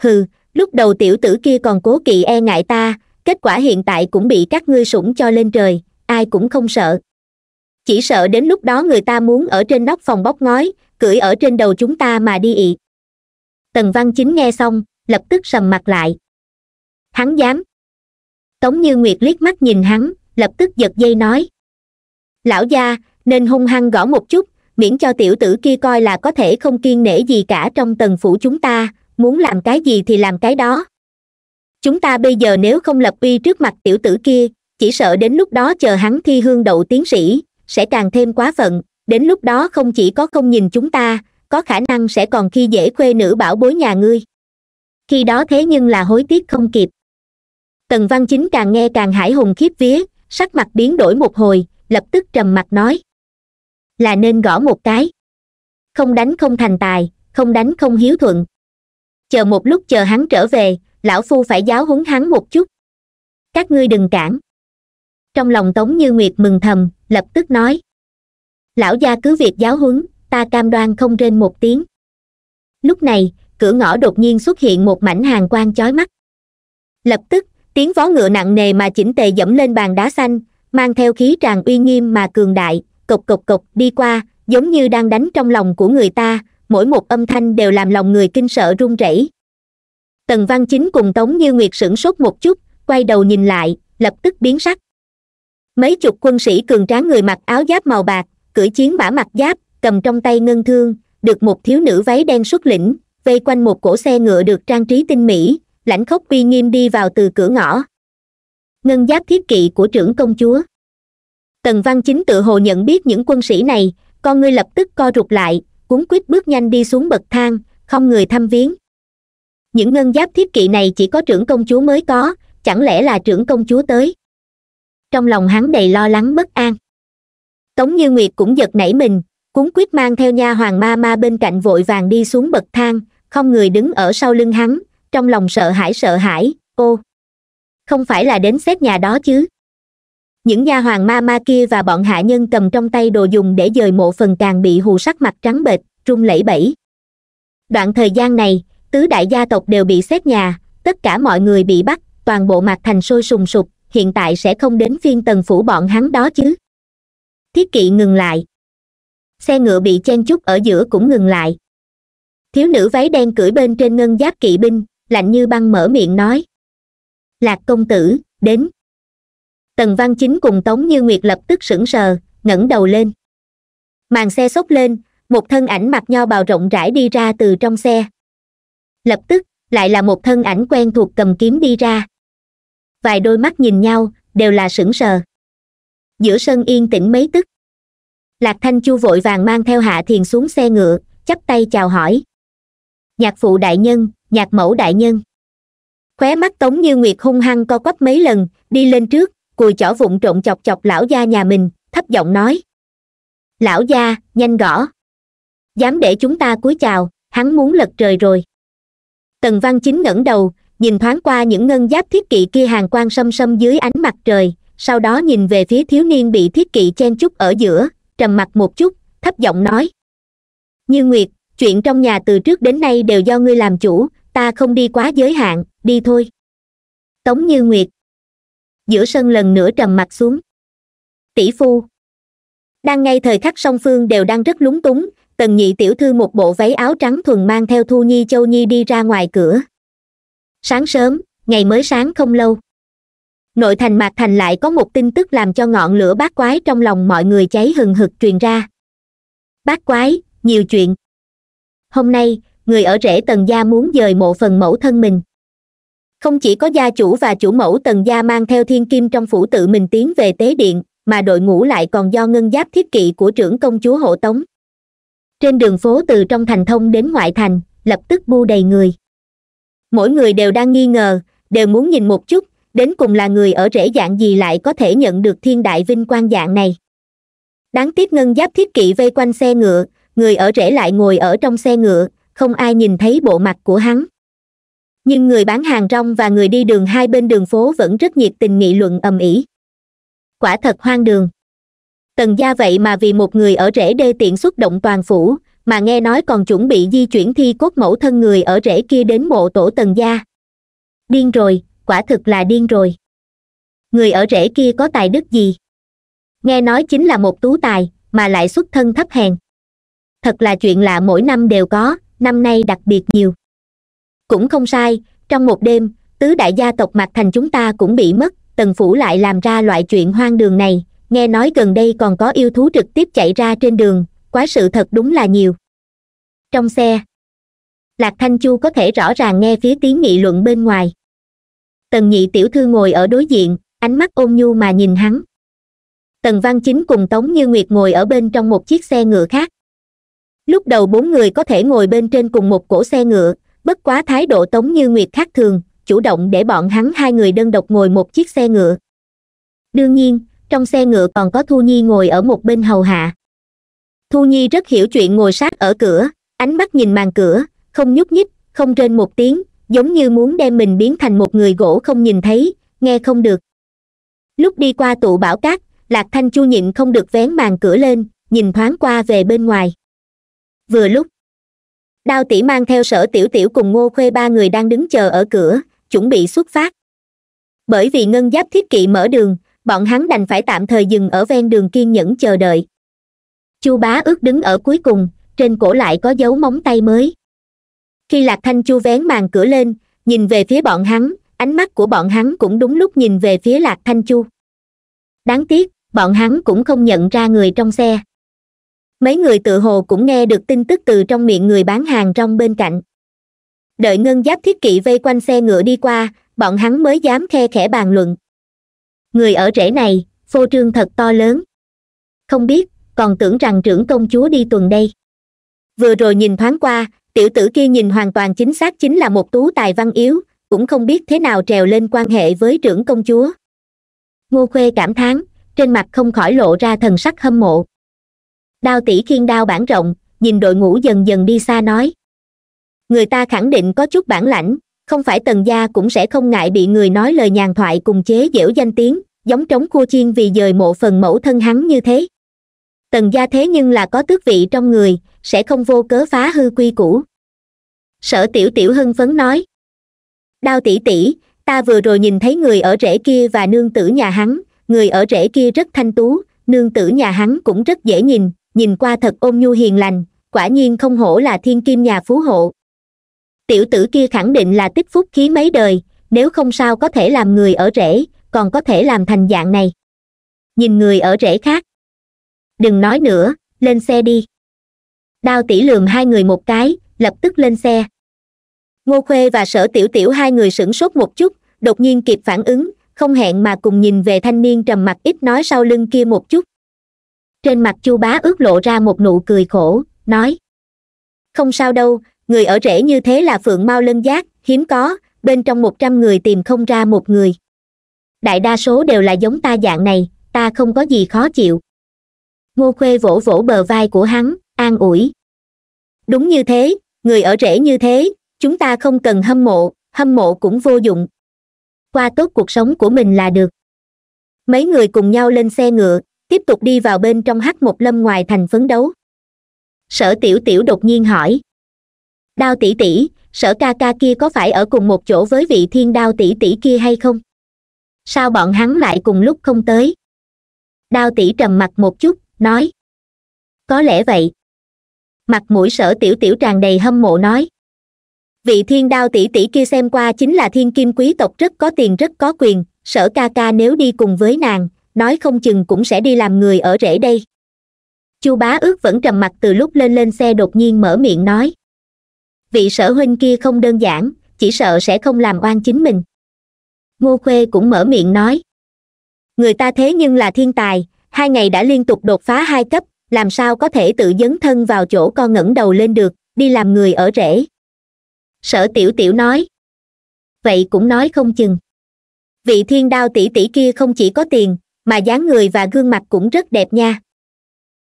hừ lúc đầu tiểu tử kia còn cố kỵ e ngại ta kết quả hiện tại cũng bị các ngươi sủng cho lên trời ai cũng không sợ chỉ sợ đến lúc đó người ta muốn ở trên nóc phòng bóc ngói cưỡi ở trên đầu chúng ta mà đi ị tần văn chính nghe xong lập tức sầm mặt lại hắn dám tống như nguyệt liếc mắt nhìn hắn lập tức giật dây nói lão gia nên hung hăng gõ một chút miễn cho tiểu tử kia coi là có thể không kiên nể gì cả trong tầng phủ chúng ta muốn làm cái gì thì làm cái đó chúng ta bây giờ nếu không lập uy trước mặt tiểu tử kia chỉ sợ đến lúc đó chờ hắn thi hương đậu tiến sĩ sẽ càng thêm quá phận đến lúc đó không chỉ có không nhìn chúng ta có khả năng sẽ còn khi dễ khuê nữ bảo bối nhà ngươi khi đó thế nhưng là hối tiếc không kịp tần văn chính càng nghe càng hải hùng khiếp vía sắc mặt biến đổi một hồi lập tức trầm mặt nói là nên gõ một cái không đánh không thành tài không đánh không hiếu thuận chờ một lúc chờ hắn trở về lão phu phải giáo huấn hắn một chút các ngươi đừng cản trong lòng tống như nguyệt mừng thầm lập tức nói lão gia cứ việc giáo huấn ta cam đoan không trên một tiếng lúc này cửa ngõ đột nhiên xuất hiện một mảnh hàng quang chói mắt lập tức tiếng vó ngựa nặng nề mà chỉnh tề dẫm lên bàn đá xanh mang theo khí tràn uy nghiêm mà cường đại cộc cộc cộc đi qua giống như đang đánh trong lòng của người ta mỗi một âm thanh đều làm lòng người kinh sợ run rẩy tần văn chính cùng tống như nguyệt sửng sốt một chút quay đầu nhìn lại lập tức biến sắc mấy chục quân sĩ cường tráng người mặc áo giáp màu bạc cưỡi chiến mã mặt giáp cầm trong tay ngân thương được một thiếu nữ váy đen xuất lĩnh vây quanh một cổ xe ngựa được trang trí tinh mỹ lãnh khốc uy nghiêm đi vào từ cửa ngõ ngân giáp thiết kỵ của trưởng công chúa tần văn chính tự hồ nhận biết những quân sĩ này con ngươi lập tức co rụt lại cuốn quýt bước nhanh đi xuống bậc thang không người thăm viếng những ngân giáp thiết kỵ này chỉ có trưởng công chúa mới có chẳng lẽ là trưởng công chúa tới trong lòng hắn đầy lo lắng bất an tống như nguyệt cũng giật nảy mình cuốn quýt mang theo nha hoàng ma ma bên cạnh vội vàng đi xuống bậc thang không người đứng ở sau lưng hắn trong lòng sợ hãi sợ hãi ô không phải là đến xét nhà đó chứ những nha hoàng ma ma kia và bọn hạ nhân cầm trong tay đồ dùng để dời mộ phần càng bị hù sắc mặt trắng bệch run lẩy bẩy đoạn thời gian này tứ đại gia tộc đều bị xét nhà tất cả mọi người bị bắt toàn bộ mặt thành sôi sùng sục hiện tại sẽ không đến phiên tần phủ bọn hắn đó chứ thiết kỵ ngừng lại xe ngựa bị chen chúc ở giữa cũng ngừng lại thiếu nữ váy đen cưỡi bên trên ngân giáp kỵ binh lạnh như băng mở miệng nói lạc công tử đến tần văn chính cùng tống như nguyệt lập tức sững sờ ngẩng đầu lên màn xe xốc lên một thân ảnh mặc nho bào rộng rãi đi ra từ trong xe lập tức lại là một thân ảnh quen thuộc cầm kiếm đi ra vài đôi mắt nhìn nhau đều là sững sờ giữa sân yên tĩnh mấy tức lạc thanh chu vội vàng mang theo hạ thiền xuống xe ngựa chắp tay chào hỏi nhạc phụ đại nhân nhạc mẫu đại nhân khóe mắt tống như nguyệt hung hăng co quắp mấy lần đi lên trước cùi chỏ vụng trộn chọc chọc lão gia nhà mình thấp giọng nói lão gia nhanh gõ dám để chúng ta cúi chào hắn muốn lật trời rồi tần văn chính ngẩng đầu nhìn thoáng qua những ngân giáp thiết kỵ kia hàng quang sâm sâm dưới ánh mặt trời sau đó nhìn về phía thiếu niên bị thiết kỵ chen chúc ở giữa trầm mặt một chút thấp giọng nói như nguyệt chuyện trong nhà từ trước đến nay đều do ngươi làm chủ ta không đi quá giới hạn đi thôi tống như nguyệt giữa sân lần nữa trầm mặt xuống tỷ phu đang ngay thời khắc song phương đều đang rất lúng túng tần nhị tiểu thư một bộ váy áo trắng thuần mang theo thu nhi châu nhi đi ra ngoài cửa sáng sớm ngày mới sáng không lâu nội thành mạc thành lại có một tin tức làm cho ngọn lửa bát quái trong lòng mọi người cháy hừng hực truyền ra bát quái nhiều chuyện hôm nay người ở rễ tần gia muốn dời mộ phần mẫu thân mình không chỉ có gia chủ và chủ mẫu tần gia mang theo thiên kim trong phủ tự mình tiến về tế điện mà đội ngũ lại còn do ngân giáp thiết kỵ của trưởng công chúa hộ tống trên đường phố từ trong thành thông đến ngoại thành lập tức bu đầy người mỗi người đều đang nghi ngờ đều muốn nhìn một chút đến cùng là người ở rễ dạng gì lại có thể nhận được thiên đại vinh quang dạng này đáng tiếc ngân giáp thiết kỵ vây quanh xe ngựa người ở rễ lại ngồi ở trong xe ngựa không ai nhìn thấy bộ mặt của hắn nhưng người bán hàng rong và người đi đường hai bên đường phố vẫn rất nhiệt tình nghị luận ầm ĩ quả thật hoang đường tần gia vậy mà vì một người ở rễ đê tiện xuất động toàn phủ mà nghe nói còn chuẩn bị di chuyển thi cốt mẫu thân người ở rễ kia đến mộ tổ tần gia điên rồi quả thực là điên rồi người ở rễ kia có tài đức gì nghe nói chính là một tú tài mà lại xuất thân thấp hèn thật là chuyện lạ mỗi năm đều có năm nay đặc biệt nhiều cũng không sai trong một đêm tứ đại gia tộc mặt thành chúng ta cũng bị mất tần phủ lại làm ra loại chuyện hoang đường này nghe nói gần đây còn có yêu thú trực tiếp chạy ra trên đường quá sự thật đúng là nhiều trong xe lạc thanh chu có thể rõ ràng nghe phía tiếng nghị luận bên ngoài tần nhị tiểu thư ngồi ở đối diện ánh mắt ôn nhu mà nhìn hắn tần văn chính cùng tống như nguyệt ngồi ở bên trong một chiếc xe ngựa khác lúc đầu bốn người có thể ngồi bên trên cùng một cổ xe ngựa bất quá thái độ tống như nguyệt khác thường chủ động để bọn hắn hai người đơn độc ngồi một chiếc xe ngựa đương nhiên trong xe ngựa còn có thu nhi ngồi ở một bên hầu hạ thu nhi rất hiểu chuyện ngồi sát ở cửa ánh mắt nhìn màn cửa không nhúc nhích không trên một tiếng giống như muốn đem mình biến thành một người gỗ không nhìn thấy nghe không được lúc đi qua tụ bảo cát lạc thanh chu nhịn không được vén màn cửa lên nhìn thoáng qua về bên ngoài vừa lúc đao tỷ mang theo sở tiểu tiểu cùng ngô khuê ba người đang đứng chờ ở cửa chuẩn bị xuất phát bởi vì ngân giáp thiết kỵ mở đường bọn hắn đành phải tạm thời dừng ở ven đường kiên nhẫn chờ đợi chu bá ước đứng ở cuối cùng trên cổ lại có dấu móng tay mới khi lạc thanh chu vén màn cửa lên nhìn về phía bọn hắn ánh mắt của bọn hắn cũng đúng lúc nhìn về phía lạc thanh chu đáng tiếc bọn hắn cũng không nhận ra người trong xe mấy người tự hồ cũng nghe được tin tức từ trong miệng người bán hàng rong bên cạnh đợi ngân giáp thiết kỵ vây quanh xe ngựa đi qua bọn hắn mới dám khe khẽ bàn luận người ở rễ này phô trương thật to lớn không biết còn tưởng rằng trưởng công chúa đi tuần đây vừa rồi nhìn thoáng qua tiểu tử kia nhìn hoàn toàn chính xác chính là một tú tài văn yếu cũng không biết thế nào trèo lên quan hệ với trưởng công chúa ngô khuê cảm thán trên mặt không khỏi lộ ra thần sắc hâm mộ đao tỷ khiên đao bản rộng nhìn đội ngũ dần dần đi xa nói người ta khẳng định có chút bản lãnh không phải tần gia cũng sẽ không ngại bị người nói lời nhàn thoại cùng chế giễu danh tiếng giống trống cua chiên vì dời mộ phần mẫu thân hắn như thế tần gia thế nhưng là có tước vị trong người sẽ không vô cớ phá hư quy củ sở tiểu tiểu hưng phấn nói đao tỷ tỷ ta vừa rồi nhìn thấy người ở rễ kia và nương tử nhà hắn người ở rễ kia rất thanh tú nương tử nhà hắn cũng rất dễ nhìn nhìn qua thật ôn nhu hiền lành quả nhiên không hổ là thiên kim nhà phú hộ tiểu tử kia khẳng định là tích phúc khí mấy đời nếu không sao có thể làm người ở rễ còn có thể làm thành dạng này nhìn người ở rễ khác đừng nói nữa lên xe đi đao tỷ lường hai người một cái lập tức lên xe ngô khuê và sở tiểu tiểu hai người sửng sốt một chút đột nhiên kịp phản ứng không hẹn mà cùng nhìn về thanh niên trầm mặc ít nói sau lưng kia một chút trên mặt chu bá ước lộ ra một nụ cười khổ nói không sao đâu người ở rễ như thế là phượng mau lân giác hiếm có bên trong một trăm người tìm không ra một người đại đa số đều là giống ta dạng này ta không có gì khó chịu ngô khuê vỗ vỗ bờ vai của hắn an ủi đúng như thế người ở rễ như thế chúng ta không cần hâm mộ hâm mộ cũng vô dụng qua tốt cuộc sống của mình là được mấy người cùng nhau lên xe ngựa tiếp tục đi vào bên trong hắc một lâm ngoài thành phấn đấu sở tiểu tiểu đột nhiên hỏi đao tỷ tỷ sở ca ca kia có phải ở cùng một chỗ với vị thiên đao tỷ tỷ kia hay không sao bọn hắn lại cùng lúc không tới đao tỷ trầm mặt một chút nói có lẽ vậy mặt mũi sở tiểu tiểu tràn đầy hâm mộ nói vị thiên đao tỷ tỷ kia xem qua chính là thiên kim quý tộc rất có tiền rất có quyền sở ca ca nếu đi cùng với nàng nói không chừng cũng sẽ đi làm người ở rễ đây chu bá ước vẫn trầm mặt từ lúc lên lên xe đột nhiên mở miệng nói vị sở huynh kia không đơn giản chỉ sợ sẽ không làm oan chính mình ngô khuê cũng mở miệng nói người ta thế nhưng là thiên tài hai ngày đã liên tục đột phá hai cấp làm sao có thể tự dấn thân vào chỗ con ngẩng đầu lên được đi làm người ở rễ sở tiểu tiểu nói vậy cũng nói không chừng vị thiên đao tỷ tỷ kia không chỉ có tiền mà dáng người và gương mặt cũng rất đẹp nha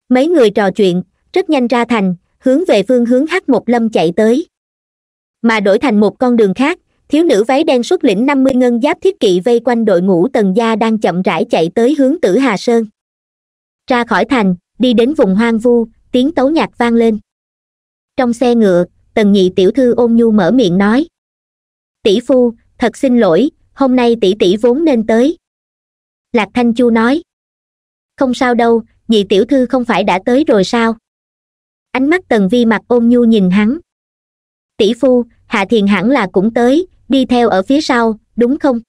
mấy người trò chuyện rất nhanh ra thành hướng về phương hướng h một lâm chạy tới mà đổi thành một con đường khác thiếu nữ váy đen xuất lĩnh năm mươi ngân giáp thiết kỵ vây quanh đội ngũ tần gia đang chậm rãi chạy tới hướng tử hà sơn ra khỏi thành đi đến vùng hoang vu tiếng tấu nhạc vang lên trong xe ngựa tần nhị tiểu thư ôn nhu mở miệng nói tỷ phu thật xin lỗi hôm nay tỷ tỷ vốn nên tới lạc thanh chu nói không sao đâu nhị tiểu thư không phải đã tới rồi sao ánh mắt tần vi mặt ôn nhu nhìn hắn tỷ phu hạ thiền hẳn là cũng tới đi theo ở phía sau đúng không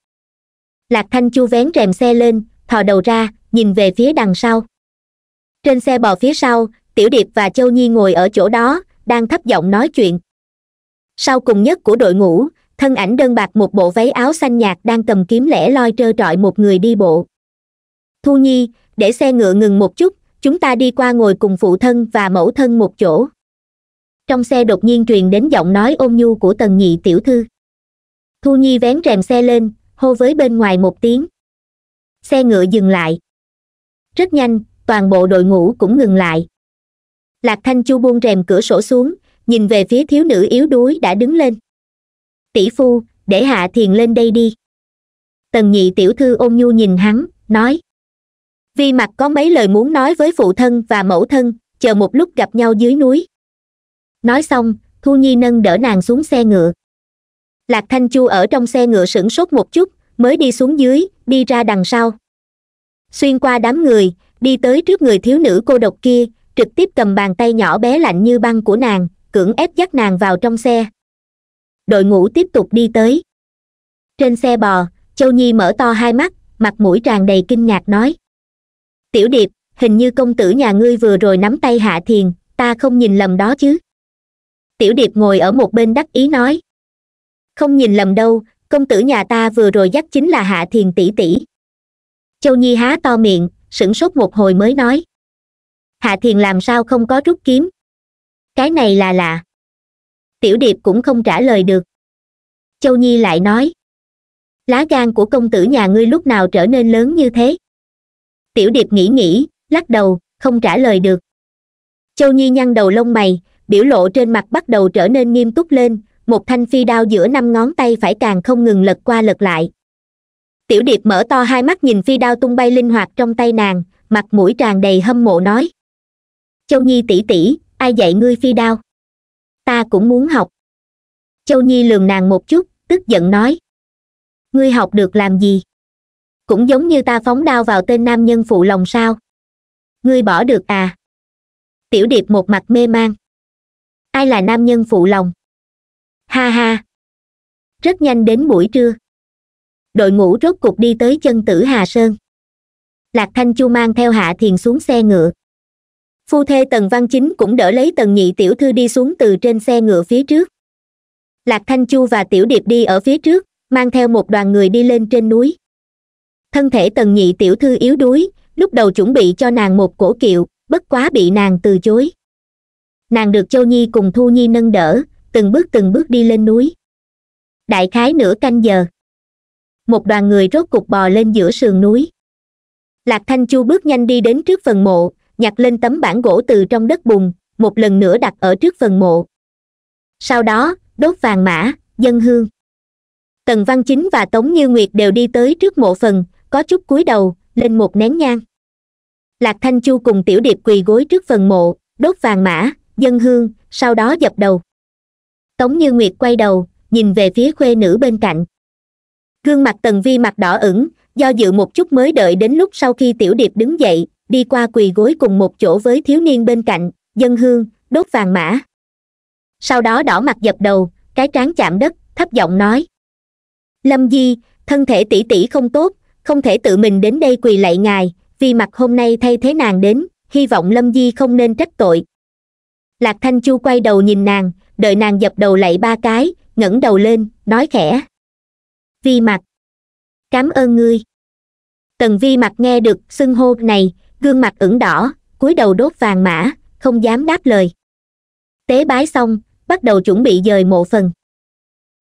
lạc thanh chu vén rèm xe lên thò đầu ra nhìn về phía đằng sau trên xe bò phía sau tiểu điệp và châu nhi ngồi ở chỗ đó đang thấp giọng nói chuyện sau cùng nhất của đội ngũ thân ảnh đơn bạc một bộ váy áo xanh nhạt đang cầm kiếm lẻ loi trơ trọi một người đi bộ thu nhi để xe ngựa ngừng một chút chúng ta đi qua ngồi cùng phụ thân và mẫu thân một chỗ trong xe đột nhiên truyền đến giọng nói ôn nhu của tần nhị tiểu thư thu nhi vén rèm xe lên hô với bên ngoài một tiếng xe ngựa dừng lại rất nhanh toàn bộ đội ngũ cũng ngừng lại lạc thanh chu buông rèm cửa sổ xuống nhìn về phía thiếu nữ yếu đuối đã đứng lên tỷ phu để hạ thiền lên đây đi tần nhị tiểu thư ôn nhu nhìn hắn nói vi mặt có mấy lời muốn nói với phụ thân và mẫu thân chờ một lúc gặp nhau dưới núi nói xong thu nhi nâng đỡ nàng xuống xe ngựa lạc thanh chu ở trong xe ngựa sửng sốt một chút mới đi xuống dưới đi ra đằng sau xuyên qua đám người đi tới trước người thiếu nữ cô độc kia trực tiếp cầm bàn tay nhỏ bé lạnh như băng của nàng cưỡng ép dắt nàng vào trong xe đội ngũ tiếp tục đi tới trên xe bò châu nhi mở to hai mắt mặt mũi tràn đầy kinh ngạc nói tiểu điệp hình như công tử nhà ngươi vừa rồi nắm tay hạ thiền ta không nhìn lầm đó chứ tiểu điệp ngồi ở một bên đắc ý nói không nhìn lầm đâu công tử nhà ta vừa rồi dắt chính là hạ thiền tỷ tỷ châu nhi há to miệng sửng sốt một hồi mới nói hạ thiền làm sao không có rút kiếm cái này là lạ tiểu điệp cũng không trả lời được châu nhi lại nói lá gan của công tử nhà ngươi lúc nào trở nên lớn như thế tiểu điệp nghĩ nghĩ lắc đầu không trả lời được châu nhi nhăn đầu lông mày biểu lộ trên mặt bắt đầu trở nên nghiêm túc lên một thanh phi đao giữa năm ngón tay phải càng không ngừng lật qua lật lại tiểu điệp mở to hai mắt nhìn phi đao tung bay linh hoạt trong tay nàng mặt mũi tràn đầy hâm mộ nói châu nhi tỉ tỉ ai dạy ngươi phi đao ta cũng muốn học châu nhi lườm nàng một chút tức giận nói ngươi học được làm gì cũng giống như ta phóng đao vào tên nam nhân phụ lòng sao ngươi bỏ được à tiểu điệp một mặt mê man ai là nam nhân phụ lòng ha ha rất nhanh đến buổi trưa đội ngũ rốt cục đi tới chân tử hà sơn lạc thanh chu mang theo hạ thiền xuống xe ngựa phu thê tần văn chính cũng đỡ lấy tần nhị tiểu thư đi xuống từ trên xe ngựa phía trước lạc thanh chu và tiểu điệp đi ở phía trước mang theo một đoàn người đi lên trên núi thân thể tần nhị tiểu thư yếu đuối lúc đầu chuẩn bị cho nàng một cổ kiệu bất quá bị nàng từ chối nàng được châu nhi cùng thu nhi nâng đỡ từng bước từng bước đi lên núi đại khái nửa canh giờ một đoàn người rốt cục bò lên giữa sườn núi lạc thanh chu bước nhanh đi đến trước phần mộ nhặt lên tấm bản gỗ từ trong đất bùn một lần nữa đặt ở trước phần mộ sau đó đốt vàng mã dân hương tần văn chính và tống như nguyệt đều đi tới trước mộ phần có chút cúi đầu lên một nén nhang lạc thanh chu cùng tiểu điệp quỳ gối trước phần mộ đốt vàng mã dân hương sau đó dập đầu tống như nguyệt quay đầu nhìn về phía khuê nữ bên cạnh gương mặt tần vi mặt đỏ ửng do dự một chút mới đợi đến lúc sau khi tiểu điệp đứng dậy đi qua quỳ gối cùng một chỗ với thiếu niên bên cạnh dân hương đốt vàng mã sau đó đỏ mặt dập đầu cái trán chạm đất thấp giọng nói lâm di thân thể tỷ tỷ không tốt không thể tự mình đến đây quỳ lạy ngài vì mặt hôm nay thay thế nàng đến hy vọng lâm di không nên trách tội lạc thanh chu quay đầu nhìn nàng đợi nàng dập đầu lạy ba cái ngẩng đầu lên nói khẽ vi mặt cảm ơn ngươi tần vi mặt nghe được xưng hô này gương mặt ửng đỏ cúi đầu đốt vàng mã không dám đáp lời tế bái xong bắt đầu chuẩn bị dời mộ phần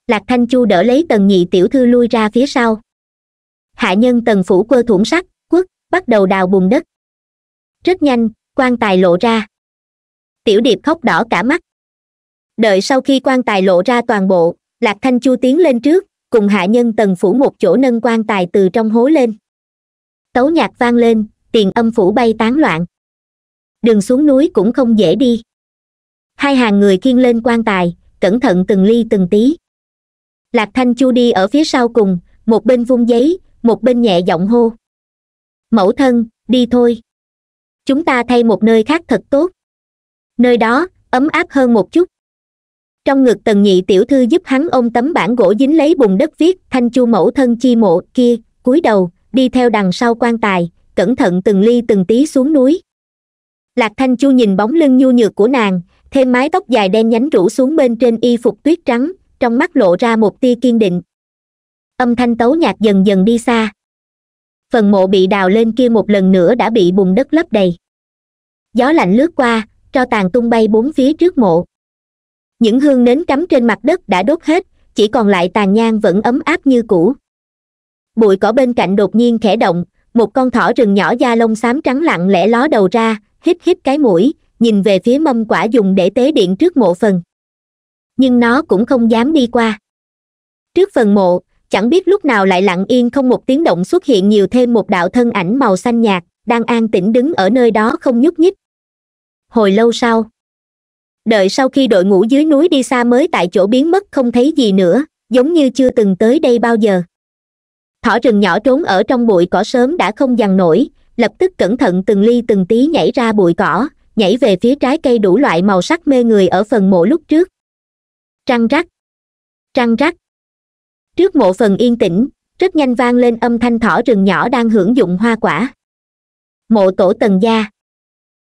lạc thanh chu đỡ lấy tần nhị tiểu thư lui ra phía sau hạ nhân tần phủ quơ thủng sắt quất bắt đầu đào bùn đất rất nhanh quan tài lộ ra tiểu điệp khóc đỏ cả mắt đợi sau khi quan tài lộ ra toàn bộ lạc thanh chu tiến lên trước cùng hạ nhân tần phủ một chỗ nâng quan tài từ trong hố lên tấu nhạc vang lên tiền âm phủ bay tán loạn đường xuống núi cũng không dễ đi hai hàng người khiêng lên quan tài cẩn thận từng ly từng tí lạc thanh chu đi ở phía sau cùng một bên vung giấy một bên nhẹ giọng hô mẫu thân đi thôi chúng ta thay một nơi khác thật tốt nơi đó ấm áp hơn một chút trong ngực tần nhị tiểu thư giúp hắn ôm tấm bản gỗ dính lấy bùn đất viết thanh chu mẫu thân chi mộ kia cúi đầu đi theo đằng sau quan tài cẩn thận từng ly từng tí xuống núi lạc thanh chu nhìn bóng lưng nhu nhược của nàng thêm mái tóc dài đen nhánh rủ xuống bên trên y phục tuyết trắng trong mắt lộ ra một tia kiên định âm thanh tấu nhạc dần dần đi xa phần mộ bị đào lên kia một lần nữa đã bị bùn đất lấp đầy gió lạnh lướt qua cho tàn tung bay bốn phía trước mộ những hương nến cắm trên mặt đất đã đốt hết chỉ còn lại tàn nhang vẫn ấm áp như cũ bụi cỏ bên cạnh đột nhiên khẽ động một con thỏ rừng nhỏ da lông xám trắng lặng lẽ ló đầu ra hít hít cái mũi nhìn về phía mâm quả dùng để tế điện trước mộ phần nhưng nó cũng không dám đi qua trước phần mộ chẳng biết lúc nào lại lặng yên không một tiếng động xuất hiện nhiều thêm một đạo thân ảnh màu xanh nhạt đang an tĩnh đứng ở nơi đó không nhúc nhích hồi lâu sau đợi sau khi đội ngũ dưới núi đi xa mới tại chỗ biến mất không thấy gì nữa giống như chưa từng tới đây bao giờ thỏ rừng nhỏ trốn ở trong bụi cỏ sớm đã không dằn nổi lập tức cẩn thận từng ly từng tí nhảy ra bụi cỏ nhảy về phía trái cây đủ loại màu sắc mê người ở phần mộ lúc trước trăng rắc trăng rắc trước mộ phần yên tĩnh rất nhanh vang lên âm thanh thỏ rừng nhỏ đang hưởng dụng hoa quả mộ tổ tần gia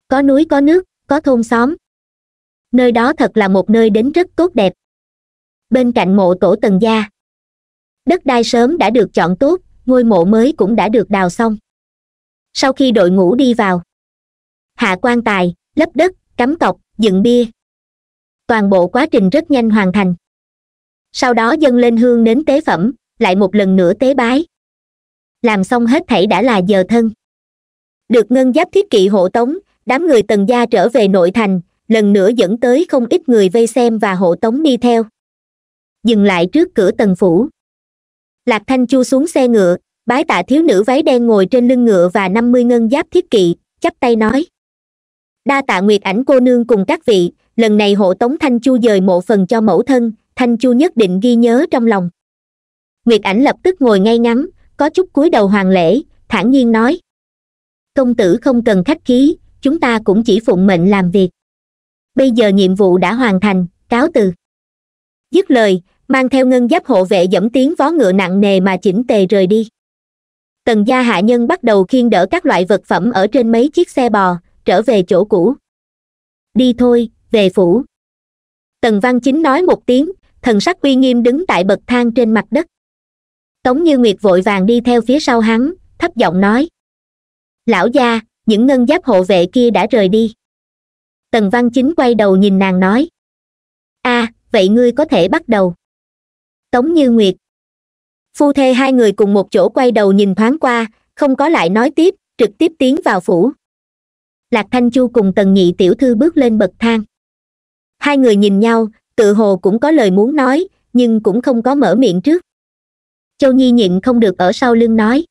có núi có nước có thôn xóm nơi đó thật là một nơi đến rất tốt đẹp bên cạnh mộ tổ tần gia đất đai sớm đã được chọn tốt ngôi mộ mới cũng đã được đào xong sau khi đội ngũ đi vào hạ quan tài lấp đất cắm cọc dựng bia toàn bộ quá trình rất nhanh hoàn thành sau đó dâng lên hương đến tế phẩm lại một lần nữa tế bái làm xong hết thảy đã là giờ thân được ngân giáp thiết kỵ hộ tống đám người tần gia trở về nội thành lần nữa dẫn tới không ít người vây xem và hộ tống đi theo dừng lại trước cửa tần phủ lạc thanh chu xuống xe ngựa bái tạ thiếu nữ váy đen ngồi trên lưng ngựa và năm mươi ngân giáp thiết kỵ chắp tay nói đa tạ nguyệt ảnh cô nương cùng các vị lần này hộ tống thanh chu dời mộ phần cho mẫu thân thanh chu nhất định ghi nhớ trong lòng nguyệt ảnh lập tức ngồi ngay ngắn có chút cúi đầu hoàng lễ thản nhiên nói công tử không cần khách khí chúng ta cũng chỉ phụng mệnh làm việc bây giờ nhiệm vụ đã hoàn thành cáo từ dứt lời mang theo ngân giáp hộ vệ dẫm tiếng vó ngựa nặng nề mà chỉnh tề rời đi tần gia hạ nhân bắt đầu khiêng đỡ các loại vật phẩm ở trên mấy chiếc xe bò trở về chỗ cũ đi thôi về phủ tần văn chính nói một tiếng thần sắc uy nghiêm đứng tại bậc thang trên mặt đất tống như nguyệt vội vàng đi theo phía sau hắn thấp giọng nói lão gia những ngân giáp hộ vệ kia đã rời đi tần văn chính quay đầu nhìn nàng nói a à, vậy ngươi có thể bắt đầu tống như nguyệt phu thê hai người cùng một chỗ quay đầu nhìn thoáng qua không có lại nói tiếp trực tiếp tiến vào phủ lạc thanh chu cùng tần nhị tiểu thư bước lên bậc thang hai người nhìn nhau tự hồ cũng có lời muốn nói nhưng cũng không có mở miệng trước châu nhi nhịn không được ở sau lưng nói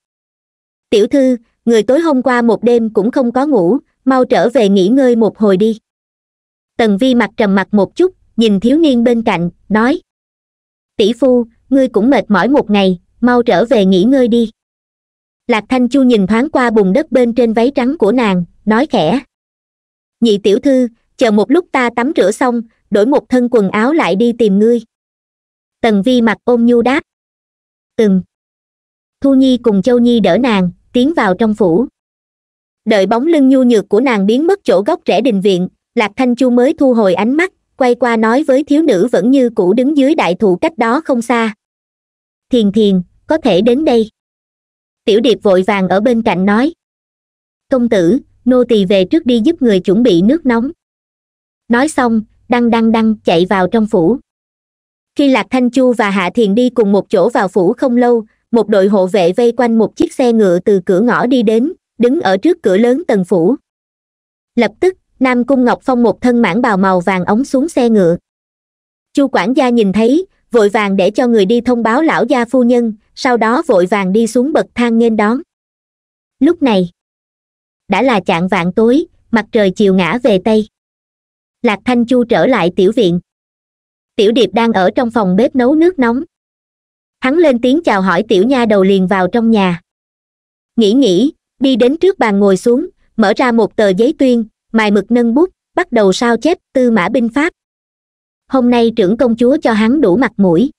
tiểu thư người tối hôm qua một đêm cũng không có ngủ mau trở về nghỉ ngơi một hồi đi tần vi mặt trầm mặt một chút nhìn thiếu niên bên cạnh nói tỷ phu ngươi cũng mệt mỏi một ngày mau trở về nghỉ ngơi đi lạc thanh chu nhìn thoáng qua bùn đất bên trên váy trắng của nàng nói khẽ nhị tiểu thư chờ một lúc ta tắm rửa xong đổi một thân quần áo lại đi tìm ngươi tần vi mặt ôm nhu đáp từng thu nhi cùng châu nhi đỡ nàng tiến vào trong phủ đợi bóng lưng nhu nhược của nàng biến mất chỗ góc rẽ đình viện lạc thanh chu mới thu hồi ánh mắt quay qua nói với thiếu nữ vẫn như cũ đứng dưới đại thụ cách đó không xa thiền thiền có thể đến đây tiểu điệp vội vàng ở bên cạnh nói công tử nô tỳ về trước đi giúp người chuẩn bị nước nóng nói xong đăng đăng đăng chạy vào trong phủ khi lạc thanh chu và hạ thiền đi cùng một chỗ vào phủ không lâu một đội hộ vệ vây quanh một chiếc xe ngựa từ cửa ngõ đi đến đứng ở trước cửa lớn tầng phủ lập tức nam cung ngọc phong một thân mãn bào màu vàng ống xuống xe ngựa chu quản gia nhìn thấy vội vàng để cho người đi thông báo lão gia phu nhân sau đó vội vàng đi xuống bậc thang nghênh đón lúc này đã là chạng vạn tối mặt trời chiều ngã về tây lạc thanh chu trở lại tiểu viện tiểu điệp đang ở trong phòng bếp nấu nước nóng hắn lên tiếng chào hỏi tiểu nha đầu liền vào trong nhà nghĩ nghĩ đi đến trước bàn ngồi xuống mở ra một tờ giấy tuyên mài mực nâng bút bắt đầu sao chép tư mã binh pháp hôm nay trưởng công chúa cho hắn đủ mặt mũi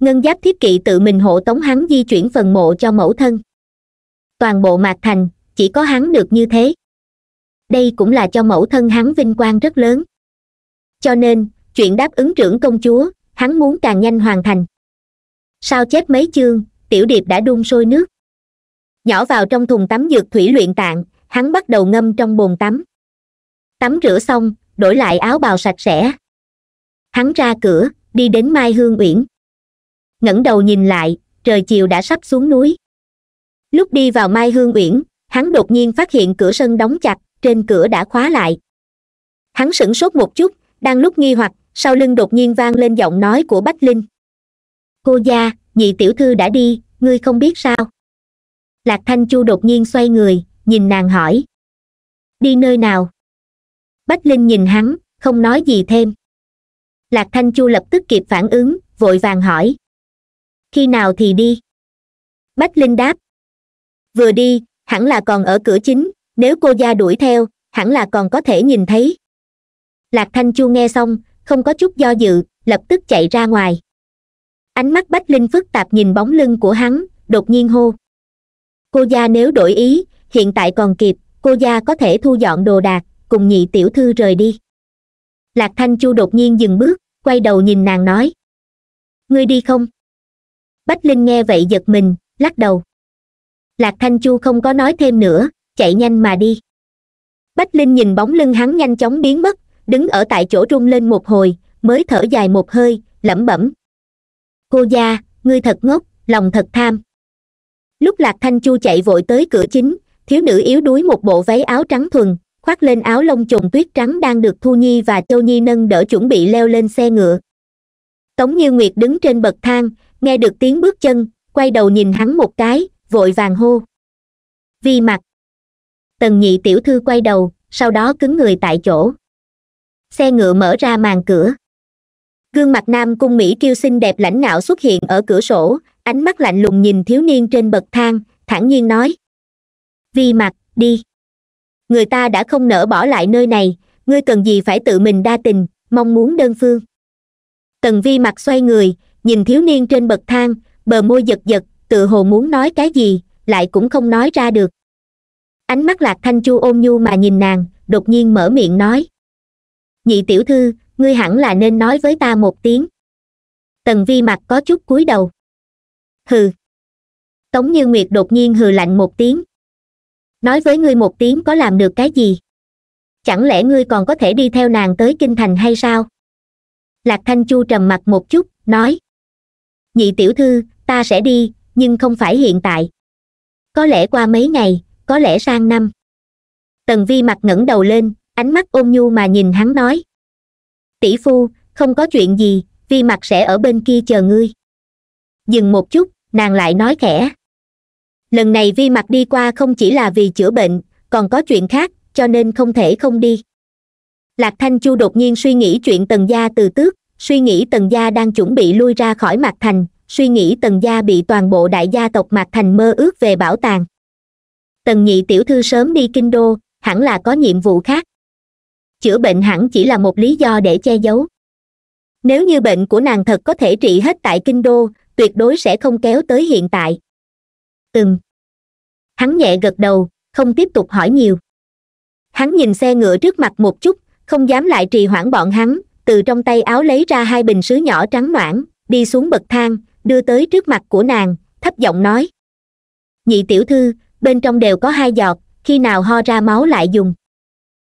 ngân giáp thiết kỵ tự mình hộ tống hắn di chuyển phần mộ cho mẫu thân toàn bộ mạc thành chỉ có hắn được như thế đây cũng là cho mẫu thân hắn vinh quang rất lớn cho nên chuyện đáp ứng trưởng công chúa hắn muốn càng nhanh hoàn thành sao chép mấy chương tiểu điệp đã đun sôi nước nhỏ vào trong thùng tắm dược thủy luyện tạng hắn bắt đầu ngâm trong bồn tắm tắm rửa xong đổi lại áo bào sạch sẽ hắn ra cửa đi đến mai hương uyển ngẩng đầu nhìn lại trời chiều đã sắp xuống núi lúc đi vào mai hương uyển hắn đột nhiên phát hiện cửa sân đóng chặt trên cửa đã khóa lại hắn sửng sốt một chút đang lúc nghi hoặc sau lưng đột nhiên vang lên giọng nói của bách linh cô gia nhị tiểu thư đã đi ngươi không biết sao lạc thanh chu đột nhiên xoay người nhìn nàng hỏi đi nơi nào bách linh nhìn hắn không nói gì thêm lạc thanh chu lập tức kịp phản ứng vội vàng hỏi khi nào thì đi bách linh đáp vừa đi hẳn là còn ở cửa chính nếu cô gia đuổi theo hẳn là còn có thể nhìn thấy lạc thanh chu nghe xong không có chút do dự lập tức chạy ra ngoài ánh mắt bách linh phức tạp nhìn bóng lưng của hắn đột nhiên hô cô gia nếu đổi ý hiện tại còn kịp cô gia có thể thu dọn đồ đạc cùng nhị tiểu thư rời đi lạc thanh chu đột nhiên dừng bước quay đầu nhìn nàng nói ngươi đi không bách linh nghe vậy giật mình lắc đầu lạc thanh chu không có nói thêm nữa chạy nhanh mà đi bách linh nhìn bóng lưng hắn nhanh chóng biến mất đứng ở tại chỗ rung lên một hồi mới thở dài một hơi lẩm bẩm cô gia ngươi thật ngốc lòng thật tham lúc lạc thanh chu chạy vội tới cửa chính thiếu nữ yếu đuối một bộ váy áo trắng thuần khoác lên áo lông trùng tuyết trắng đang được thu nhi và châu nhi nâng đỡ chuẩn bị leo lên xe ngựa tống như nguyệt đứng trên bậc thang nghe được tiếng bước chân quay đầu nhìn hắn một cái vội vàng hô vi mặt tần nhị tiểu thư quay đầu sau đó cứng người tại chỗ xe ngựa mở ra màn cửa gương mặt nam cung mỹ kiêu xinh đẹp lãnh ngạo xuất hiện ở cửa sổ ánh mắt lạnh lùng nhìn thiếu niên trên bậc thang thản nhiên nói vi mặt đi người ta đã không nỡ bỏ lại nơi này ngươi cần gì phải tự mình đa tình mong muốn đơn phương tần vi mặt xoay người nhìn thiếu niên trên bậc thang bờ môi giật giật tự hồ muốn nói cái gì lại cũng không nói ra được ánh mắt lạc thanh chu ôm nhu mà nhìn nàng đột nhiên mở miệng nói nhị tiểu thư ngươi hẳn là nên nói với ta một tiếng tần vi mặt có chút cúi đầu hừ tống như nguyệt đột nhiên hừ lạnh một tiếng nói với ngươi một tiếng có làm được cái gì chẳng lẽ ngươi còn có thể đi theo nàng tới kinh thành hay sao lạc thanh chu trầm mặt một chút nói nhị tiểu thư ta sẽ đi nhưng không phải hiện tại có lẽ qua mấy ngày có lẽ sang năm tần vi mặt ngẩng đầu lên ánh mắt ôn nhu mà nhìn hắn nói tỷ phu không có chuyện gì vi mặt sẽ ở bên kia chờ ngươi dừng một chút nàng lại nói khẽ lần này vi mặt đi qua không chỉ là vì chữa bệnh còn có chuyện khác cho nên không thể không đi lạc thanh chu đột nhiên suy nghĩ chuyện tần gia từ tước suy nghĩ tần gia đang chuẩn bị lui ra khỏi mặt thành suy nghĩ tần gia bị toàn bộ đại gia tộc mạc thành mơ ước về bảo tàng tần nhị tiểu thư sớm đi kinh đô hẳn là có nhiệm vụ khác chữa bệnh hẳn chỉ là một lý do để che giấu nếu như bệnh của nàng thật có thể trị hết tại kinh đô tuyệt đối sẽ không kéo tới hiện tại ừm hắn nhẹ gật đầu không tiếp tục hỏi nhiều hắn nhìn xe ngựa trước mặt một chút không dám lại trì hoãn bọn hắn từ trong tay áo lấy ra hai bình sứ nhỏ trắng noãn đi xuống bậc thang đưa tới trước mặt của nàng thấp giọng nói nhị tiểu thư bên trong đều có hai giọt khi nào ho ra máu lại dùng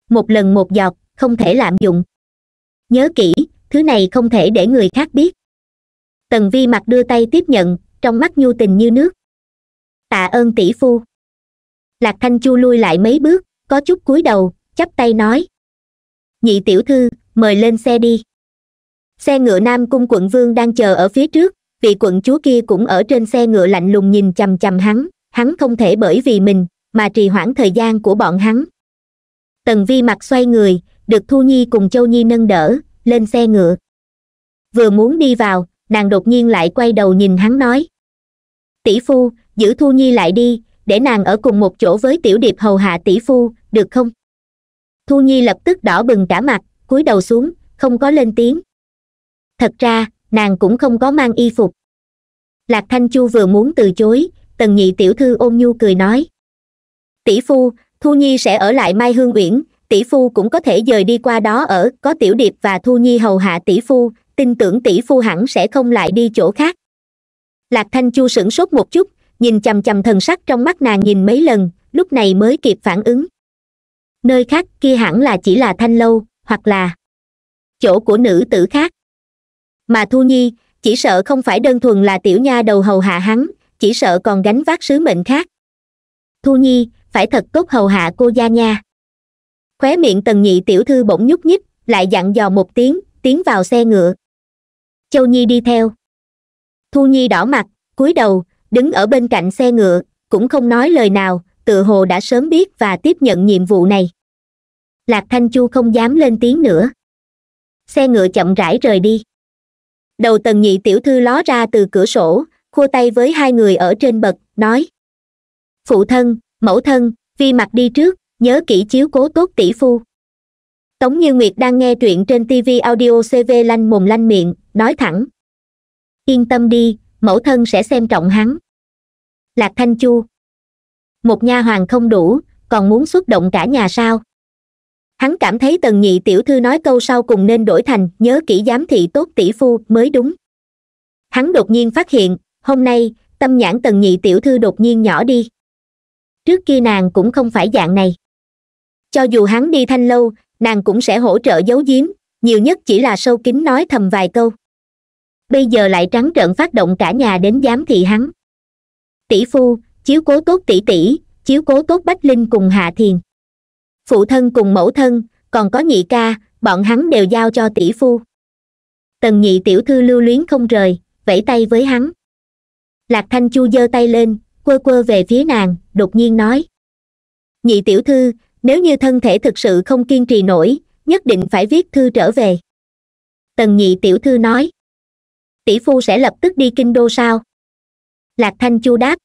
một lần một giọt không thể lạm dụng nhớ kỹ thứ này không thể để người khác biết tần vi mặt đưa tay tiếp nhận trong mắt nhu tình như nước tạ ơn tỷ phu lạc thanh chu lui lại mấy bước có chút cúi đầu chắp tay nói nhị tiểu thư mời lên xe đi xe ngựa nam cung quận vương đang chờ ở phía trước vị quận chúa kia cũng ở trên xe ngựa lạnh lùng nhìn chằm chằm hắn hắn không thể bởi vì mình mà trì hoãn thời gian của bọn hắn tần vi mặt xoay người được thu nhi cùng châu nhi nâng đỡ lên xe ngựa vừa muốn đi vào nàng đột nhiên lại quay đầu nhìn hắn nói tỷ phu giữ thu nhi lại đi để nàng ở cùng một chỗ với tiểu điệp hầu hạ tỷ phu được không thu nhi lập tức đỏ bừng cả mặt cúi đầu xuống không có lên tiếng thật ra nàng cũng không có mang y phục lạc thanh chu vừa muốn từ chối tần nhị tiểu thư ôn nhu cười nói tỷ phu thu nhi sẽ ở lại mai hương uyển tỷ phu cũng có thể dời đi qua đó ở có tiểu điệp và thu nhi hầu hạ tỷ phu tin tưởng tỷ phu hẳn sẽ không lại đi chỗ khác lạc thanh chu sửng sốt một chút nhìn chằm chằm thần sắc trong mắt nàng nhìn mấy lần lúc này mới kịp phản ứng nơi khác kia hẳn là chỉ là thanh lâu hoặc là chỗ của nữ tử khác mà thu nhi chỉ sợ không phải đơn thuần là tiểu nha đầu hầu hạ hắn chỉ sợ còn gánh vác sứ mệnh khác thu nhi phải thật tốt hầu hạ cô gia nha khóe miệng tần nhị tiểu thư bỗng nhúc nhích lại dặn dò một tiếng tiến vào xe ngựa châu nhi đi theo thu nhi đỏ mặt cúi đầu đứng ở bên cạnh xe ngựa cũng không nói lời nào tựa hồ đã sớm biết và tiếp nhận nhiệm vụ này lạc thanh chu không dám lên tiếng nữa xe ngựa chậm rãi rời đi đầu tần nhị tiểu thư ló ra từ cửa sổ khua tay với hai người ở trên bậc nói phụ thân mẫu thân vi mặt đi trước nhớ kỹ chiếu cố tốt tỷ phu tống như nguyệt đang nghe truyện trên tv audio cv lanh mồm lanh miệng nói thẳng yên tâm đi mẫu thân sẽ xem trọng hắn lạc thanh chu một nha hoàng không đủ còn muốn xuất động cả nhà sao hắn cảm thấy tần nhị tiểu thư nói câu sau cùng nên đổi thành nhớ kỹ giám thị tốt tỷ phu mới đúng hắn đột nhiên phát hiện hôm nay tâm nhãn tần nhị tiểu thư đột nhiên nhỏ đi trước kia nàng cũng không phải dạng này cho dù hắn đi thanh lâu nàng cũng sẽ hỗ trợ giấu giếm nhiều nhất chỉ là sâu kín nói thầm vài câu bây giờ lại trắng trợn phát động cả nhà đến giám thị hắn tỷ phu chiếu cố tốt tỷ tỷ chiếu cố tốt bách linh cùng hạ thiền phụ thân cùng mẫu thân còn có nhị ca bọn hắn đều giao cho tỷ phu tần nhị tiểu thư lưu luyến không rời vẫy tay với hắn lạc thanh chu giơ tay lên quơ quơ về phía nàng đột nhiên nói nhị tiểu thư nếu như thân thể thực sự không kiên trì nổi nhất định phải viết thư trở về tần nhị tiểu thư nói tỷ phu sẽ lập tức đi kinh đô sao lạc thanh chu đáp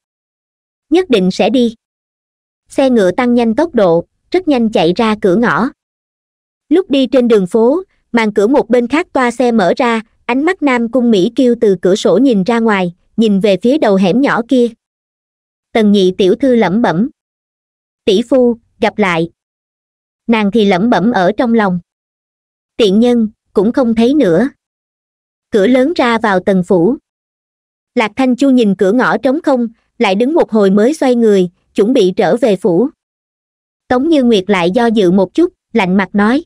nhất định sẽ đi xe ngựa tăng nhanh tốc độ rất nhanh chạy ra cửa ngõ lúc đi trên đường phố màn cửa một bên khác toa xe mở ra ánh mắt nam cung mỹ kêu từ cửa sổ nhìn ra ngoài nhìn về phía đầu hẻm nhỏ kia tần nhị tiểu thư lẩm bẩm tỷ phu gặp lại nàng thì lẩm bẩm ở trong lòng tiện nhân cũng không thấy nữa cửa lớn ra vào tần phủ lạc thanh chu nhìn cửa ngõ trống không lại đứng một hồi mới xoay người chuẩn bị trở về phủ tống như nguyệt lại do dự một chút lạnh mặt nói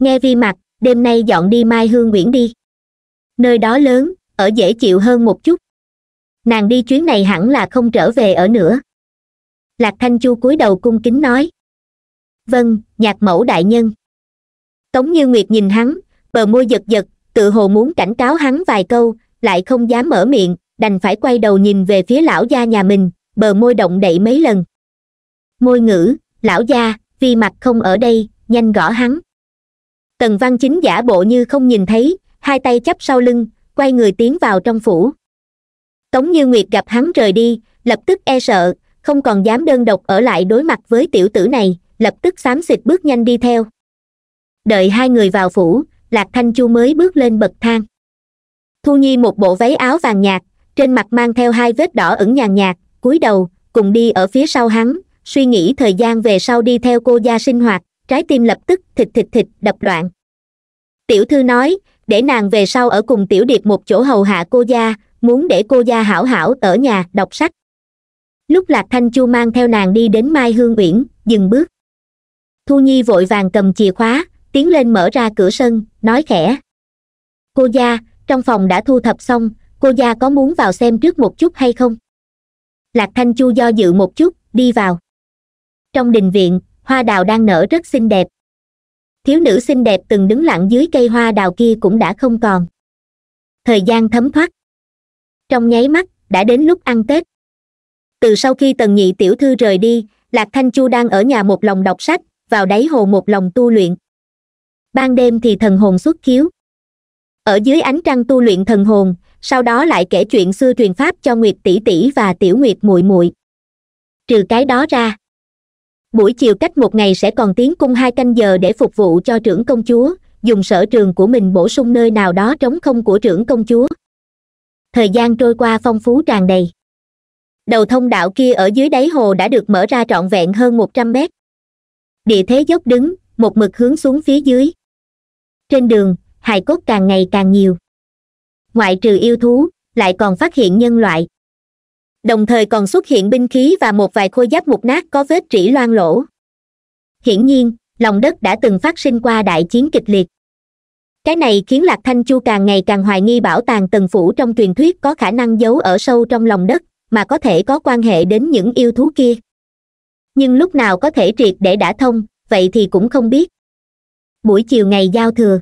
nghe vi mặt đêm nay dọn đi mai hương nguyễn đi nơi đó lớn ở dễ chịu hơn một chút nàng đi chuyến này hẳn là không trở về ở nữa lạc thanh chu cúi đầu cung kính nói vâng nhạc mẫu đại nhân tống như nguyệt nhìn hắn bờ môi giật giật tự hồ muốn cảnh cáo hắn vài câu lại không dám mở miệng đành phải quay đầu nhìn về phía lão gia nhà mình bờ môi động đậy mấy lần môi ngữ lão gia vi mặt không ở đây nhanh gõ hắn tần văn chính giả bộ như không nhìn thấy hai tay chắp sau lưng quay người tiến vào trong phủ tống như nguyệt gặp hắn rời đi lập tức e sợ không còn dám đơn độc ở lại đối mặt với tiểu tử này lập tức xám xịt bước nhanh đi theo đợi hai người vào phủ lạc thanh chu mới bước lên bậc thang thu nhi một bộ váy áo vàng nhạt trên mặt mang theo hai vết đỏ ửng nhàn nhạt cúi đầu cùng đi ở phía sau hắn suy nghĩ thời gian về sau đi theo cô gia sinh hoạt trái tim lập tức thịt thịt thịt đập loạn tiểu thư nói để nàng về sau ở cùng tiểu điệp một chỗ hầu hạ cô gia muốn để cô gia hảo hảo ở nhà đọc sách lúc lạc thanh chu mang theo nàng đi đến mai hương uyển dừng bước thu nhi vội vàng cầm chìa khóa tiến lên mở ra cửa sân nói khẽ cô gia trong phòng đã thu thập xong cô gia có muốn vào xem trước một chút hay không lạc thanh chu do dự một chút đi vào trong đình viện hoa đào đang nở rất xinh đẹp thiếu nữ xinh đẹp từng đứng lặng dưới cây hoa đào kia cũng đã không còn thời gian thấm thoát trong nháy mắt đã đến lúc ăn tết từ sau khi tần nhị tiểu thư rời đi lạc thanh chu đang ở nhà một lòng đọc sách vào đáy hồ một lòng tu luyện ban đêm thì thần hồn xuất khiếu ở dưới ánh trăng tu luyện thần hồn sau đó lại kể chuyện xưa truyền pháp cho nguyệt tỷ tỷ và tiểu nguyệt muội muội trừ cái đó ra buổi chiều cách một ngày sẽ còn tiến cung hai canh giờ để phục vụ cho trưởng công chúa dùng sở trường của mình bổ sung nơi nào đó trống không của trưởng công chúa thời gian trôi qua phong phú tràn đầy đầu thông đạo kia ở dưới đáy hồ đã được mở ra trọn vẹn hơn một trăm mét địa thế dốc đứng một mực hướng xuống phía dưới trên đường hài cốt càng ngày càng nhiều ngoại trừ yêu thú lại còn phát hiện nhân loại đồng thời còn xuất hiện binh khí và một vài khôi giáp mục nát có vết rỉ loang lỗ hiển nhiên lòng đất đã từng phát sinh qua đại chiến kịch liệt cái này khiến lạc thanh chu càng ngày càng hoài nghi bảo tàng tần phủ trong truyền thuyết có khả năng giấu ở sâu trong lòng đất mà có thể có quan hệ đến những yêu thú kia nhưng lúc nào có thể triệt để đã thông vậy thì cũng không biết buổi chiều ngày giao thừa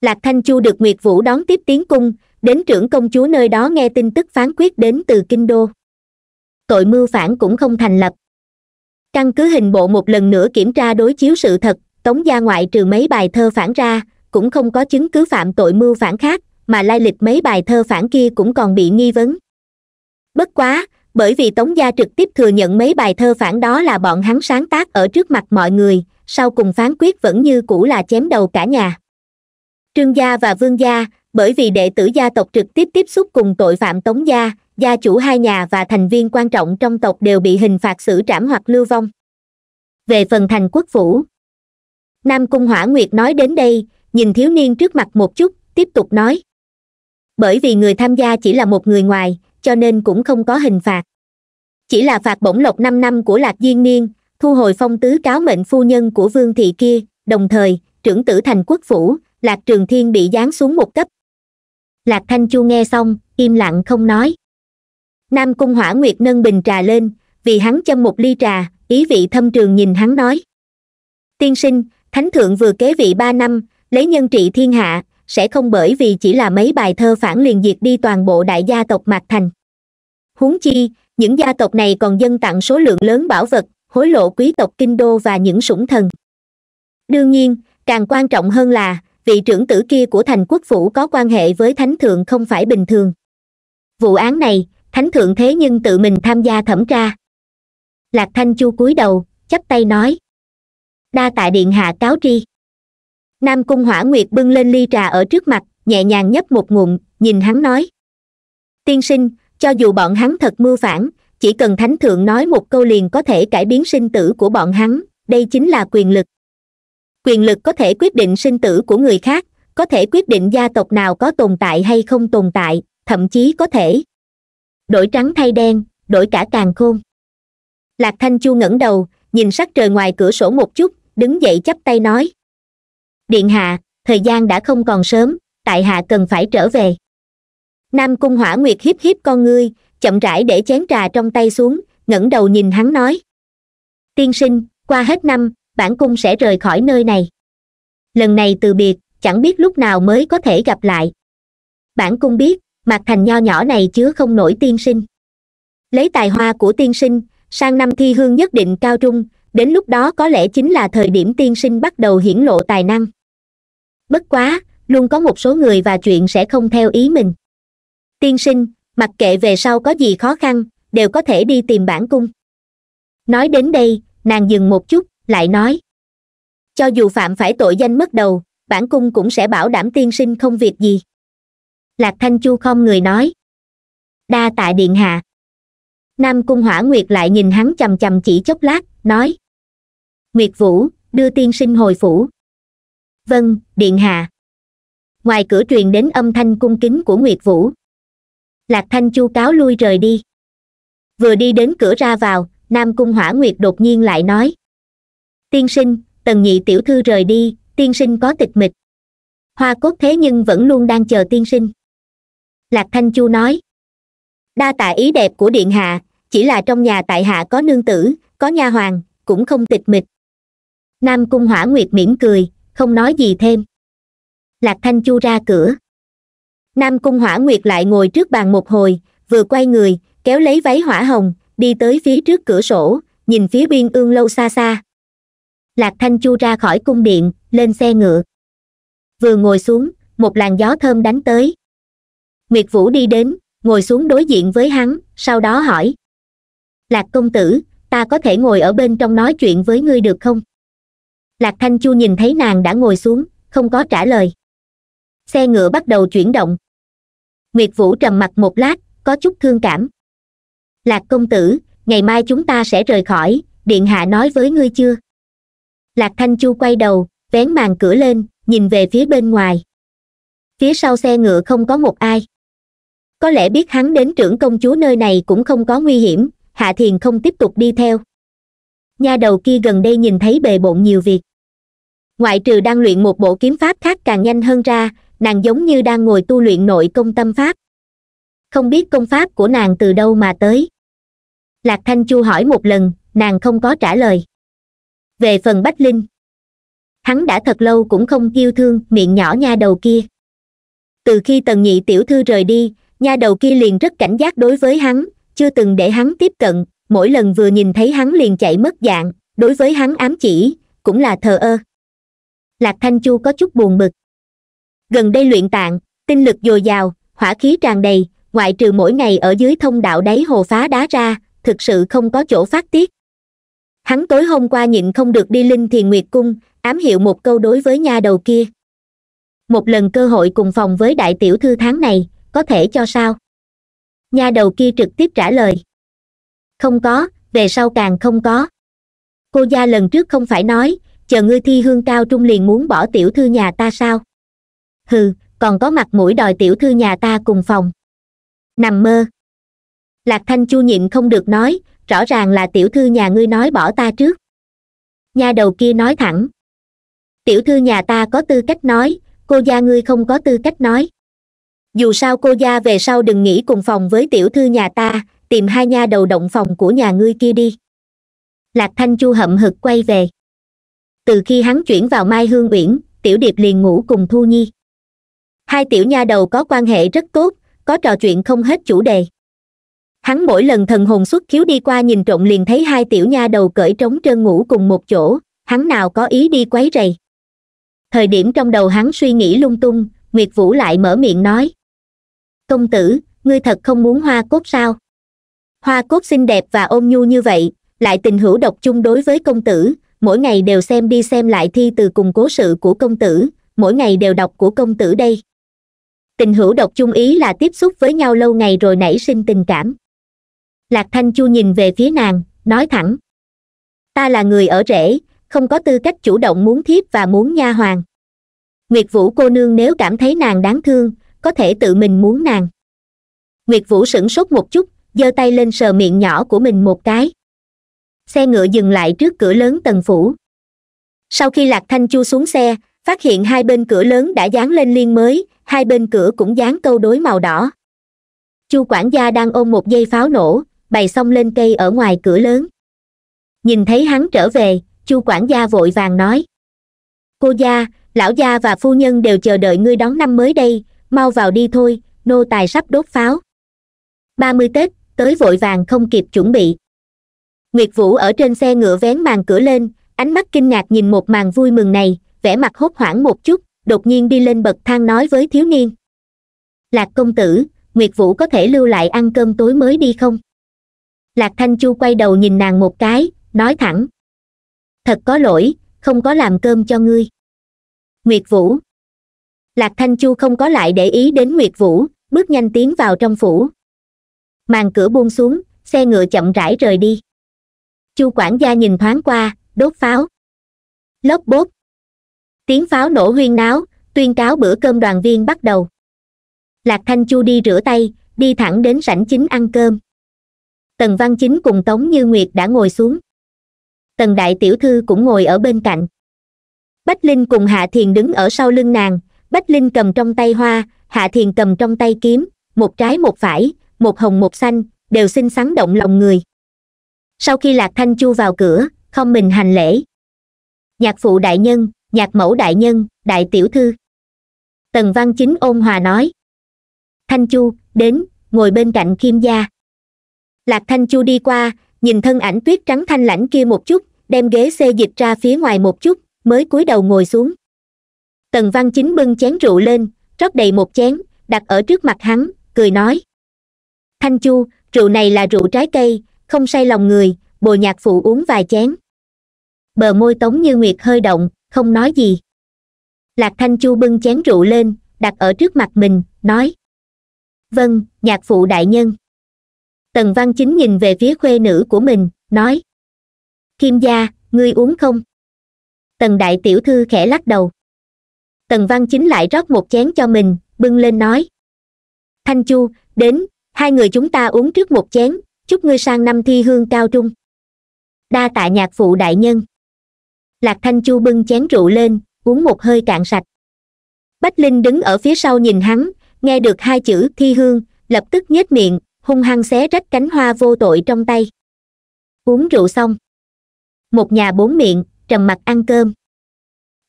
lạc thanh chu được nguyệt vũ đón tiếp tiến cung đến trưởng công chúa nơi đó nghe tin tức phán quyết đến từ kinh đô tội mưu phản cũng không thành lập căn cứ hình bộ một lần nữa kiểm tra đối chiếu sự thật tống gia ngoại trừ mấy bài thơ phản ra cũng không có chứng cứ phạm tội mưu phản khác mà lai lịch mấy bài thơ phản kia cũng còn bị nghi vấn bất quá bởi vì tống gia trực tiếp thừa nhận mấy bài thơ phản đó là bọn hắn sáng tác ở trước mặt mọi người sau cùng phán quyết vẫn như cũ là chém đầu cả nhà trương gia và vương gia bởi vì đệ tử gia tộc trực tiếp tiếp xúc cùng tội phạm tống gia gia chủ hai nhà và thành viên quan trọng trong tộc đều bị hình phạt xử trảm hoặc lưu vong về phần thành quốc phủ nam cung hỏa nguyệt nói đến đây nhìn thiếu niên trước mặt một chút tiếp tục nói bởi vì người tham gia chỉ là một người ngoài cho nên cũng không có hình phạt chỉ là phạt bổng lộc năm năm của lạc diên niên thu hồi phong tứ cáo mệnh phu nhân của vương thị kia đồng thời trưởng tử thành quốc phủ lạc trường thiên bị giáng xuống một cấp lạc thanh chu nghe xong im lặng không nói nam cung hỏa nguyệt nâng bình trà lên vì hắn châm một ly trà ý vị thâm trường nhìn hắn nói tiên sinh thánh thượng vừa kế vị ba năm lấy nhân trị thiên hạ sẽ không bởi vì chỉ là mấy bài thơ phản liền diệt đi toàn bộ đại gia tộc mạc thành huống chi những gia tộc này còn dân tặng số lượng lớn bảo vật hối lộ quý tộc kinh đô và những sủng thần đương nhiên càng quan trọng hơn là vị trưởng tử kia của thành quốc phủ có quan hệ với thánh thượng không phải bình thường vụ án này thánh thượng thế nhưng tự mình tham gia thẩm tra lạc thanh chu cúi đầu chắp tay nói đa tại điện hạ cáo tri nam cung hỏa nguyệt bưng lên ly trà ở trước mặt nhẹ nhàng nhấp một ngụm nhìn hắn nói tiên sinh cho dù bọn hắn thật mưu phản chỉ cần thánh thượng nói một câu liền có thể cải biến sinh tử của bọn hắn đây chính là quyền lực quyền lực có thể quyết định sinh tử của người khác có thể quyết định gia tộc nào có tồn tại hay không tồn tại thậm chí có thể đổi trắng thay đen đổi cả càng khôn lạc thanh chu ngẩng đầu nhìn sắc trời ngoài cửa sổ một chút đứng dậy chắp tay nói điện hạ thời gian đã không còn sớm tại hạ cần phải trở về nam cung hỏa nguyệt hiếp hiếp con ngươi chậm rãi để chén trà trong tay xuống ngẩng đầu nhìn hắn nói tiên sinh qua hết năm bản cung sẽ rời khỏi nơi này lần này từ biệt chẳng biết lúc nào mới có thể gặp lại bản cung biết mặt thành nho nhỏ này chứa không nổi tiên sinh lấy tài hoa của tiên sinh sang năm thi hương nhất định cao trung đến lúc đó có lẽ chính là thời điểm tiên sinh bắt đầu hiển lộ tài năng bất quá luôn có một số người và chuyện sẽ không theo ý mình tiên sinh mặc kệ về sau có gì khó khăn đều có thể đi tìm bản cung nói đến đây nàng dừng một chút lại nói cho dù phạm phải tội danh mất đầu bản cung cũng sẽ bảo đảm tiên sinh không việc gì lạc thanh chu không người nói đa tạ điện hạ nam cung hỏa nguyệt lại nhìn hắn c h chỉ chốc lát nói nguyệt vũ đưa tiên sinh hồi phủ vâng điện hạ ngoài cửa truyền đến âm thanh cung kính của nguyệt vũ lạc thanh chu cáo lui rời đi vừa đi đến cửa ra vào nam cung hỏa nguyệt đột nhiên lại nói tiên sinh tần nhị tiểu thư rời đi tiên sinh có tịch mịch hoa cốt thế nhưng vẫn luôn đang chờ tiên sinh lạc thanh chu nói đa tạ ý đẹp của điện hạ chỉ là trong nhà tại hạ có nương tử có nha hoàng cũng không tịch mịch nam cung hỏa nguyệt mỉm cười không nói gì thêm lạc thanh chu ra cửa nam cung hỏa nguyệt lại ngồi trước bàn một hồi vừa quay người kéo lấy váy hỏa hồng đi tới phía trước cửa sổ nhìn phía biên ương lâu xa xa lạc thanh chu ra khỏi cung điện lên xe ngựa vừa ngồi xuống một làn gió thơm đánh tới nguyệt vũ đi đến ngồi xuống đối diện với hắn sau đó hỏi lạc công tử ta có thể ngồi ở bên trong nói chuyện với ngươi được không lạc thanh chu nhìn thấy nàng đã ngồi xuống không có trả lời xe ngựa bắt đầu chuyển động nguyệt vũ trầm mặt một lát có chút thương cảm lạc công tử ngày mai chúng ta sẽ rời khỏi điện hạ nói với ngươi chưa lạc thanh chu quay đầu vén màn cửa lên nhìn về phía bên ngoài phía sau xe ngựa không có một ai có lẽ biết hắn đến trưởng công chúa nơi này cũng không có nguy hiểm hạ thiền không tiếp tục đi theo nha đầu kia gần đây nhìn thấy bề bộn nhiều việc ngoại trừ đang luyện một bộ kiếm pháp khác càng nhanh hơn ra nàng giống như đang ngồi tu luyện nội công tâm pháp không biết công pháp của nàng từ đâu mà tới lạc thanh chu hỏi một lần nàng không có trả lời về phần bách linh hắn đã thật lâu cũng không yêu thương miệng nhỏ nha đầu kia từ khi tần nhị tiểu thư rời đi nha đầu kia liền rất cảnh giác đối với hắn chưa từng để hắn tiếp cận mỗi lần vừa nhìn thấy hắn liền chạy mất dạng đối với hắn ám chỉ cũng là thờ ơ lạc thanh chu có chút buồn bực gần đây luyện tạng tinh lực dồi dào hỏa khí tràn đầy ngoại trừ mỗi ngày ở dưới thông đạo đáy hồ phá đá ra thực sự không có chỗ phát tiết hắn tối hôm qua nhịn không được đi linh thiền nguyệt cung ám hiệu một câu đối với nha đầu kia một lần cơ hội cùng phòng với đại tiểu thư tháng này có thể cho sao nha đầu kia trực tiếp trả lời không có về sau càng không có cô gia lần trước không phải nói chờ ngươi thi hương cao trung liền muốn bỏ tiểu thư nhà ta sao hừ còn có mặt mũi đòi tiểu thư nhà ta cùng phòng nằm mơ lạc thanh chu nhịn không được nói rõ ràng là tiểu thư nhà ngươi nói bỏ ta trước nha đầu kia nói thẳng tiểu thư nhà ta có tư cách nói cô gia ngươi không có tư cách nói dù sao cô gia về sau đừng nghĩ cùng phòng với tiểu thư nhà ta tìm hai nha đầu động phòng của nhà ngươi kia đi lạc thanh chu hậm hực quay về từ khi hắn chuyển vào mai hương uyển tiểu điệp liền ngủ cùng thu nhi hai tiểu nha đầu có quan hệ rất tốt có trò chuyện không hết chủ đề hắn mỗi lần thần hồn xuất khiếu đi qua nhìn trộm liền thấy hai tiểu nha đầu cởi trống trơn ngủ cùng một chỗ hắn nào có ý đi quấy rầy thời điểm trong đầu hắn suy nghĩ lung tung nguyệt vũ lại mở miệng nói công tử ngươi thật không muốn hoa cốt sao hoa cốt xinh đẹp và ôm nhu như vậy lại tình hữu độc chung đối với công tử mỗi ngày đều xem đi xem lại thi từ cùng cố sự của công tử mỗi ngày đều đọc của công tử đây tình hữu độc chung ý là tiếp xúc với nhau lâu ngày rồi nảy sinh tình cảm lạc thanh chu nhìn về phía nàng nói thẳng ta là người ở rễ không có tư cách chủ động muốn thiếp và muốn nha hoàng nguyệt vũ cô nương nếu cảm thấy nàng đáng thương có thể tự mình muốn nàng nguyệt vũ sửng sốt một chút giơ tay lên sờ miệng nhỏ của mình một cái xe ngựa dừng lại trước cửa lớn tần phủ sau khi lạc thanh chu xuống xe phát hiện hai bên cửa lớn đã dán lên liên mới hai bên cửa cũng dán câu đối màu đỏ chu quản gia đang ôm một dây pháo nổ bày xong lên cây ở ngoài cửa lớn nhìn thấy hắn trở về chu quản gia vội vàng nói cô gia lão gia và phu nhân đều chờ đợi ngươi đón năm mới đây mau vào đi thôi nô tài sắp đốt pháo ba mươi tết tới vội vàng không kịp chuẩn bị nguyệt vũ ở trên xe ngựa vén màn cửa lên ánh mắt kinh ngạc nhìn một màn vui mừng này vẻ mặt hốt hoảng một chút đột nhiên đi lên bậc thang nói với thiếu niên lạc công tử nguyệt vũ có thể lưu lại ăn cơm tối mới đi không lạc thanh chu quay đầu nhìn nàng một cái nói thẳng thật có lỗi không có làm cơm cho ngươi nguyệt vũ lạc thanh chu không có lại để ý đến nguyệt vũ bước nhanh tiến vào trong phủ màn cửa buông xuống xe ngựa chậm rãi rời đi chu quản gia nhìn thoáng qua đốt pháo lốc bốt tiếng pháo nổ huyên náo tuyên cáo bữa cơm đoàn viên bắt đầu lạc thanh chu đi rửa tay đi thẳng đến sảnh chính ăn cơm tần văn chính cùng tống như nguyệt đã ngồi xuống tần đại tiểu thư cũng ngồi ở bên cạnh bách linh cùng hạ thiền đứng ở sau lưng nàng bách linh cầm trong tay hoa hạ thiền cầm trong tay kiếm một trái một phải một hồng một xanh đều xinh xắn động lòng người sau khi lạc thanh chu vào cửa không mình hành lễ nhạc phụ đại nhân nhạc mẫu đại nhân đại tiểu thư tần văn chính ôn hòa nói thanh chu đến ngồi bên cạnh kim gia lạc thanh chu đi qua nhìn thân ảnh tuyết trắng thanh lãnh kia một chút đem ghế xê dịch ra phía ngoài một chút mới cúi đầu ngồi xuống tần văn chính bưng chén rượu lên rót đầy một chén đặt ở trước mặt hắn cười nói thanh chu rượu này là rượu trái cây không say lòng người bồi nhạc phụ uống vài chén bờ môi tống như nguyệt hơi động không nói gì lạc thanh chu bưng chén rượu lên đặt ở trước mặt mình nói vâng nhạc phụ đại nhân tần văn chính nhìn về phía khuê nữ của mình nói kim gia ngươi uống không tần đại tiểu thư khẽ lắc đầu tần văn chính lại rót một chén cho mình bưng lên nói thanh chu đến hai người chúng ta uống trước một chén chúc ngươi sang năm thi hương cao trung đa tạ nhạc phụ đại nhân lạc thanh chu bưng chén rượu lên uống một hơi cạn sạch bách linh đứng ở phía sau nhìn hắn nghe được hai chữ thi hương lập tức nhếch miệng hung hăng xé rách cánh hoa vô tội trong tay uống rượu xong một nhà bốn miệng trầm mặt ăn cơm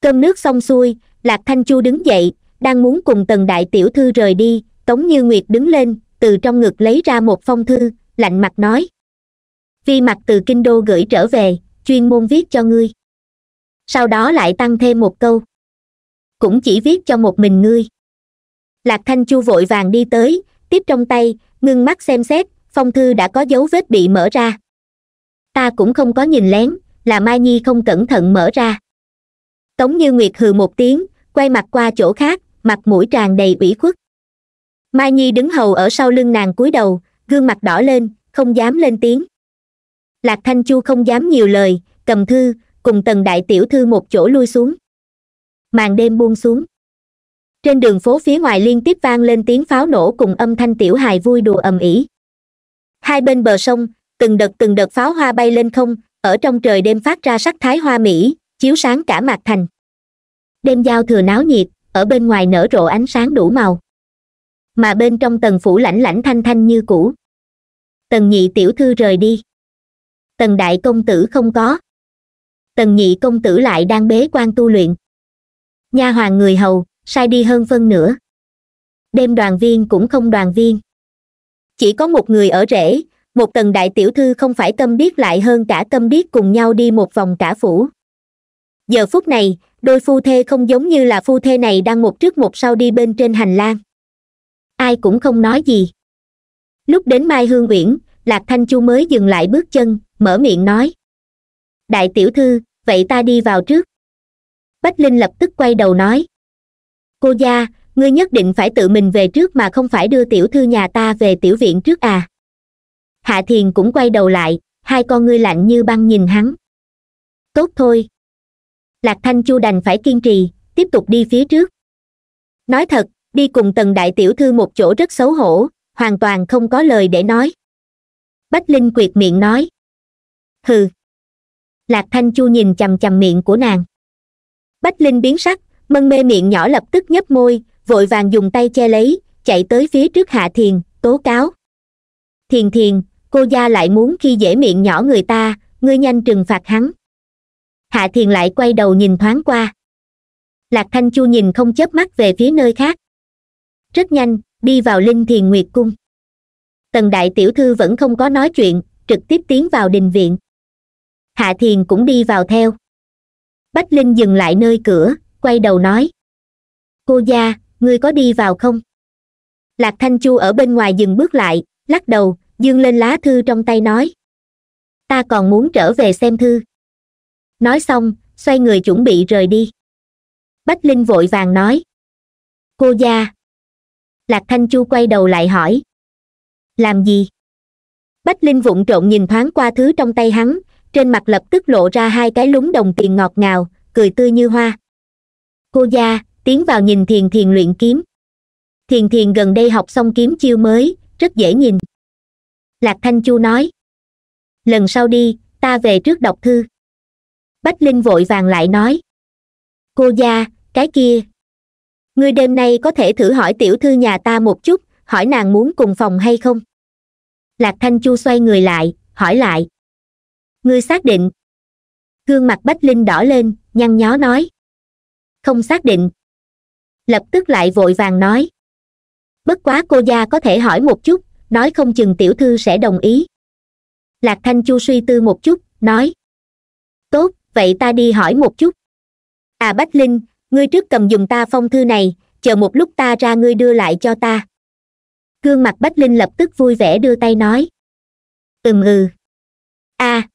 cơm nước xong xuôi lạc thanh chu đứng dậy đang muốn cùng tần đại tiểu thư rời đi tống như nguyệt đứng lên từ trong ngực lấy ra một phong thư lạnh mặt nói vi mặt từ kinh đô gửi trở về chuyên môn viết cho ngươi sau đó lại tăng thêm một câu cũng chỉ viết cho một mình ngươi lạc thanh chu vội vàng đi tới tiếp trong tay ngưng mắt xem xét phong thư đã có dấu vết bị mở ra ta cũng không có nhìn lén là mai nhi không cẩn thận mở ra tống như nguyệt hừ một tiếng quay mặt qua chỗ khác mặt mũi tràn đầy ủy khuất mai nhi đứng hầu ở sau lưng nàng cúi đầu gương mặt đỏ lên không dám lên tiếng lạc thanh chu không dám nhiều lời cầm thư cùng tần đại tiểu thư một chỗ lui xuống màn đêm buông xuống trên đường phố phía ngoài liên tiếp vang lên tiếng pháo nổ cùng âm thanh tiểu hài vui đùa ầm ĩ hai bên bờ sông từng đợt từng đợt pháo hoa bay lên không ở trong trời đêm phát ra sắc thái hoa mỹ chiếu sáng cả mặt thành đêm giao thừa náo nhiệt ở bên ngoài nở rộ ánh sáng đủ màu mà bên trong tầng phủ lảnh lảnh thanh thanh như cũ tần nhị tiểu thư rời đi tần đại công tử không có tần nhị công tử lại đang bế quan tu luyện nha hoàng người hầu sai đi hơn phân nữa. đêm đoàn viên cũng không đoàn viên chỉ có một người ở rễ một tần đại tiểu thư không phải tâm biết lại hơn cả tâm biết cùng nhau đi một vòng cả phủ giờ phút này đôi phu thê không giống như là phu thê này đang một trước một sau đi bên trên hành lang ai cũng không nói gì lúc đến mai hương uyển lạc thanh chu mới dừng lại bước chân mở miệng nói đại tiểu thư vậy ta đi vào trước bách linh lập tức quay đầu nói cô gia ngươi nhất định phải tự mình về trước mà không phải đưa tiểu thư nhà ta về tiểu viện trước à hạ thiền cũng quay đầu lại hai con ngươi lạnh như băng nhìn hắn tốt thôi lạc thanh chu đành phải kiên trì tiếp tục đi phía trước nói thật đi cùng tần đại tiểu thư một chỗ rất xấu hổ hoàn toàn không có lời để nói bách linh quyệt miệng nói hừ lạc thanh chu nhìn chầm chầm miệng của nàng bách linh biến sắc mân mê miệng nhỏ lập tức nhấp môi vội vàng dùng tay che lấy chạy tới phía trước hạ thiền tố cáo thiền thiền cô gia lại muốn khi dễ miệng nhỏ người ta ngươi nhanh trừng phạt hắn hạ thiền lại quay đầu nhìn thoáng qua lạc thanh chu nhìn không chớp mắt về phía nơi khác rất nhanh đi vào linh thiền nguyệt cung tần đại tiểu thư vẫn không có nói chuyện trực tiếp tiến vào đình viện hạ thiền cũng đi vào theo bách linh dừng lại nơi cửa quay đầu nói cô gia ngươi có đi vào không lạc thanh chu ở bên ngoài dừng bước lại lắc đầu dương lên lá thư trong tay nói ta còn muốn trở về xem thư nói xong xoay người chuẩn bị rời đi bách linh vội vàng nói cô gia lạc thanh chu quay đầu lại hỏi làm gì bách linh vụng trộn nhìn thoáng qua thứ trong tay hắn trên mặt lập tức lộ ra hai cái lúng đồng tiền ngọt ngào cười tươi như hoa cô gia tiến vào nhìn thiền thiền luyện kiếm thiền thiền gần đây học xong kiếm chiêu mới rất dễ nhìn lạc thanh chu nói lần sau đi ta về trước đọc thư bách linh vội vàng lại nói cô gia cái kia ngươi đêm nay có thể thử hỏi tiểu thư nhà ta một chút hỏi nàng muốn cùng phòng hay không lạc thanh chu xoay người lại hỏi lại ngươi xác định gương mặt bách linh đỏ lên nhăn nhó nói không xác định lập tức lại vội vàng nói bất quá cô gia có thể hỏi một chút nói không chừng tiểu thư sẽ đồng ý lạc thanh chu suy tư một chút nói tốt vậy ta đi hỏi một chút à bách linh ngươi trước cầm dùng ta phong thư này chờ một lúc ta ra ngươi đưa lại cho ta gương mặt bách linh lập tức vui vẻ đưa tay nói ừm ừ a à.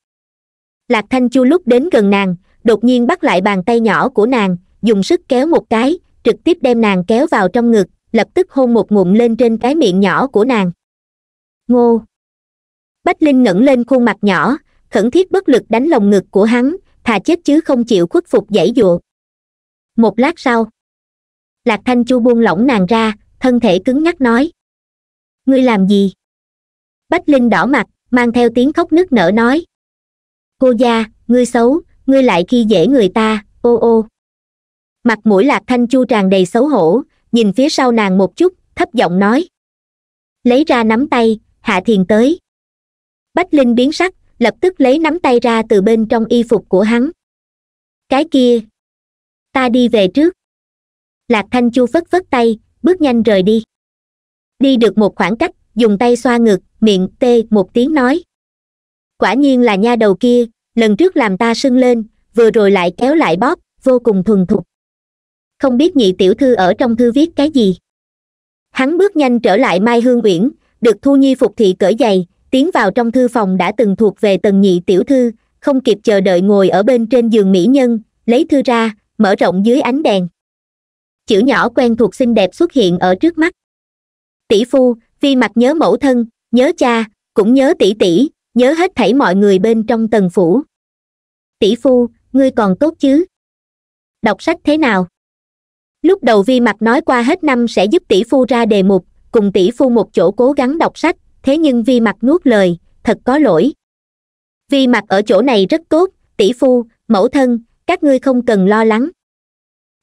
lạc thanh chu lúc đến gần nàng đột nhiên bắt lại bàn tay nhỏ của nàng dùng sức kéo một cái trực tiếp đem nàng kéo vào trong ngực lập tức hôn một ngụm lên trên cái miệng nhỏ của nàng ngô bách linh ngẩng lên khuôn mặt nhỏ khẩn thiết bất lực đánh lồng ngực của hắn thà chết chứ không chịu khuất phục dãy dụa một lát sau lạc thanh chu buông lỏng nàng ra thân thể cứng nhắc nói ngươi làm gì bách linh đỏ mặt mang theo tiếng khóc nức nở nói cô gia ngươi xấu ngươi lại khi dễ người ta ô ô mặt mũi lạc thanh chu tràn đầy xấu hổ nhìn phía sau nàng một chút thấp giọng nói lấy ra nắm tay hạ thiền tới bách linh biến sắc lập tức lấy nắm tay ra từ bên trong y phục của hắn cái kia ta đi về trước lạc thanh chu phất phất tay bước nhanh rời đi đi được một khoảng cách dùng tay xoa ngực miệng tê một tiếng nói quả nhiên là nha đầu kia lần trước làm ta sưng lên vừa rồi lại kéo lại bóp vô cùng thuần thục không biết nhị tiểu thư ở trong thư viết cái gì hắn bước nhanh trở lại mai hương uyển được thu nhi phục thị cởi giày tiến vào trong thư phòng đã từng thuộc về tầng nhị tiểu thư không kịp chờ đợi ngồi ở bên trên giường mỹ nhân lấy thư ra mở rộng dưới ánh đèn chữ nhỏ quen thuộc xinh đẹp xuất hiện ở trước mắt tỷ phu vi mặt nhớ mẫu thân nhớ cha cũng nhớ tỷ tỷ nhớ hết thảy mọi người bên trong tầng phủ tỷ phu ngươi còn tốt chứ đọc sách thế nào lúc đầu vi mặt nói qua hết năm sẽ giúp tỷ phu ra đề mục cùng tỷ phu một chỗ cố gắng đọc sách thế nhưng vi mặt nuốt lời thật có lỗi vi mặt ở chỗ này rất tốt tỷ phu mẫu thân các ngươi không cần lo lắng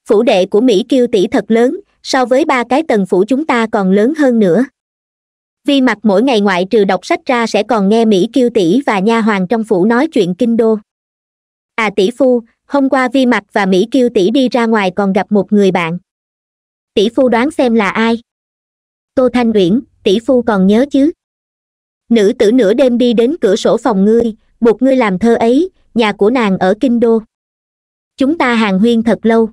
phủ đệ của mỹ kiêu tỷ thật lớn so với ba cái tầng phủ chúng ta còn lớn hơn nữa vi mặt mỗi ngày ngoại trừ đọc sách ra sẽ còn nghe mỹ kiêu tỷ và nha hoàng trong phủ nói chuyện kinh đô à tỷ phu hôm qua vi mặt và mỹ kiêu tỷ đi ra ngoài còn gặp một người bạn tỷ phu đoán xem là ai tô thanh uyển tỷ phu còn nhớ chứ nữ tử nửa đêm đi đến cửa sổ phòng ngươi buộc ngươi làm thơ ấy nhà của nàng ở kinh đô chúng ta hàng huyên thật lâu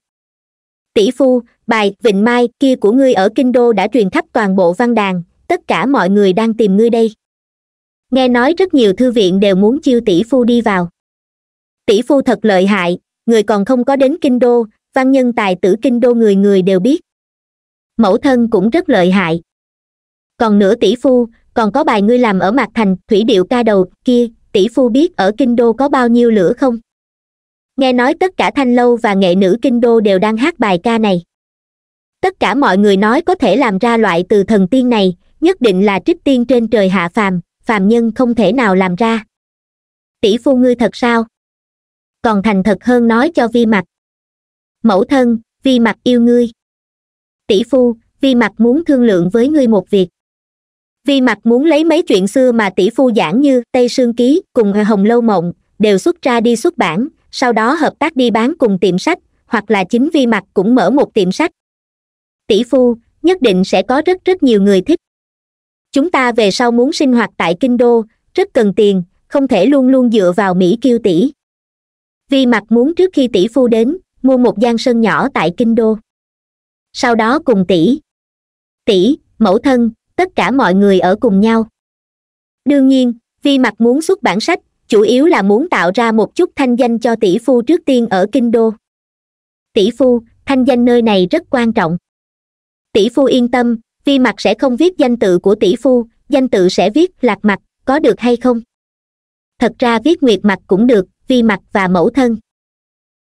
tỷ phu bài vịnh mai kia của ngươi ở kinh đô đã truyền khắp toàn bộ văn đàn tất cả mọi người đang tìm ngươi đây nghe nói rất nhiều thư viện đều muốn chiêu tỷ phu đi vào tỷ phu thật lợi hại người còn không có đến kinh đô văn nhân tài tử kinh đô người người đều biết mẫu thân cũng rất lợi hại còn nữa tỷ phu còn có bài ngươi làm ở mặt thành thủy điệu ca đầu kia tỷ phu biết ở kinh đô có bao nhiêu lửa không nghe nói tất cả thanh lâu và nghệ nữ kinh đô đều đang hát bài ca này tất cả mọi người nói có thể làm ra loại từ thần tiên này nhất định là trích tiên trên trời hạ phàm phàm nhân không thể nào làm ra tỷ phu ngươi thật sao còn thành thật hơn nói cho vi mặt mẫu thân vi mặt yêu ngươi tỷ phu vi mặt muốn thương lượng với ngươi một việc vi mặt muốn lấy mấy chuyện xưa mà tỷ phu giảng như tây sương ký cùng hồng lâu mộng đều xuất ra đi xuất bản sau đó hợp tác đi bán cùng tiệm sách hoặc là chính vi mặt cũng mở một tiệm sách tỷ phu nhất định sẽ có rất rất nhiều người thích chúng ta về sau muốn sinh hoạt tại kinh đô rất cần tiền không thể luôn luôn dựa vào mỹ kiêu tỷ vi mặt muốn trước khi tỷ phu đến mua một gian sân nhỏ tại kinh đô sau đó cùng tỷ tỷ mẫu thân tất cả mọi người ở cùng nhau đương nhiên vi mặt muốn xuất bản sách chủ yếu là muốn tạo ra một chút thanh danh cho tỷ phu trước tiên ở kinh đô tỷ phu thanh danh nơi này rất quan trọng tỷ phu yên tâm vi mặt sẽ không viết danh tự của tỷ phu danh tự sẽ viết lạc mặt có được hay không thật ra viết nguyệt mặt cũng được vi mặt và mẫu thân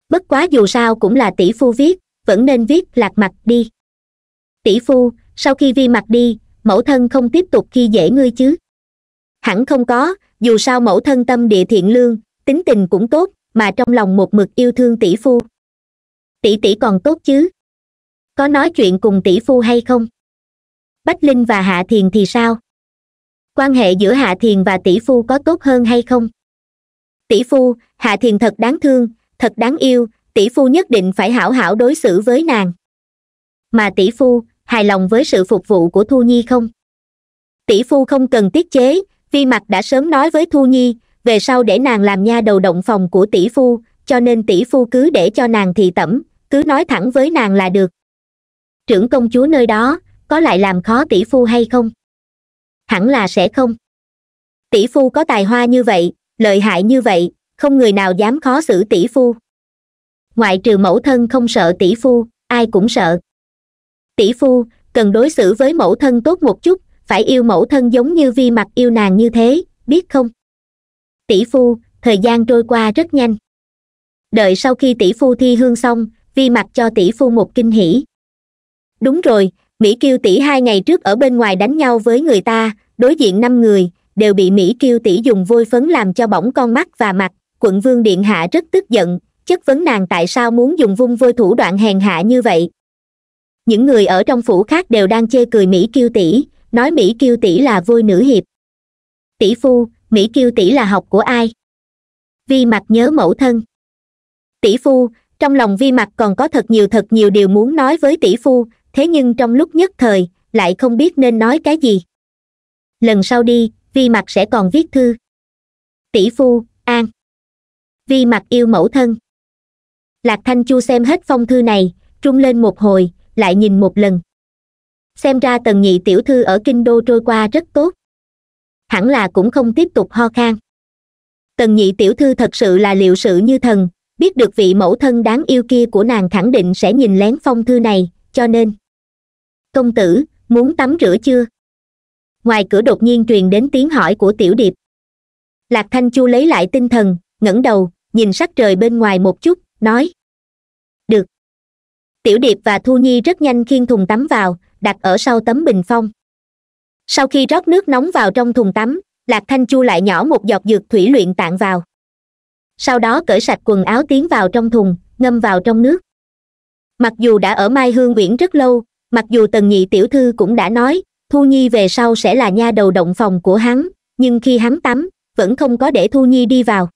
bất quá dù sao cũng là tỷ phu viết vẫn nên viết lạc mặt đi tỷ phu sau khi vi mặt đi mẫu thân không tiếp tục khi dễ ngươi chứ hẳn không có dù sao mẫu thân tâm địa thiện lương tính tình cũng tốt mà trong lòng một mực yêu thương tỷ phu tỷ tỷ còn tốt chứ có nói chuyện cùng tỷ phu hay không bách linh và hạ thiền thì sao quan hệ giữa hạ thiền và tỷ phu có tốt hơn hay không tỷ phu hạ thiền thật đáng thương thật đáng yêu tỷ phu nhất định phải hảo hảo đối xử với nàng mà tỷ phu hài lòng với sự phục vụ của thu nhi không tỷ phu không cần tiết chế vi mặt đã sớm nói với thu nhi về sau để nàng làm nha đầu động phòng của tỷ phu cho nên tỷ phu cứ để cho nàng thì tẩm cứ nói thẳng với nàng là được trưởng công chúa nơi đó có lại làm khó tỷ phu hay không hẳn là sẽ không tỷ phu có tài hoa như vậy lợi hại như vậy không người nào dám khó xử tỷ phu ngoại trừ mẫu thân không sợ tỷ phu ai cũng sợ tỷ phu cần đối xử với mẫu thân tốt một chút phải yêu mẫu thân giống như vi mặt yêu nàng như thế biết không tỷ phu thời gian trôi qua rất nhanh đợi sau khi tỷ phu thi hương xong vi mặt cho tỷ phu một kinh hỷ đúng rồi mỹ kiêu tỷ hai ngày trước ở bên ngoài đánh nhau với người ta đối diện năm người đều bị mỹ kiêu tỷ dùng vôi phấn làm cho bỏng con mắt và mặt quận vương điện hạ rất tức giận chất vấn nàng tại sao muốn dùng vung vôi thủ đoạn hèn hạ như vậy những người ở trong phủ khác đều đang chê cười mỹ kiêu tỷ nói mỹ kiêu tỷ là vui nữ hiệp tỷ phu mỹ kiêu tỷ là học của ai vi mặt nhớ mẫu thân tỷ phu trong lòng vi mặt còn có thật nhiều thật nhiều điều muốn nói với tỷ phu thế nhưng trong lúc nhất thời lại không biết nên nói cái gì lần sau đi vi mặt sẽ còn viết thư tỷ phu an vi mặt yêu mẫu thân lạc thanh chu xem hết phong thư này trung lên một hồi lại nhìn một lần xem ra tần nhị tiểu thư ở kinh đô trôi qua rất tốt hẳn là cũng không tiếp tục ho khan tần nhị tiểu thư thật sự là liệu sự như thần biết được vị mẫu thân đáng yêu kia của nàng khẳng định sẽ nhìn lén phong thư này cho nên công tử muốn tắm rửa chưa ngoài cửa đột nhiên truyền đến tiếng hỏi của tiểu điệp lạc thanh chu lấy lại tinh thần ngẩng đầu nhìn sắc trời bên ngoài một chút nói được tiểu điệp và thu nhi rất nhanh khiêng thùng tắm vào đặt ở sau tấm bình phong sau khi rót nước nóng vào trong thùng tắm lạc thanh chu lại nhỏ một giọt dược thủy luyện tạng vào sau đó cởi sạch quần áo tiến vào trong thùng ngâm vào trong nước mặc dù đã ở mai hương uyển rất lâu mặc dù tần nhị tiểu thư cũng đã nói thu nhi về sau sẽ là nha đầu động phòng của hắn nhưng khi hắn tắm vẫn không có để thu nhi đi vào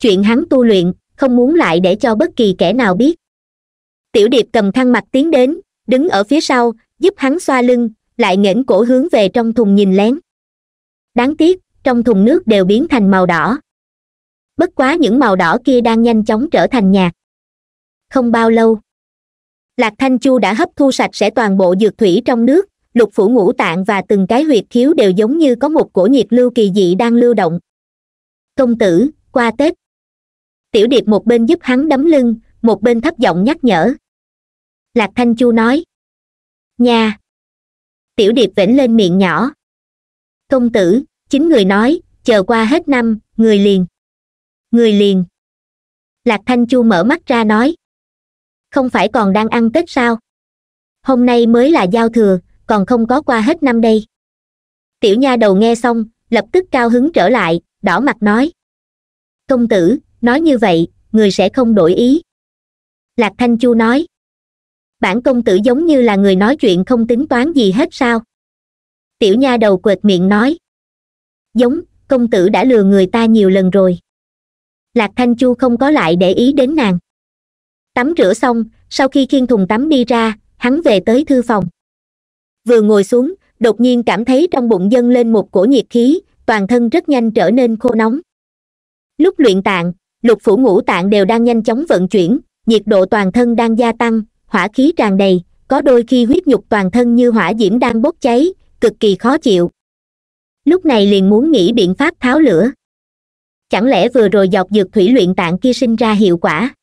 chuyện hắn tu luyện không muốn lại để cho bất kỳ kẻ nào biết tiểu điệp cầm khăn mặt tiến đến đứng ở phía sau giúp hắn xoa lưng lại nghển cổ hướng về trong thùng nhìn lén đáng tiếc trong thùng nước đều biến thành màu đỏ bất quá những màu đỏ kia đang nhanh chóng trở thành nhạt không bao lâu lạc thanh chu đã hấp thu sạch sẽ toàn bộ dược thủy trong nước lục phủ ngũ tạng và từng cái huyệt khiếu đều giống như có một cổ nhiệt lưu kỳ dị đang lưu động công tử qua tết tiểu điệp một bên giúp hắn đấm lưng một bên thấp giọng nhắc nhở lạc thanh chu nói nha tiểu điệp vểnh lên miệng nhỏ công tử chính người nói chờ qua hết năm người liền người liền lạc thanh chu mở mắt ra nói không phải còn đang ăn tết sao hôm nay mới là giao thừa còn không có qua hết năm đây tiểu nha đầu nghe xong lập tức cao hứng trở lại đỏ mặt nói công tử nói như vậy người sẽ không đổi ý lạc thanh chu nói bản công tử giống như là người nói chuyện không tính toán gì hết sao tiểu nha đầu quệt miệng nói giống công tử đã lừa người ta nhiều lần rồi lạc thanh chu không có lại để ý đến nàng tắm rửa xong sau khi khiên thùng tắm đi ra hắn về tới thư phòng vừa ngồi xuống đột nhiên cảm thấy trong bụng dâng lên một cổ nhiệt khí toàn thân rất nhanh trở nên khô nóng lúc luyện tạng lục phủ ngũ tạng đều đang nhanh chóng vận chuyển nhiệt độ toàn thân đang gia tăng hỏa khí tràn đầy có đôi khi huyết nhục toàn thân như hỏa diễm đang bốc cháy cực kỳ khó chịu lúc này liền muốn nghĩ biện pháp tháo lửa chẳng lẽ vừa rồi dọc dược thủy luyện tạng kia sinh ra hiệu quả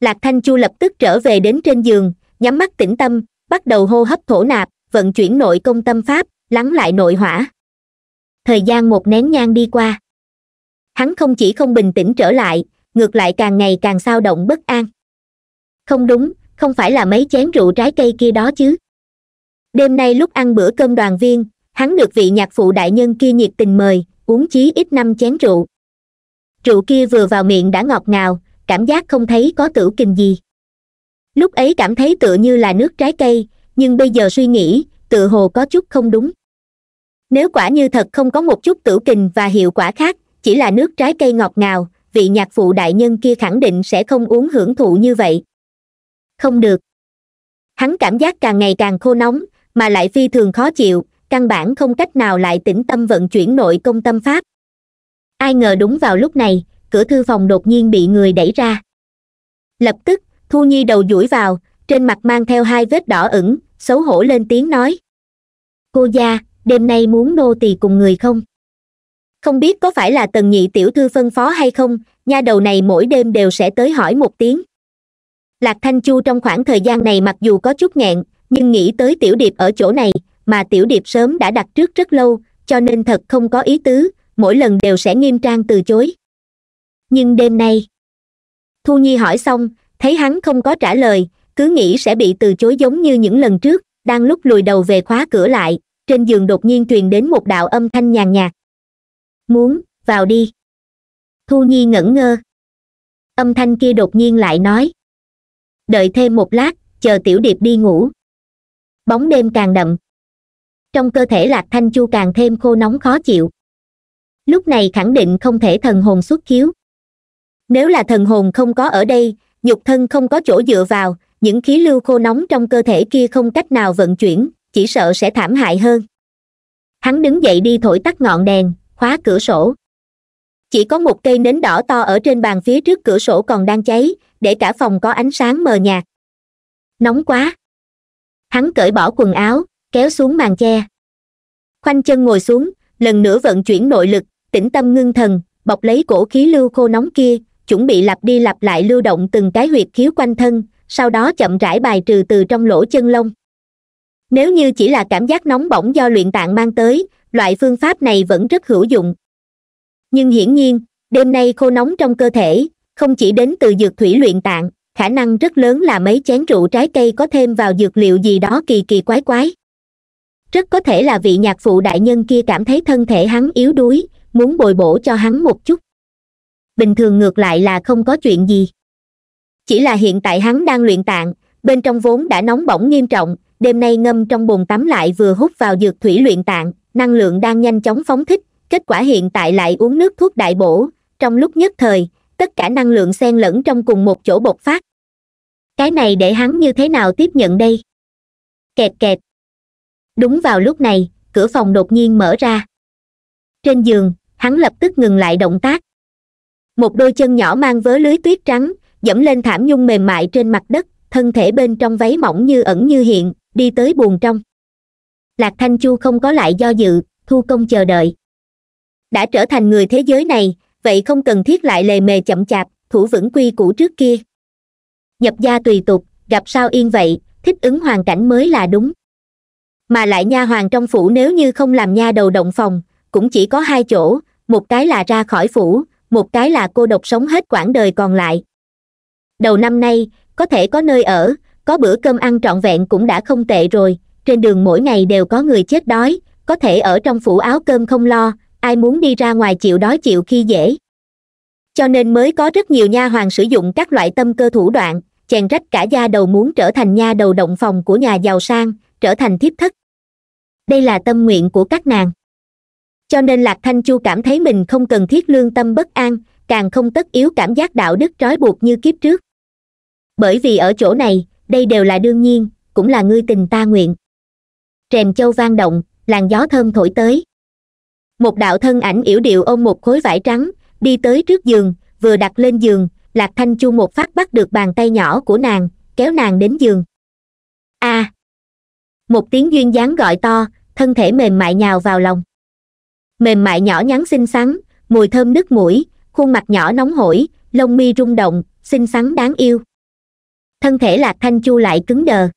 lạc thanh chu lập tức trở về đến trên giường nhắm mắt tĩnh tâm bắt đầu hô hấp thổ nạp vận chuyển nội công tâm pháp lắng lại nội hỏa thời gian một nén nhang đi qua hắn không chỉ không bình tĩnh trở lại ngược lại càng ngày càng sao động bất an không đúng không phải là mấy chén rượu trái cây kia đó chứ đêm nay lúc ăn bữa cơm đoàn viên hắn được vị nhạc phụ đại nhân kia nhiệt tình mời uống chí ít năm chén rượu rượu kia vừa vào miệng đã ngọt ngào cảm giác không thấy có tửu kình gì lúc ấy cảm thấy tựa như là nước trái cây nhưng bây giờ suy nghĩ tựa hồ có chút không đúng nếu quả như thật không có một chút tửu kình và hiệu quả khác chỉ là nước trái cây ngọt ngào vị nhạc phụ đại nhân kia khẳng định sẽ không uống hưởng thụ như vậy không được hắn cảm giác càng ngày càng khô nóng mà lại phi thường khó chịu căn bản không cách nào lại tĩnh tâm vận chuyển nội công tâm pháp ai ngờ đúng vào lúc này cửa thư phòng đột nhiên bị người đẩy ra lập tức thu nhi đầu duỗi vào trên mặt mang theo hai vết đỏ ửng xấu hổ lên tiếng nói cô gia đêm nay muốn nô tỳ cùng người không không biết có phải là tần nhị tiểu thư phân phó hay không nha đầu này mỗi đêm đều sẽ tới hỏi một tiếng lạc thanh chu trong khoảng thời gian này mặc dù có chút nghẹn nhưng nghĩ tới tiểu điệp ở chỗ này mà tiểu điệp sớm đã đặt trước rất lâu cho nên thật không có ý tứ mỗi lần đều sẽ nghiêm trang từ chối nhưng đêm nay thu nhi hỏi xong thấy hắn không có trả lời cứ nghĩ sẽ bị từ chối giống như những lần trước đang lúc lùi đầu về khóa cửa lại trên giường đột nhiên truyền đến một đạo âm thanh nhàn nhạt muốn vào đi thu nhi ngẩn ngơ âm thanh kia đột nhiên lại nói đợi thêm một lát chờ tiểu điệp đi ngủ bóng đêm càng đậm trong cơ thể lạc thanh chu càng thêm khô nóng khó chịu lúc này khẳng định không thể thần hồn xuất khiếu nếu là thần hồn không có ở đây nhục thân không có chỗ dựa vào những khí lưu khô nóng trong cơ thể kia không cách nào vận chuyển chỉ sợ sẽ thảm hại hơn hắn đứng dậy đi thổi tắt ngọn đèn khóa cửa sổ chỉ có một cây nến đỏ to ở trên bàn phía trước cửa sổ còn đang cháy để cả phòng có ánh sáng mờ nhạt nóng quá hắn cởi bỏ quần áo kéo xuống màn che khoanh chân ngồi xuống lần nữa vận chuyển nội lực tĩnh tâm ngưng thần bọc lấy cổ khí lưu khô nóng kia chuẩn bị lặp đi lặp lại lưu động từng cái huyệt khiếu quanh thân sau đó chậm rãi bài trừ từ trong lỗ chân lông nếu như chỉ là cảm giác nóng bỏng do luyện tạng mang tới loại phương pháp này vẫn rất hữu dụng nhưng hiển nhiên đêm nay khô nóng trong cơ thể không chỉ đến từ dược thủy luyện tạng khả năng rất lớn là mấy chén rượu trái cây có thêm vào dược liệu gì đó kỳ kỳ quái quái rất có thể là vị nhạc phụ đại nhân kia cảm thấy thân thể hắn yếu đuối muốn bồi bổ cho hắn một chút bình thường ngược lại là không có chuyện gì chỉ là hiện tại hắn đang luyện tạng bên trong vốn đã nóng bỏng nghiêm trọng đêm nay ngâm trong bồn tắm lại vừa hút vào dược thủy luyện tạng năng lượng đang nhanh chóng phóng thích kết quả hiện tại lại uống nước thuốc đại bổ trong lúc nhất thời tất cả năng lượng xen lẫn trong cùng một chỗ bộc phát cái này để hắn như thế nào tiếp nhận đây kẹt kẹt đúng vào lúc này cửa phòng đột nhiên mở ra trên giường hắn lập tức ngừng lại động tác một đôi chân nhỏ mang vớ lưới tuyết trắng dẫm lên thảm nhung mềm mại trên mặt đất thân thể bên trong váy mỏng như ẩn như hiện đi tới buồng trong lạc thanh chu không có lại do dự thu công chờ đợi đã trở thành người thế giới này vậy không cần thiết lại lề mề chậm chạp thủ vững quy củ trước kia nhập gia tùy tục gặp sao yên vậy thích ứng hoàn cảnh mới là đúng mà lại nha hoàng trong phủ nếu như không làm nha đầu động phòng cũng chỉ có hai chỗ một cái là ra khỏi phủ một cái là cô độc sống hết quãng đời còn lại đầu năm nay có thể có nơi ở có bữa cơm ăn trọn vẹn cũng đã không tệ rồi trên đường mỗi ngày đều có người chết đói có thể ở trong phủ áo cơm không lo ai muốn đi ra ngoài chịu đói chịu khi dễ cho nên mới có rất nhiều nha hoàng sử dụng các loại tâm cơ thủ đoạn chèn rách cả gia đầu muốn trở thành nha đầu động phòng của nhà giàu sang trở thành thiếp thất đây là tâm nguyện của các nàng cho nên lạc thanh chu cảm thấy mình không cần thiết lương tâm bất an càng không tất yếu cảm giác đạo đức trói buộc như kiếp trước bởi vì ở chỗ này đây đều là đương nhiên cũng là ngươi tình ta nguyện rèm châu vang động làn gió thơm thổi tới một đạo thân ảnh yểu điệu ôm một khối vải trắng đi tới trước giường vừa đặt lên giường lạc thanh chu một phát bắt được bàn tay nhỏ của nàng kéo nàng đến giường a à, một tiếng duyên dáng gọi to thân thể mềm mại nhào vào lòng mềm mại nhỏ nhắn xinh xắn mùi thơm nứt mũi khuôn mặt nhỏ nóng hổi lông mi rung động xinh xắn đáng yêu thân thể lạc thanh chu lại cứng đờ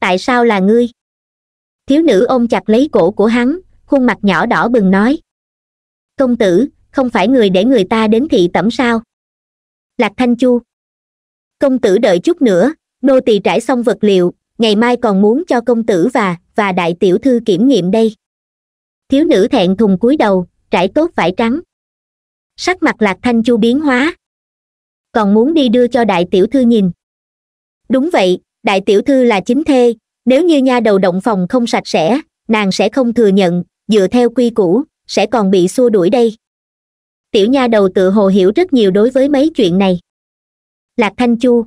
tại sao là ngươi thiếu nữ ôm chặt lấy cổ của hắn khuôn mặt nhỏ đỏ bừng nói công tử không phải người để người ta đến thị tẩm sao lạc thanh chu công tử đợi chút nữa nô tỳ trải xong vật liệu ngày mai còn muốn cho công tử và và đại tiểu thư kiểm nghiệm đây thiếu nữ thẹn thùng cúi đầu trải tốt vải trắng sắc mặt lạc thanh chu biến hóa còn muốn đi đưa cho đại tiểu thư nhìn đúng vậy đại tiểu thư là chính thê nếu như nha đầu động phòng không sạch sẽ nàng sẽ không thừa nhận dựa theo quy củ sẽ còn bị xua đuổi đây tiểu nha đầu tự hồ hiểu rất nhiều đối với mấy chuyện này lạc thanh chu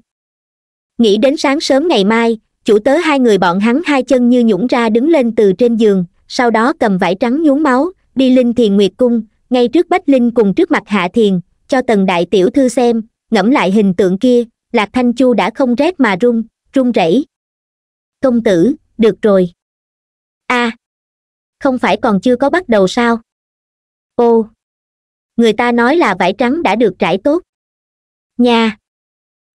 nghĩ đến sáng sớm ngày mai chủ tớ hai người bọn hắn hai chân như nhũng ra đứng lên từ trên giường sau đó cầm vải trắng nhuốm máu đi linh thiền nguyệt cung ngay trước bách linh cùng trước mặt hạ thiền cho tần đại tiểu thư xem ngẫm lại hình tượng kia lạc thanh chu đã không rét mà run run rẩy công tử được rồi a à, không phải còn chưa có bắt đầu sao ô người ta nói là vải trắng đã được trải tốt nha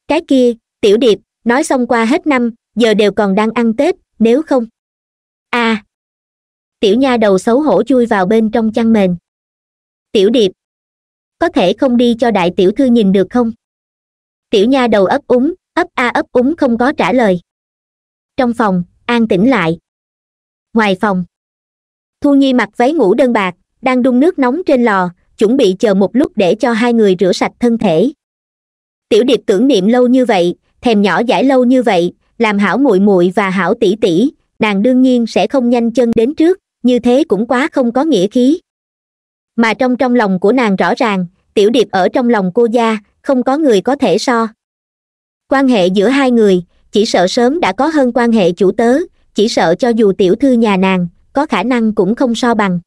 cái kia tiểu điệp nói xong qua hết năm giờ đều còn đang ăn tết nếu không a à. tiểu nha đầu xấu hổ chui vào bên trong chăn mền tiểu điệp có thể không đi cho đại tiểu thư nhìn được không tiểu nha đầu ấp úng ấp a ấp úng không có trả lời trong phòng an tĩnh lại ngoài phòng thu nhi mặc váy ngủ đơn bạc đang đun nước nóng trên lò chuẩn bị chờ một lúc để cho hai người rửa sạch thân thể tiểu điệp tưởng niệm lâu như vậy thèm nhỏ giải lâu như vậy làm hảo muội muội và hảo tỷ tỷ nàng đương nhiên sẽ không nhanh chân đến trước như thế cũng quá không có nghĩa khí mà trong trong lòng của nàng rõ ràng tiểu điệp ở trong lòng cô gia không có người có thể so quan hệ giữa hai người chỉ sợ sớm đã có hơn quan hệ chủ tớ chỉ sợ cho dù tiểu thư nhà nàng có khả năng cũng không so bằng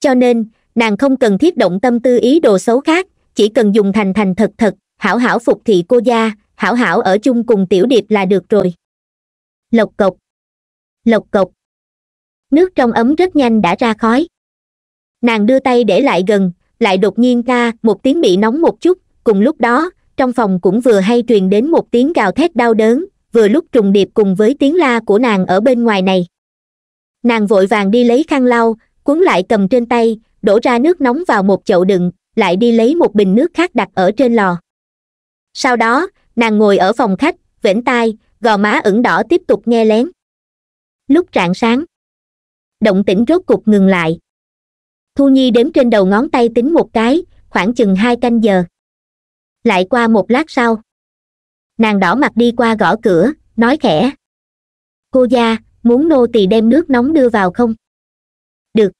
cho nên nàng không cần thiết động tâm tư ý đồ xấu khác chỉ cần dùng thành thành thật thật hảo hảo phục thị cô gia hảo hảo ở chung cùng tiểu điệp là được rồi lộc cộc lộc cộc nước trong ấm rất nhanh đã ra khói nàng đưa tay để lại gần lại đột nhiên ca một tiếng bị nóng một chút cùng lúc đó trong phòng cũng vừa hay truyền đến một tiếng gào thét đau đớn vừa lúc trùng điệp cùng với tiếng la của nàng ở bên ngoài này nàng vội vàng đi lấy khăn lau cuốn lại cầm trên tay đổ ra nước nóng vào một chậu đựng lại đi lấy một bình nước khác đặt ở trên lò sau đó nàng ngồi ở phòng khách vểnh tay, gò má ửng đỏ tiếp tục nghe lén lúc rạng sáng động tĩnh rốt cục ngừng lại thu nhi đếm trên đầu ngón tay tính một cái khoảng chừng hai canh giờ lại qua một lát sau nàng đỏ mặt đi qua gõ cửa nói khẽ cô gia muốn nô tỳ đem nước nóng đưa vào không được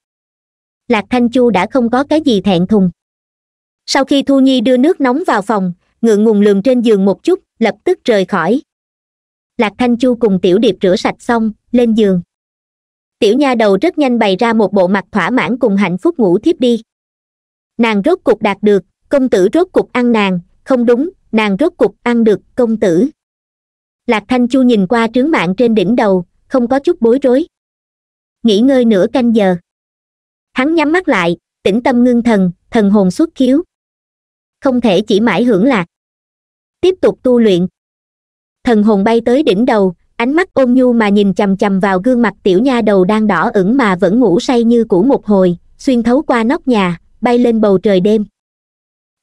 lạc thanh chu đã không có cái gì thẹn thùng sau khi thu nhi đưa nước nóng vào phòng ngượng ngùng lường trên giường một chút lập tức rời khỏi lạc thanh chu cùng tiểu điệp rửa sạch xong lên giường tiểu nha đầu rất nhanh bày ra một bộ mặt thỏa mãn cùng hạnh phúc ngủ thiếp đi nàng rốt cục đạt được công tử rốt cục ăn nàng không đúng nàng rốt cục ăn được công tử lạc thanh chu nhìn qua trướng mạng trên đỉnh đầu không có chút bối rối nghỉ ngơi nửa canh giờ hắn nhắm mắt lại tĩnh tâm ngưng thần thần hồn xuất khiếu không thể chỉ mãi hưởng lạc tiếp tục tu luyện thần hồn bay tới đỉnh đầu ánh mắt ôn nhu mà nhìn chằm chằm vào gương mặt tiểu nha đầu đang đỏ ửng mà vẫn ngủ say như cũ một hồi xuyên thấu qua nóc nhà bay lên bầu trời đêm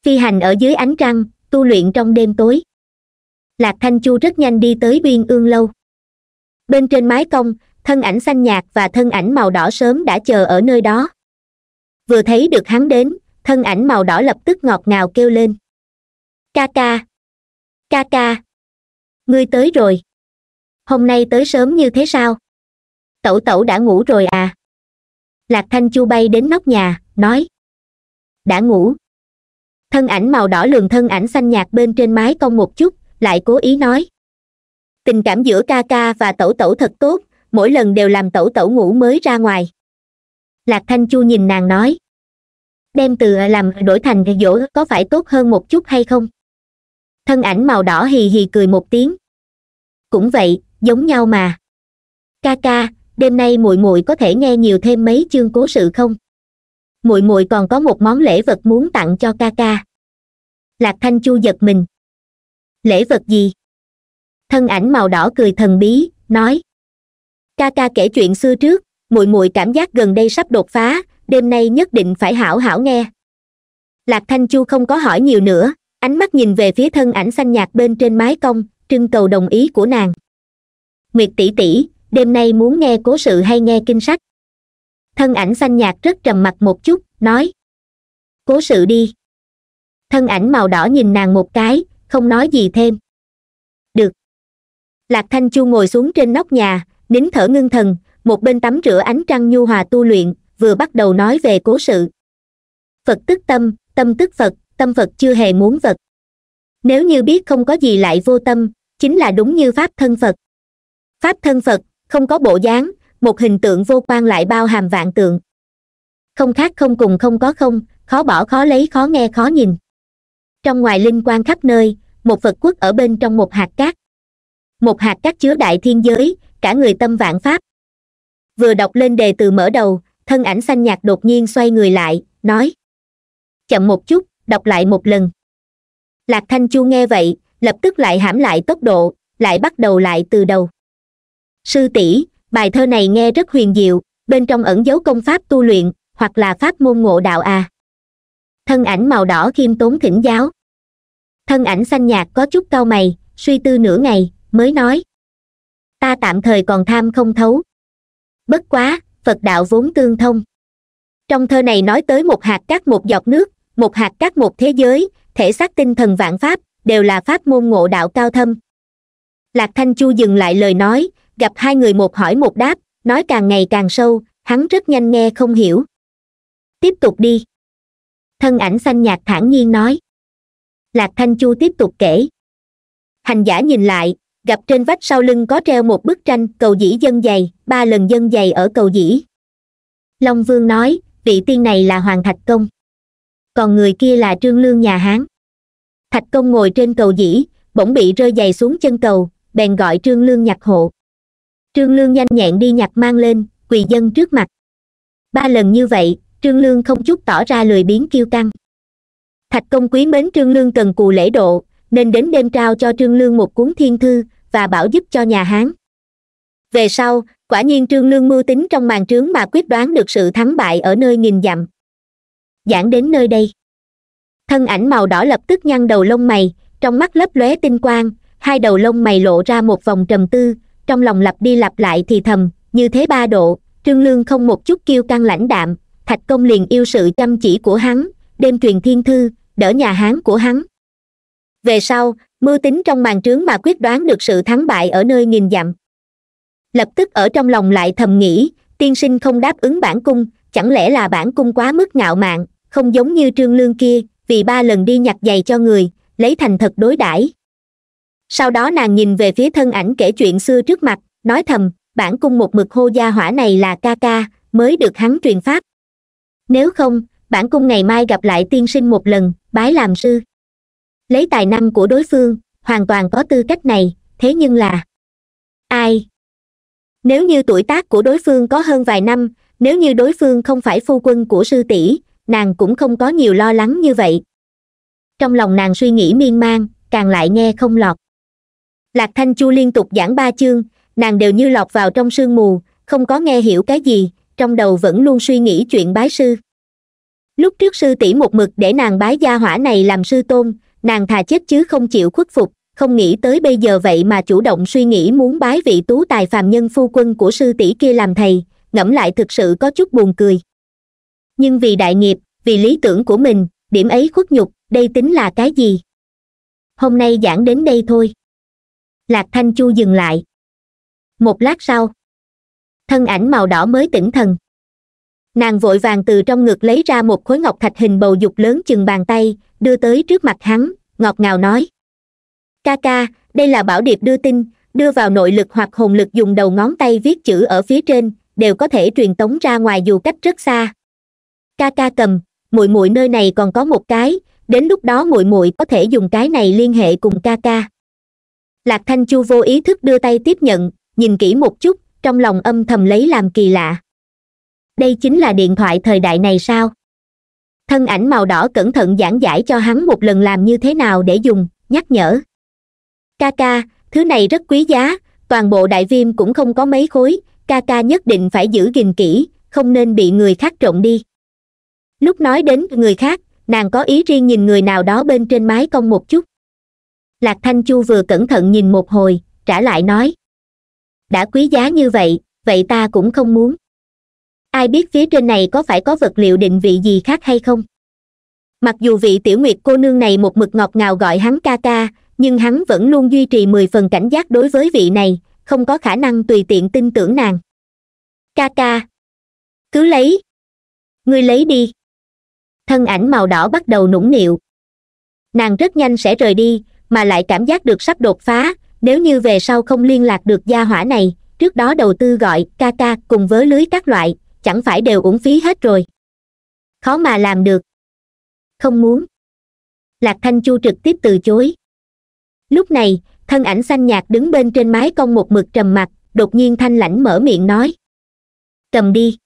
phi hành ở dưới ánh trăng tu luyện trong đêm tối lạc thanh chu rất nhanh đi tới biên ương lâu bên trên mái cong thân ảnh xanh nhạt và thân ảnh màu đỏ sớm đã chờ ở nơi đó vừa thấy được hắn đến thân ảnh màu đỏ lập tức ngọt ngào kêu lên ca ca ca ca ngươi tới rồi hôm nay tới sớm như thế sao tẩu tẩu đã ngủ rồi à lạc thanh chu bay đến nóc nhà nói đã ngủ thân ảnh màu đỏ lường thân ảnh xanh nhạt bên trên mái cong một chút lại cố ý nói tình cảm giữa ca ca và tẩu tẩu thật tốt mỗi lần đều làm tẩu tẩu ngủ mới ra ngoài lạc thanh chu nhìn nàng nói đem từ à, làm đổi thành dỗ có phải tốt hơn một chút hay không thân ảnh màu đỏ hì hì cười một tiếng cũng vậy giống nhau mà ca ca đêm nay muội muội có thể nghe nhiều thêm mấy chương cố sự không muội muội còn có một món lễ vật muốn tặng cho ca ca lạc thanh chu giật mình lễ vật gì thân ảnh màu đỏ cười thần bí nói ca ca kể chuyện xưa trước muội muội cảm giác gần đây sắp đột phá đêm nay nhất định phải hảo hảo nghe lạc thanh chu không có hỏi nhiều nữa ánh mắt nhìn về phía thân ảnh xanh nhạt bên trên mái cong trưng cầu đồng ý của nàng nguyệt tỷ tỷ đêm nay muốn nghe cố sự hay nghe kinh sách thân ảnh xanh nhạt rất trầm mặc một chút nói cố sự đi thân ảnh màu đỏ nhìn nàng một cái không nói gì thêm được lạc thanh chu ngồi xuống trên nóc nhà nín thở ngưng thần một bên tắm rửa ánh trăng nhu hòa tu luyện vừa bắt đầu nói về cố sự phật tức tâm tâm tức phật tâm phật chưa hề muốn vật nếu như biết không có gì lại vô tâm chính là đúng như pháp thân phật pháp thân phật không có bộ dáng một hình tượng vô quan lại bao hàm vạn tượng không khác không cùng không có không khó bỏ khó lấy khó nghe khó nhìn trong ngoài linh quan khắp nơi một phật quốc ở bên trong một hạt cát một hạt cát chứa đại thiên giới cả người tâm vạn pháp vừa đọc lên đề từ mở đầu thân ảnh xanh nhạt đột nhiên xoay người lại nói chậm một chút đọc lại một lần lạc thanh chu nghe vậy lập tức lại hãm lại tốc độ lại bắt đầu lại từ đầu sư tỷ bài thơ này nghe rất huyền diệu bên trong ẩn dấu công pháp tu luyện hoặc là pháp môn ngộ đạo à thân ảnh màu đỏ khiêm tốn thỉnh giáo thân ảnh xanh nhạt có chút cau mày suy tư nửa ngày mới nói ta tạm thời còn tham không thấu bất quá phật đạo vốn tương thông trong thơ này nói tới một hạt cát một giọt nước một hạt cát một thế giới thể xác tinh thần vạn pháp đều là pháp môn ngộ đạo cao thâm lạc thanh chu dừng lại lời nói gặp hai người một hỏi một đáp nói càng ngày càng sâu hắn rất nhanh nghe không hiểu tiếp tục đi thân ảnh xanh nhạt thản nhiên nói lạc thanh chu tiếp tục kể hành giả nhìn lại gặp trên vách sau lưng có treo một bức tranh cầu dĩ dân dày ba lần dân dày ở cầu dĩ long vương nói vị tiên này là hoàng thạch công còn người kia là trương lương nhà hán thạch công ngồi trên cầu dĩ bỗng bị rơi giày xuống chân cầu bèn gọi trương lương nhặt hộ trương lương nhanh nhẹn đi nhặt mang lên quỳ dân trước mặt ba lần như vậy trương lương không chút tỏ ra lười biếng kiêu căng thạch công quý mến trương lương cần cù lễ độ nên đến đêm trao cho trương lương một cuốn thiên thư và bảo giúp cho nhà hán về sau quả nhiên trương lương mưu tính trong màn trướng mà quyết đoán được sự thắng bại ở nơi nghìn dặm giảng đến nơi đây thân ảnh màu đỏ lập tức nhăn đầu lông mày trong mắt lấp lóe tinh quang hai đầu lông mày lộ ra một vòng trầm tư trong lòng lặp đi lặp lại thì thầm như thế ba độ trương lương không một chút kiêu căng lãnh đạm thạch công liền yêu sự chăm chỉ của hắn đêm truyền thiên thư đỡ nhà hán của hắn về sau mưu tính trong màn trướng mà quyết đoán được sự thắng bại ở nơi nghìn dặm lập tức ở trong lòng lại thầm nghĩ tiên sinh không đáp ứng bản cung chẳng lẽ là bản cung quá mức ngạo mạn không giống như trương lương kia vì ba lần đi nhặt giày cho người lấy thành thật đối đãi sau đó nàng nhìn về phía thân ảnh kể chuyện xưa trước mặt nói thầm bản cung một mực hô gia hỏa này là ca ca mới được hắn truyền pháp nếu không bản cung ngày mai gặp lại tiên sinh một lần bái làm sư lấy tài năng của đối phương hoàn toàn có tư cách này thế nhưng là ai nếu như tuổi tác của đối phương có hơn vài năm nếu như đối phương không phải phu quân của sư tỷ nàng cũng không có nhiều lo lắng như vậy trong lòng nàng suy nghĩ miên man càng lại nghe không lọt lạc thanh chu liên tục giảng ba chương nàng đều như lọt vào trong sương mù không có nghe hiểu cái gì trong đầu vẫn luôn suy nghĩ chuyện bái sư lúc trước sư tỷ một mực để nàng bái gia hỏa này làm sư tôn nàng thà chết chứ không chịu khuất phục không nghĩ tới bây giờ vậy mà chủ động suy nghĩ muốn bái vị tú tài phàm nhân phu quân của sư tỷ kia làm thầy ngẫm lại thực sự có chút buồn cười nhưng vì đại nghiệp vì lý tưởng của mình điểm ấy khuất nhục đây tính là cái gì hôm nay giảng đến đây thôi lạc thanh chu dừng lại một lát sau thân ảnh màu đỏ mới tỉnh thần nàng vội vàng từ trong ngực lấy ra một khối ngọc thạch hình bầu dục lớn chừng bàn tay đưa tới trước mặt hắn ngọt ngào nói ca ca đây là bảo điệp đưa tin đưa vào nội lực hoặc hồn lực dùng đầu ngón tay viết chữ ở phía trên đều có thể truyền tống ra ngoài dù cách rất xa ca ca cầm muội muội nơi này còn có một cái đến lúc đó muội muội có thể dùng cái này liên hệ cùng ca ca lạc thanh chu vô ý thức đưa tay tiếp nhận nhìn kỹ một chút trong lòng âm thầm lấy làm kỳ lạ đây chính là điện thoại thời đại này sao thân ảnh màu đỏ cẩn thận giảng giải cho hắn một lần làm như thế nào để dùng nhắc nhở ca ca thứ này rất quý giá toàn bộ đại viêm cũng không có mấy khối ca ca nhất định phải giữ gìn kỹ không nên bị người khác trộm đi lúc nói đến người khác nàng có ý riêng nhìn người nào đó bên trên mái cong một chút lạc thanh chu vừa cẩn thận nhìn một hồi trả lại nói đã quý giá như vậy vậy ta cũng không muốn ai biết phía trên này có phải có vật liệu định vị gì khác hay không mặc dù vị tiểu nguyệt cô nương này một mực ngọt ngào gọi hắn ca ca nhưng hắn vẫn luôn duy trì mười phần cảnh giác đối với vị này không có khả năng tùy tiện tin tưởng nàng ca ca cứ lấy ngươi lấy đi thân ảnh màu đỏ bắt đầu nũng nịu nàng rất nhanh sẽ rời đi mà lại cảm giác được sắp đột phá nếu như về sau không liên lạc được gia hỏa này trước đó đầu tư gọi ca ca cùng với lưới các loại chẳng phải đều uổng phí hết rồi khó mà làm được không muốn lạc thanh chu trực tiếp từ chối lúc này thân ảnh xanh nhạt đứng bên trên mái cong một mực trầm mặt, đột nhiên thanh lãnh mở miệng nói cầm đi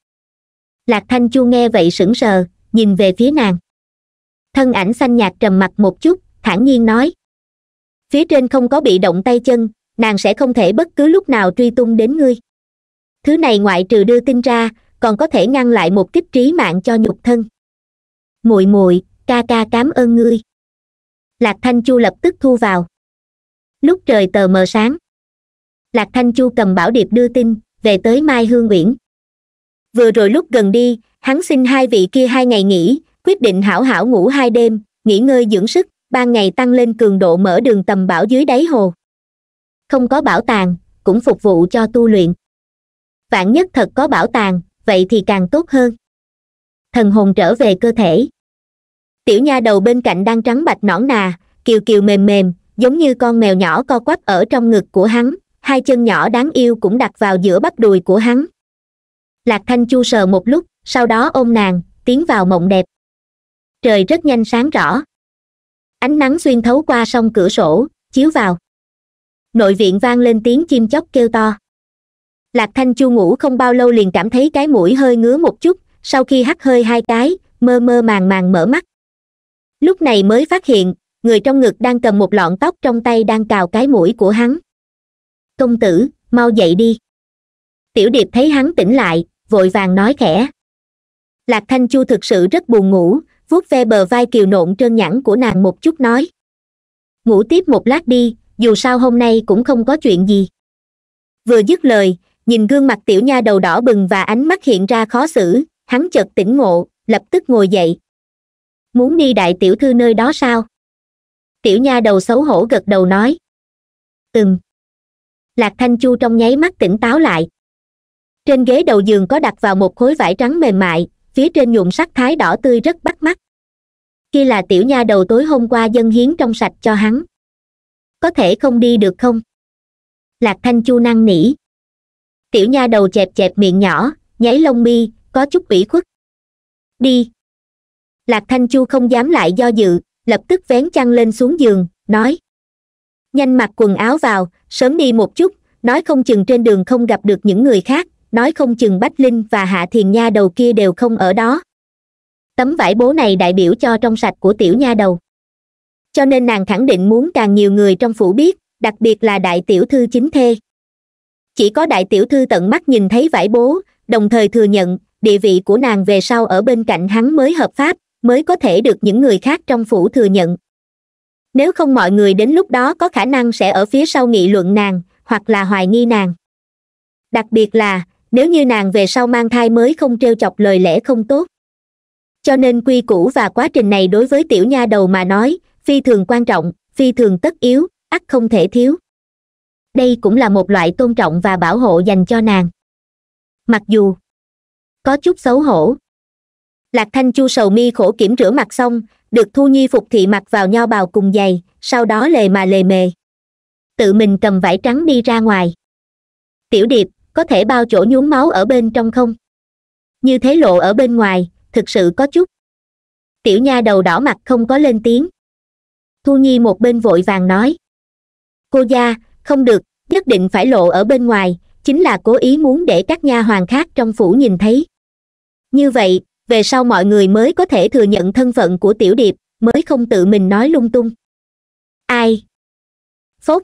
lạc thanh chu nghe vậy sững sờ nhìn về phía nàng thân ảnh xanh nhạt trầm mặt một chút thản nhiên nói phía trên không có bị động tay chân nàng sẽ không thể bất cứ lúc nào truy tung đến ngươi thứ này ngoại trừ đưa tin ra còn có thể ngăn lại một kích trí mạng cho nhục thân muội muội ca ca cảm ơn ngươi lạc thanh chu lập tức thu vào lúc trời tờ mờ sáng lạc thanh chu cầm bảo điệp đưa tin về tới mai hương uyển vừa rồi lúc gần đi hắn xin hai vị kia hai ngày nghỉ quyết định hảo hảo ngủ hai đêm nghỉ ngơi dưỡng sức ban ngày tăng lên cường độ mở đường tầm bảo dưới đáy hồ không có bảo tàng cũng phục vụ cho tu luyện vạn nhất thật có bảo tàng vậy thì càng tốt hơn thần hồn trở về cơ thể tiểu nha đầu bên cạnh đang trắng bạch nõn nà kiều kiều mềm mềm giống như con mèo nhỏ co quắp ở trong ngực của hắn hai chân nhỏ đáng yêu cũng đặt vào giữa bắp đùi của hắn lạc thanh chu sờ một lúc sau đó ôm nàng tiến vào mộng đẹp trời rất nhanh sáng rõ ánh nắng xuyên thấu qua song cửa sổ chiếu vào nội viện vang lên tiếng chim chóc kêu to lạc thanh chu ngủ không bao lâu liền cảm thấy cái mũi hơi ngứa một chút sau khi hắt hơi hai cái mơ mơ màng màng mở mắt lúc này mới phát hiện người trong ngực đang cầm một lọn tóc trong tay đang cào cái mũi của hắn công tử mau dậy đi tiểu điệp thấy hắn tỉnh lại vội vàng nói khẽ lạc thanh chu thực sự rất buồn ngủ vuốt ve bờ vai kiều nộn trơn nhẵn của nàng một chút nói ngủ tiếp một lát đi dù sao hôm nay cũng không có chuyện gì vừa dứt lời nhìn gương mặt tiểu nha đầu đỏ bừng và ánh mắt hiện ra khó xử hắn chợt tỉnh ngộ lập tức ngồi dậy muốn đi đại tiểu thư nơi đó sao tiểu nha đầu xấu hổ gật đầu nói ừm lạc thanh chu trong nháy mắt tỉnh táo lại trên ghế đầu giường có đặt vào một khối vải trắng mềm mại phía trên nhuộm sắc thái đỏ tươi rất bắt mắt kia là tiểu nha đầu tối hôm qua dân hiến trong sạch cho hắn có thể không đi được không lạc thanh chu năng nỉ tiểu nha đầu chẹp chẹp miệng nhỏ nháy lông mi có chút ủy khuất đi lạc thanh chu không dám lại do dự lập tức vén chăn lên xuống giường nói nhanh mặc quần áo vào sớm đi một chút nói không chừng trên đường không gặp được những người khác nói không chừng bách linh và hạ thiền nha đầu kia đều không ở đó tấm vải bố này đại biểu cho trong sạch của tiểu nha đầu cho nên nàng khẳng định muốn càng nhiều người trong phủ biết đặc biệt là đại tiểu thư chính thê chỉ có đại tiểu thư tận mắt nhìn thấy vải bố đồng thời thừa nhận địa vị của nàng về sau ở bên cạnh hắn mới hợp pháp mới có thể được những người khác trong phủ thừa nhận nếu không mọi người đến lúc đó có khả năng sẽ ở phía sau nghị luận nàng hoặc là hoài nghi nàng đặc biệt là nếu như nàng về sau mang thai mới không t chọc lời lẽ không tốt cho nên quy củ và quá trình này đối với tiểu nha đầu mà nói phi thường quan trọng phi thường tất yếu ắt không thể thiếu đây cũng là một loại tôn trọng và bảo hộ dành cho nàng mặc dù có chút xấu hổ lạc thanh chu sầu mi khổ kiểm rửa mặt xong được thu nhi phục thị mặc vào nho bào cùng giày sau đó lề mà lề mề tự mình cầm vải trắng đi ra ngoài tiểu điệp có thể bao chỗ nhuốm máu ở bên trong không như thế lộ ở bên ngoài thực sự có chút tiểu nha đầu đỏ mặt không có lên tiếng thu nhi một bên vội vàng nói cô gia không được nhất định phải lộ ở bên ngoài chính là cố ý muốn để các nha hoàn khác trong phủ nhìn thấy như vậy về sau mọi người mới có thể thừa nhận thân phận của tiểu điệp mới không tự mình nói lung tung ai phúc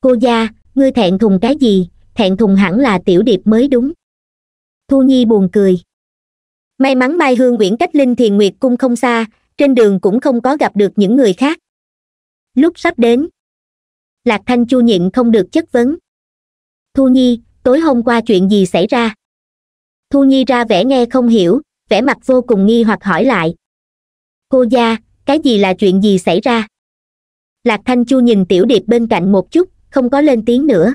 cô gia ngươi thẹn thùng cái gì thẹn thùng hẳn là tiểu điệp mới đúng thu nhi buồn cười may mắn mai hương uyển cách linh thiền nguyệt cung không xa trên đường cũng không có gặp được những người khác lúc sắp đến lạc thanh chu nhịn không được chất vấn thu nhi tối hôm qua chuyện gì xảy ra thu nhi ra vẻ nghe không hiểu vẻ mặt vô cùng nghi hoặc hỏi lại cô gia cái gì là chuyện gì xảy ra lạc thanh chu nhìn tiểu điệp bên cạnh một chút không có lên tiếng nữa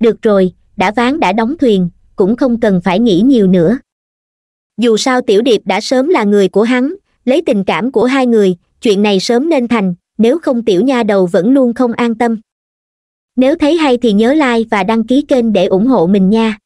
được rồi đã ván đã đóng thuyền cũng không cần phải nghĩ nhiều nữa dù sao tiểu điệp đã sớm là người của hắn lấy tình cảm của hai người chuyện này sớm nên thành nếu không tiểu nha đầu vẫn luôn không an tâm nếu thấy hay thì nhớ like và đăng ký kênh để ủng hộ mình nha